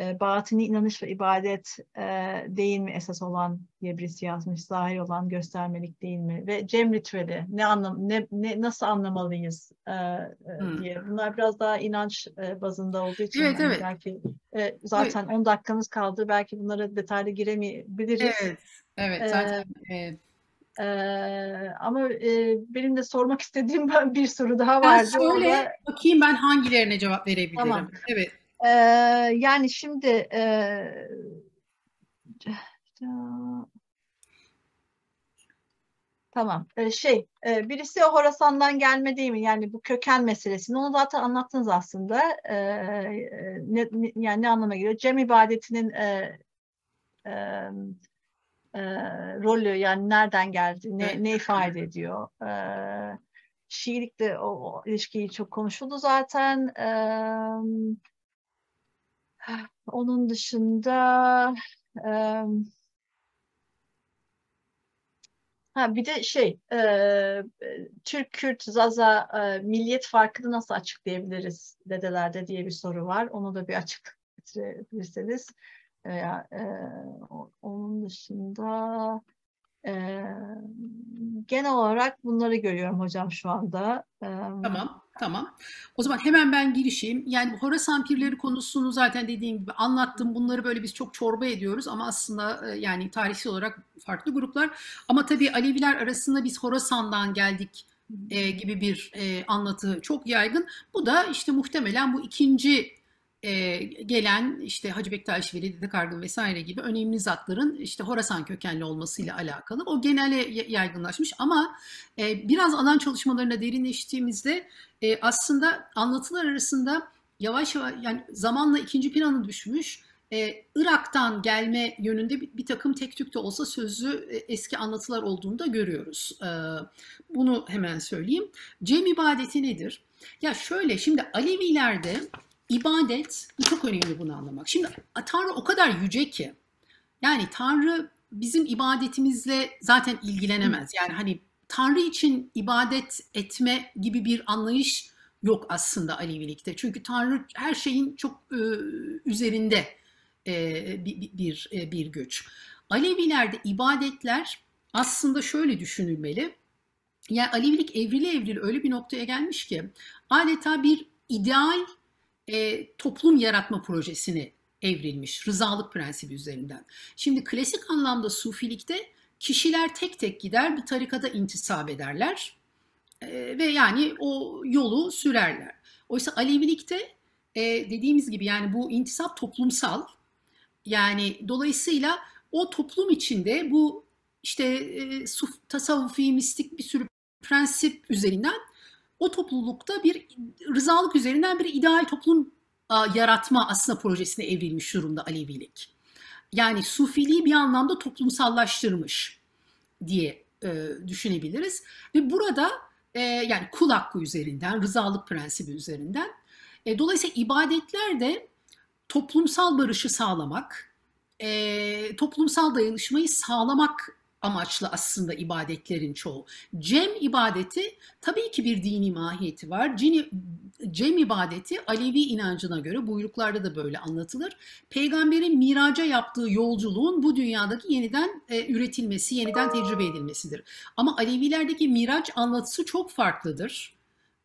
e, batini inanış ve ibadet e, değil mi esas olan diye birisi yazmış. Zahir olan göstermelik değil mi? Ve cem ritüeli ne anlam ne, ne nasıl anlamalıyız e, hmm. diye. Bunlar biraz daha inanç e, bazında olduğu için evet, yani evet. belki e, zaten 10 dakikamız kaldı. Belki bunlara detaylı giremeyebiliriz. Evet. Evet zaten e, evet. Ee, ama e, benim de sormak istediğim bir soru daha vardı. Ben söyle orada. bakayım ben hangilerine cevap verebilirim. Tamam. Evet yani şimdi e, Tamam. Ee, şey, e, birisi o Horasan'dan gelme değil mi? Yani bu köken meselesini. Onu zaten anlattınız aslında. Ee, ne, ne, yani ne anlama geliyor? Cem ibadetinin e, e, e, rolü yani nereden geldi, ne, ne ifade ediyor? E, Şiilik o, o ilişkiyi çok konuşuldu zaten. E, onun dışında e, ha bir de şey e, Türk Kürt Zaza e, milliyet farkını nasıl açıklayabiliriz dedelerde diye bir soru var. Onu da bir açık bitirebilirseniz. Veya, e, onun dışında e, genel olarak bunları görüyorum hocam şu anda. E, tamam. Tamam. O zaman hemen ben girişeyim. Yani Horasan pirleri konusunu zaten dediğim gibi anlattım. Bunları böyle biz çok çorba ediyoruz ama aslında e, yani tarihsel olarak farklı gruplar. Ama tabii Aleviler arasında biz Horasan'dan geldik e, gibi bir e, anlatı çok yaygın. Bu da işte muhtemelen bu ikinci e, gelen işte Hacı Bektaş Veli, Dede Kargın vesaire gibi önemli zatların işte Horasan kökenli olmasıyla alakalı. O genele yaygınlaşmış ama e, biraz alan çalışmalarına derinleştiğimizde e, aslında anlatılar arasında yavaş yavaş yani zamanla ikinci plana düşmüş e, Irak'tan gelme yönünde bir, bir takım tek tük de olsa sözlü e, eski anlatılar olduğunu da görüyoruz. E, bunu hemen söyleyeyim. Cem ibadeti nedir? Ya şöyle şimdi Alevilerde ibadet bu çok önemli bunu anlamak. Şimdi Tanrı o kadar yüce ki yani Tanrı bizim ibadetimizle zaten ilgilenemez. Yani hani Tanrı için ibadet etme gibi bir anlayış yok aslında Alevilikte. Çünkü Tanrı her şeyin çok e, üzerinde e, bir, e, bir, bir güç. Alevilerde ibadetler aslında şöyle düşünülmeli. Yani Alevilik evrili evrili öyle bir noktaya gelmiş ki adeta bir ideal e, toplum yaratma projesini evrilmiş rızalık prensibi üzerinden. Şimdi klasik anlamda sufilikte kişiler tek tek gider bir tarikada intisap ederler e, ve yani o yolu sürerler. Oysa Alevilikte e, dediğimiz gibi yani bu intisap toplumsal yani dolayısıyla o toplum içinde bu işte e, suf, tasavvufi, mistik bir sürü prensip üzerinden o toplulukta bir rızalık üzerinden bir ideal toplum yaratma aslında projesine evrilmiş durumda Alevilik. Yani Sufiliği bir anlamda toplumsallaştırmış diye e, düşünebiliriz. Ve burada e, yani kul hakkı üzerinden, rızalık prensibi üzerinden. E, dolayısıyla ibadetler de toplumsal barışı sağlamak, e, toplumsal dayanışmayı sağlamak amaçlı aslında ibadetlerin çoğu. Cem ibadeti tabii ki bir dini mahiyeti var. Cini, cem ibadeti Alevi inancına göre buyruklarda da böyle anlatılır. Peygamberin miraca yaptığı yolculuğun bu dünyadaki yeniden e, üretilmesi, yeniden tecrübe edilmesidir. Ama Alevilerdeki miraç anlatısı çok farklıdır.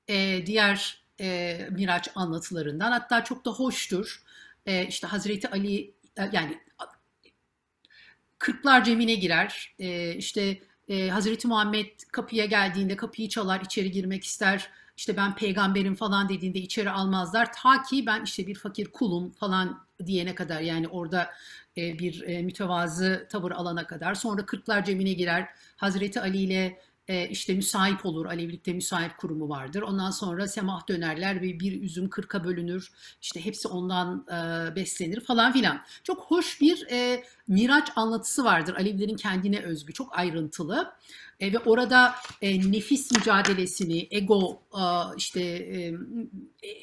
E, diğer e, miraç anlatılarından hatta çok da hoştur. E, işte Hazreti Ali e, yani kırklar cemine girer. E, işte e, Hazreti Muhammed kapıya geldiğinde kapıyı çalar, içeri girmek ister. İşte ben peygamberim falan dediğinde içeri almazlar. Ta ki ben işte bir fakir kulum falan diyene kadar yani orada e, bir e, mütevazı tavır alana kadar. Sonra kırklar cemine girer. Hazreti Ali ile e, işte müsahip olur, Alevilikte müsahip kurumu vardır. Ondan sonra semah dönerler ve bir üzüm kırka bölünür. İşte hepsi ondan e, beslenir falan filan. Çok hoş bir e, Miraç anlatısı vardır. Alevilerin kendine özgü, çok ayrıntılı. E, ve orada nefis mücadelesini, ego işte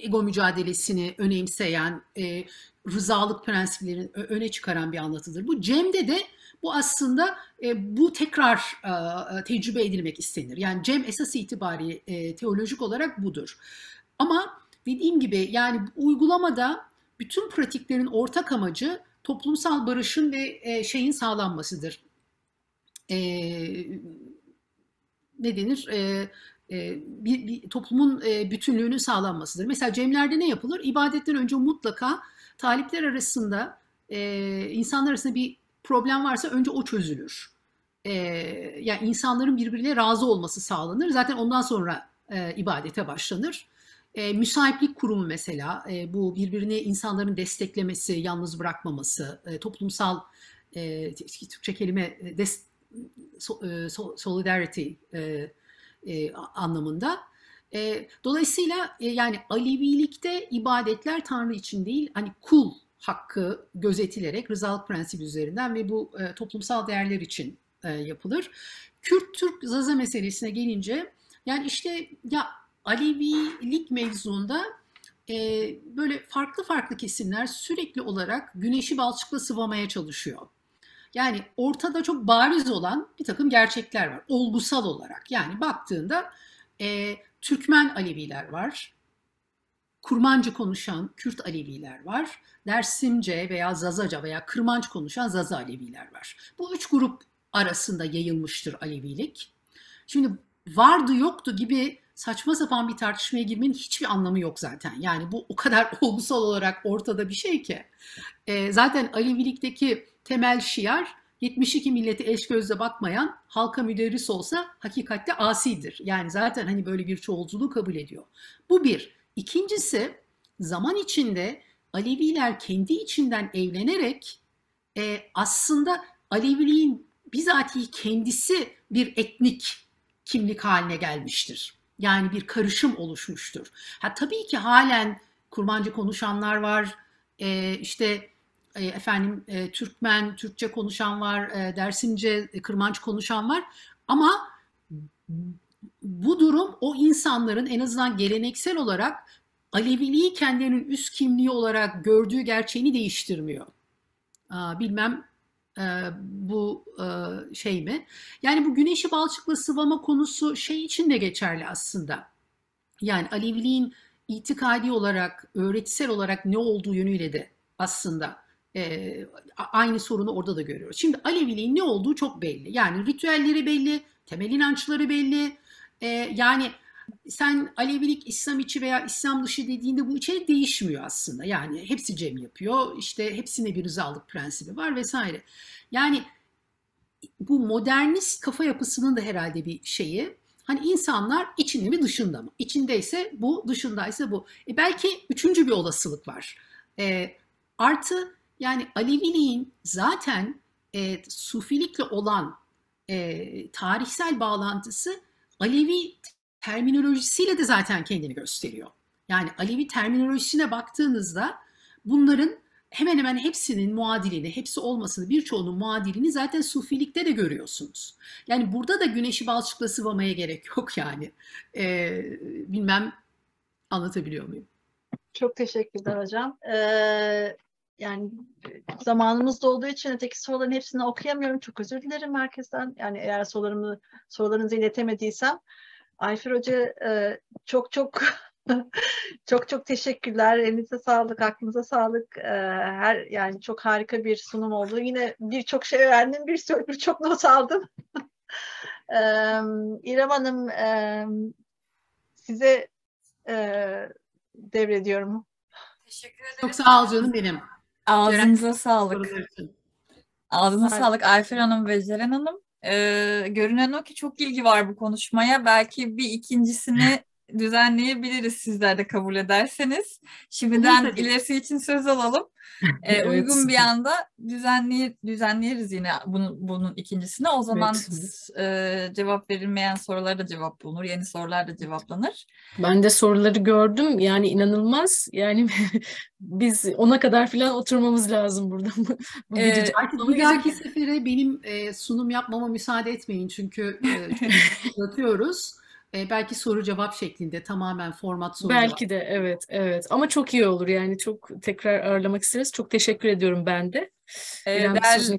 ego mücadelesini önemseyen, rızalık prensiplerini öne çıkaran bir anlatıdır. Bu Cem'de de bu aslında e, bu tekrar e, e, tecrübe edilmek istenir. Yani Cem esas itibari e, teolojik olarak budur. Ama dediğim gibi yani uygulamada bütün pratiklerin ortak amacı toplumsal barışın ve e, şeyin sağlanmasıdır. E, ne denir? E, bir, e, bir toplumun e, bütünlüğünün sağlanmasıdır. Mesela cemlerde ne yapılır? İbadetten önce mutlaka talipler arasında insanlar arasında bir problem varsa önce o çözülür. E, yani insanların birbiriyle razı olması sağlanır. Zaten ondan sonra e, ibadete başlanır. E, müsahiplik kurumu mesela e, bu birbirine insanların desteklemesi, yalnız bırakmaması, e, toplumsal e, Türkçe kelime e, des, so, e, solidarity e, e, anlamında. E, dolayısıyla e, yani Alevilikte ibadetler Tanrı için değil, hani kul hakkı gözetilerek rızalık prensibi üzerinden ve bu e, toplumsal değerler için e, yapılır. Kürt-Türk Zaza meselesine gelince yani işte ya Alevilik mevzunda e, böyle farklı farklı kesimler sürekli olarak güneşi balçıkla sıvamaya çalışıyor. Yani ortada çok bariz olan bir takım gerçekler var olgusal olarak. Yani baktığında e, Türkmen Aleviler var, Kurmancı konuşan Kürt Aleviler var. Dersimce veya Zazaca veya Kırmancı konuşan Zaza Aleviler var. Bu üç grup arasında yayılmıştır Alevilik. Şimdi vardı yoktu gibi saçma sapan bir tartışmaya girmenin hiçbir anlamı yok zaten. Yani bu o kadar olgusal olarak ortada bir şey ki. E, zaten Alevilikteki temel şiar 72 milleti eş gözle bakmayan halka müderris olsa hakikatte asidir. Yani zaten hani böyle bir çoğulculuğu kabul ediyor. Bu bir. İkincisi zaman içinde Aleviler kendi içinden evlenerek e, aslında Aleviliğin bizatihi kendisi bir etnik kimlik haline gelmiştir. Yani bir karışım oluşmuştur. Ha tabii ki halen kurbancı konuşanlar var, e, işte e, efendim e, Türkmen, Türkçe konuşan var, e, Dersimce, e, Kırmancı konuşan var. Ama bu durum o insanların en azından geleneksel olarak Aleviliği kendilerinin üst kimliği olarak gördüğü gerçeğini değiştirmiyor. Bilmem e, bu e, şey mi? Yani bu güneşi balçıkla sıvama konusu şey için de geçerli aslında. Yani Aleviliğin itikadi olarak, öğretisel olarak ne olduğu yönüyle de aslında e, aynı sorunu orada da görüyoruz. Şimdi Aleviliğin ne olduğu çok belli. Yani ritüelleri belli, temel inançları belli, e, yani sen Alevilik İslam içi veya İslam dışı dediğinde bu içerik değişmiyor aslında. Yani hepsi cem yapıyor. işte hepsine bir rızalık prensibi var vesaire. Yani bu modernist kafa yapısının da herhalde bir şeyi. Hani insanlar içinde mi dışında mı? İçindeyse bu, dışındaysa bu. E belki üçüncü bir olasılık var. E, artı yani Aleviliğin zaten e, Sufilikle olan e, tarihsel bağlantısı Alevi terminolojisiyle de zaten kendini gösteriyor. Yani Alevi terminolojisine baktığınızda bunların hemen hemen hepsinin muadilini, hepsi olmasını, birçoğunun muadilini zaten sufilikte de görüyorsunuz. Yani burada da güneşi balçıkla sıvamaya gerek yok yani. Ee, bilmem anlatabiliyor muyum? Çok teşekkürler hocam. Ee, yani e, zamanımız olduğu için öteki soruların hepsini okuyamıyorum. Çok özür dilerim herkesten. Yani eğer sorularımı sorularınızı iletemediysem Ayfer Hoca e, çok çok çok çok teşekkürler. Elinize sağlık, aklınıza sağlık. E, her yani çok harika bir sunum oldu. Yine birçok şey öğrendim, bir birçok not aldım. İrem Hanım size e, devrediyorum. Teşekkür ederim. Çok sağ ol canım benim. Ağzınıza sağlık. Ağzına Hayır. sağlık Ayfer Hanım ve Ceren Hanım. Ee, görünen o ki çok ilgi var bu konuşmaya. Belki bir ikincisini düzenleyebiliriz sizler de kabul ederseniz. Şimdiden ilerisi için söz alalım. Ee, evet. Uygun bir anda düzenley düzenleyiriz yine bunu, bunun ikincisini. O zaman evet. e, cevap verilmeyen sorular da cevap bulunur. Yeni sorular da cevaplanır. Ben de soruları gördüm. Yani inanılmaz. Yani biz ona kadar falan oturmamız lazım burada. Bu ee, gece, bir dahaki sefere benim e, sunum yapmama müsaade etmeyin. Çünkü e, uzatıyoruz e, belki soru cevap şeklinde tamamen format soru Belki de evet evet ama çok iyi olur yani çok tekrar ağırlamak isteriz. Çok teşekkür ediyorum ben de. Ee, değerli,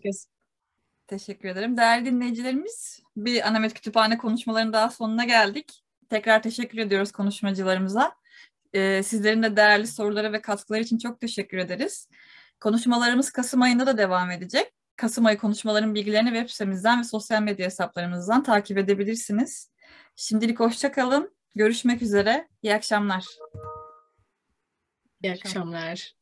teşekkür ederim. Değerli dinleyicilerimiz bir Anamet Kütüphane konuşmalarının daha sonuna geldik. Tekrar teşekkür ediyoruz konuşmacılarımıza. Ee, sizlerin de değerli soruları ve katkıları için çok teşekkür ederiz. Konuşmalarımız Kasım ayında da devam edecek. Kasım ayı konuşmaların bilgilerini web sitemizden ve sosyal medya hesaplarımızdan takip edebilirsiniz. Şimdilik hoşçakalın, Görüşmek üzere. İyi akşamlar. İyi akşamlar.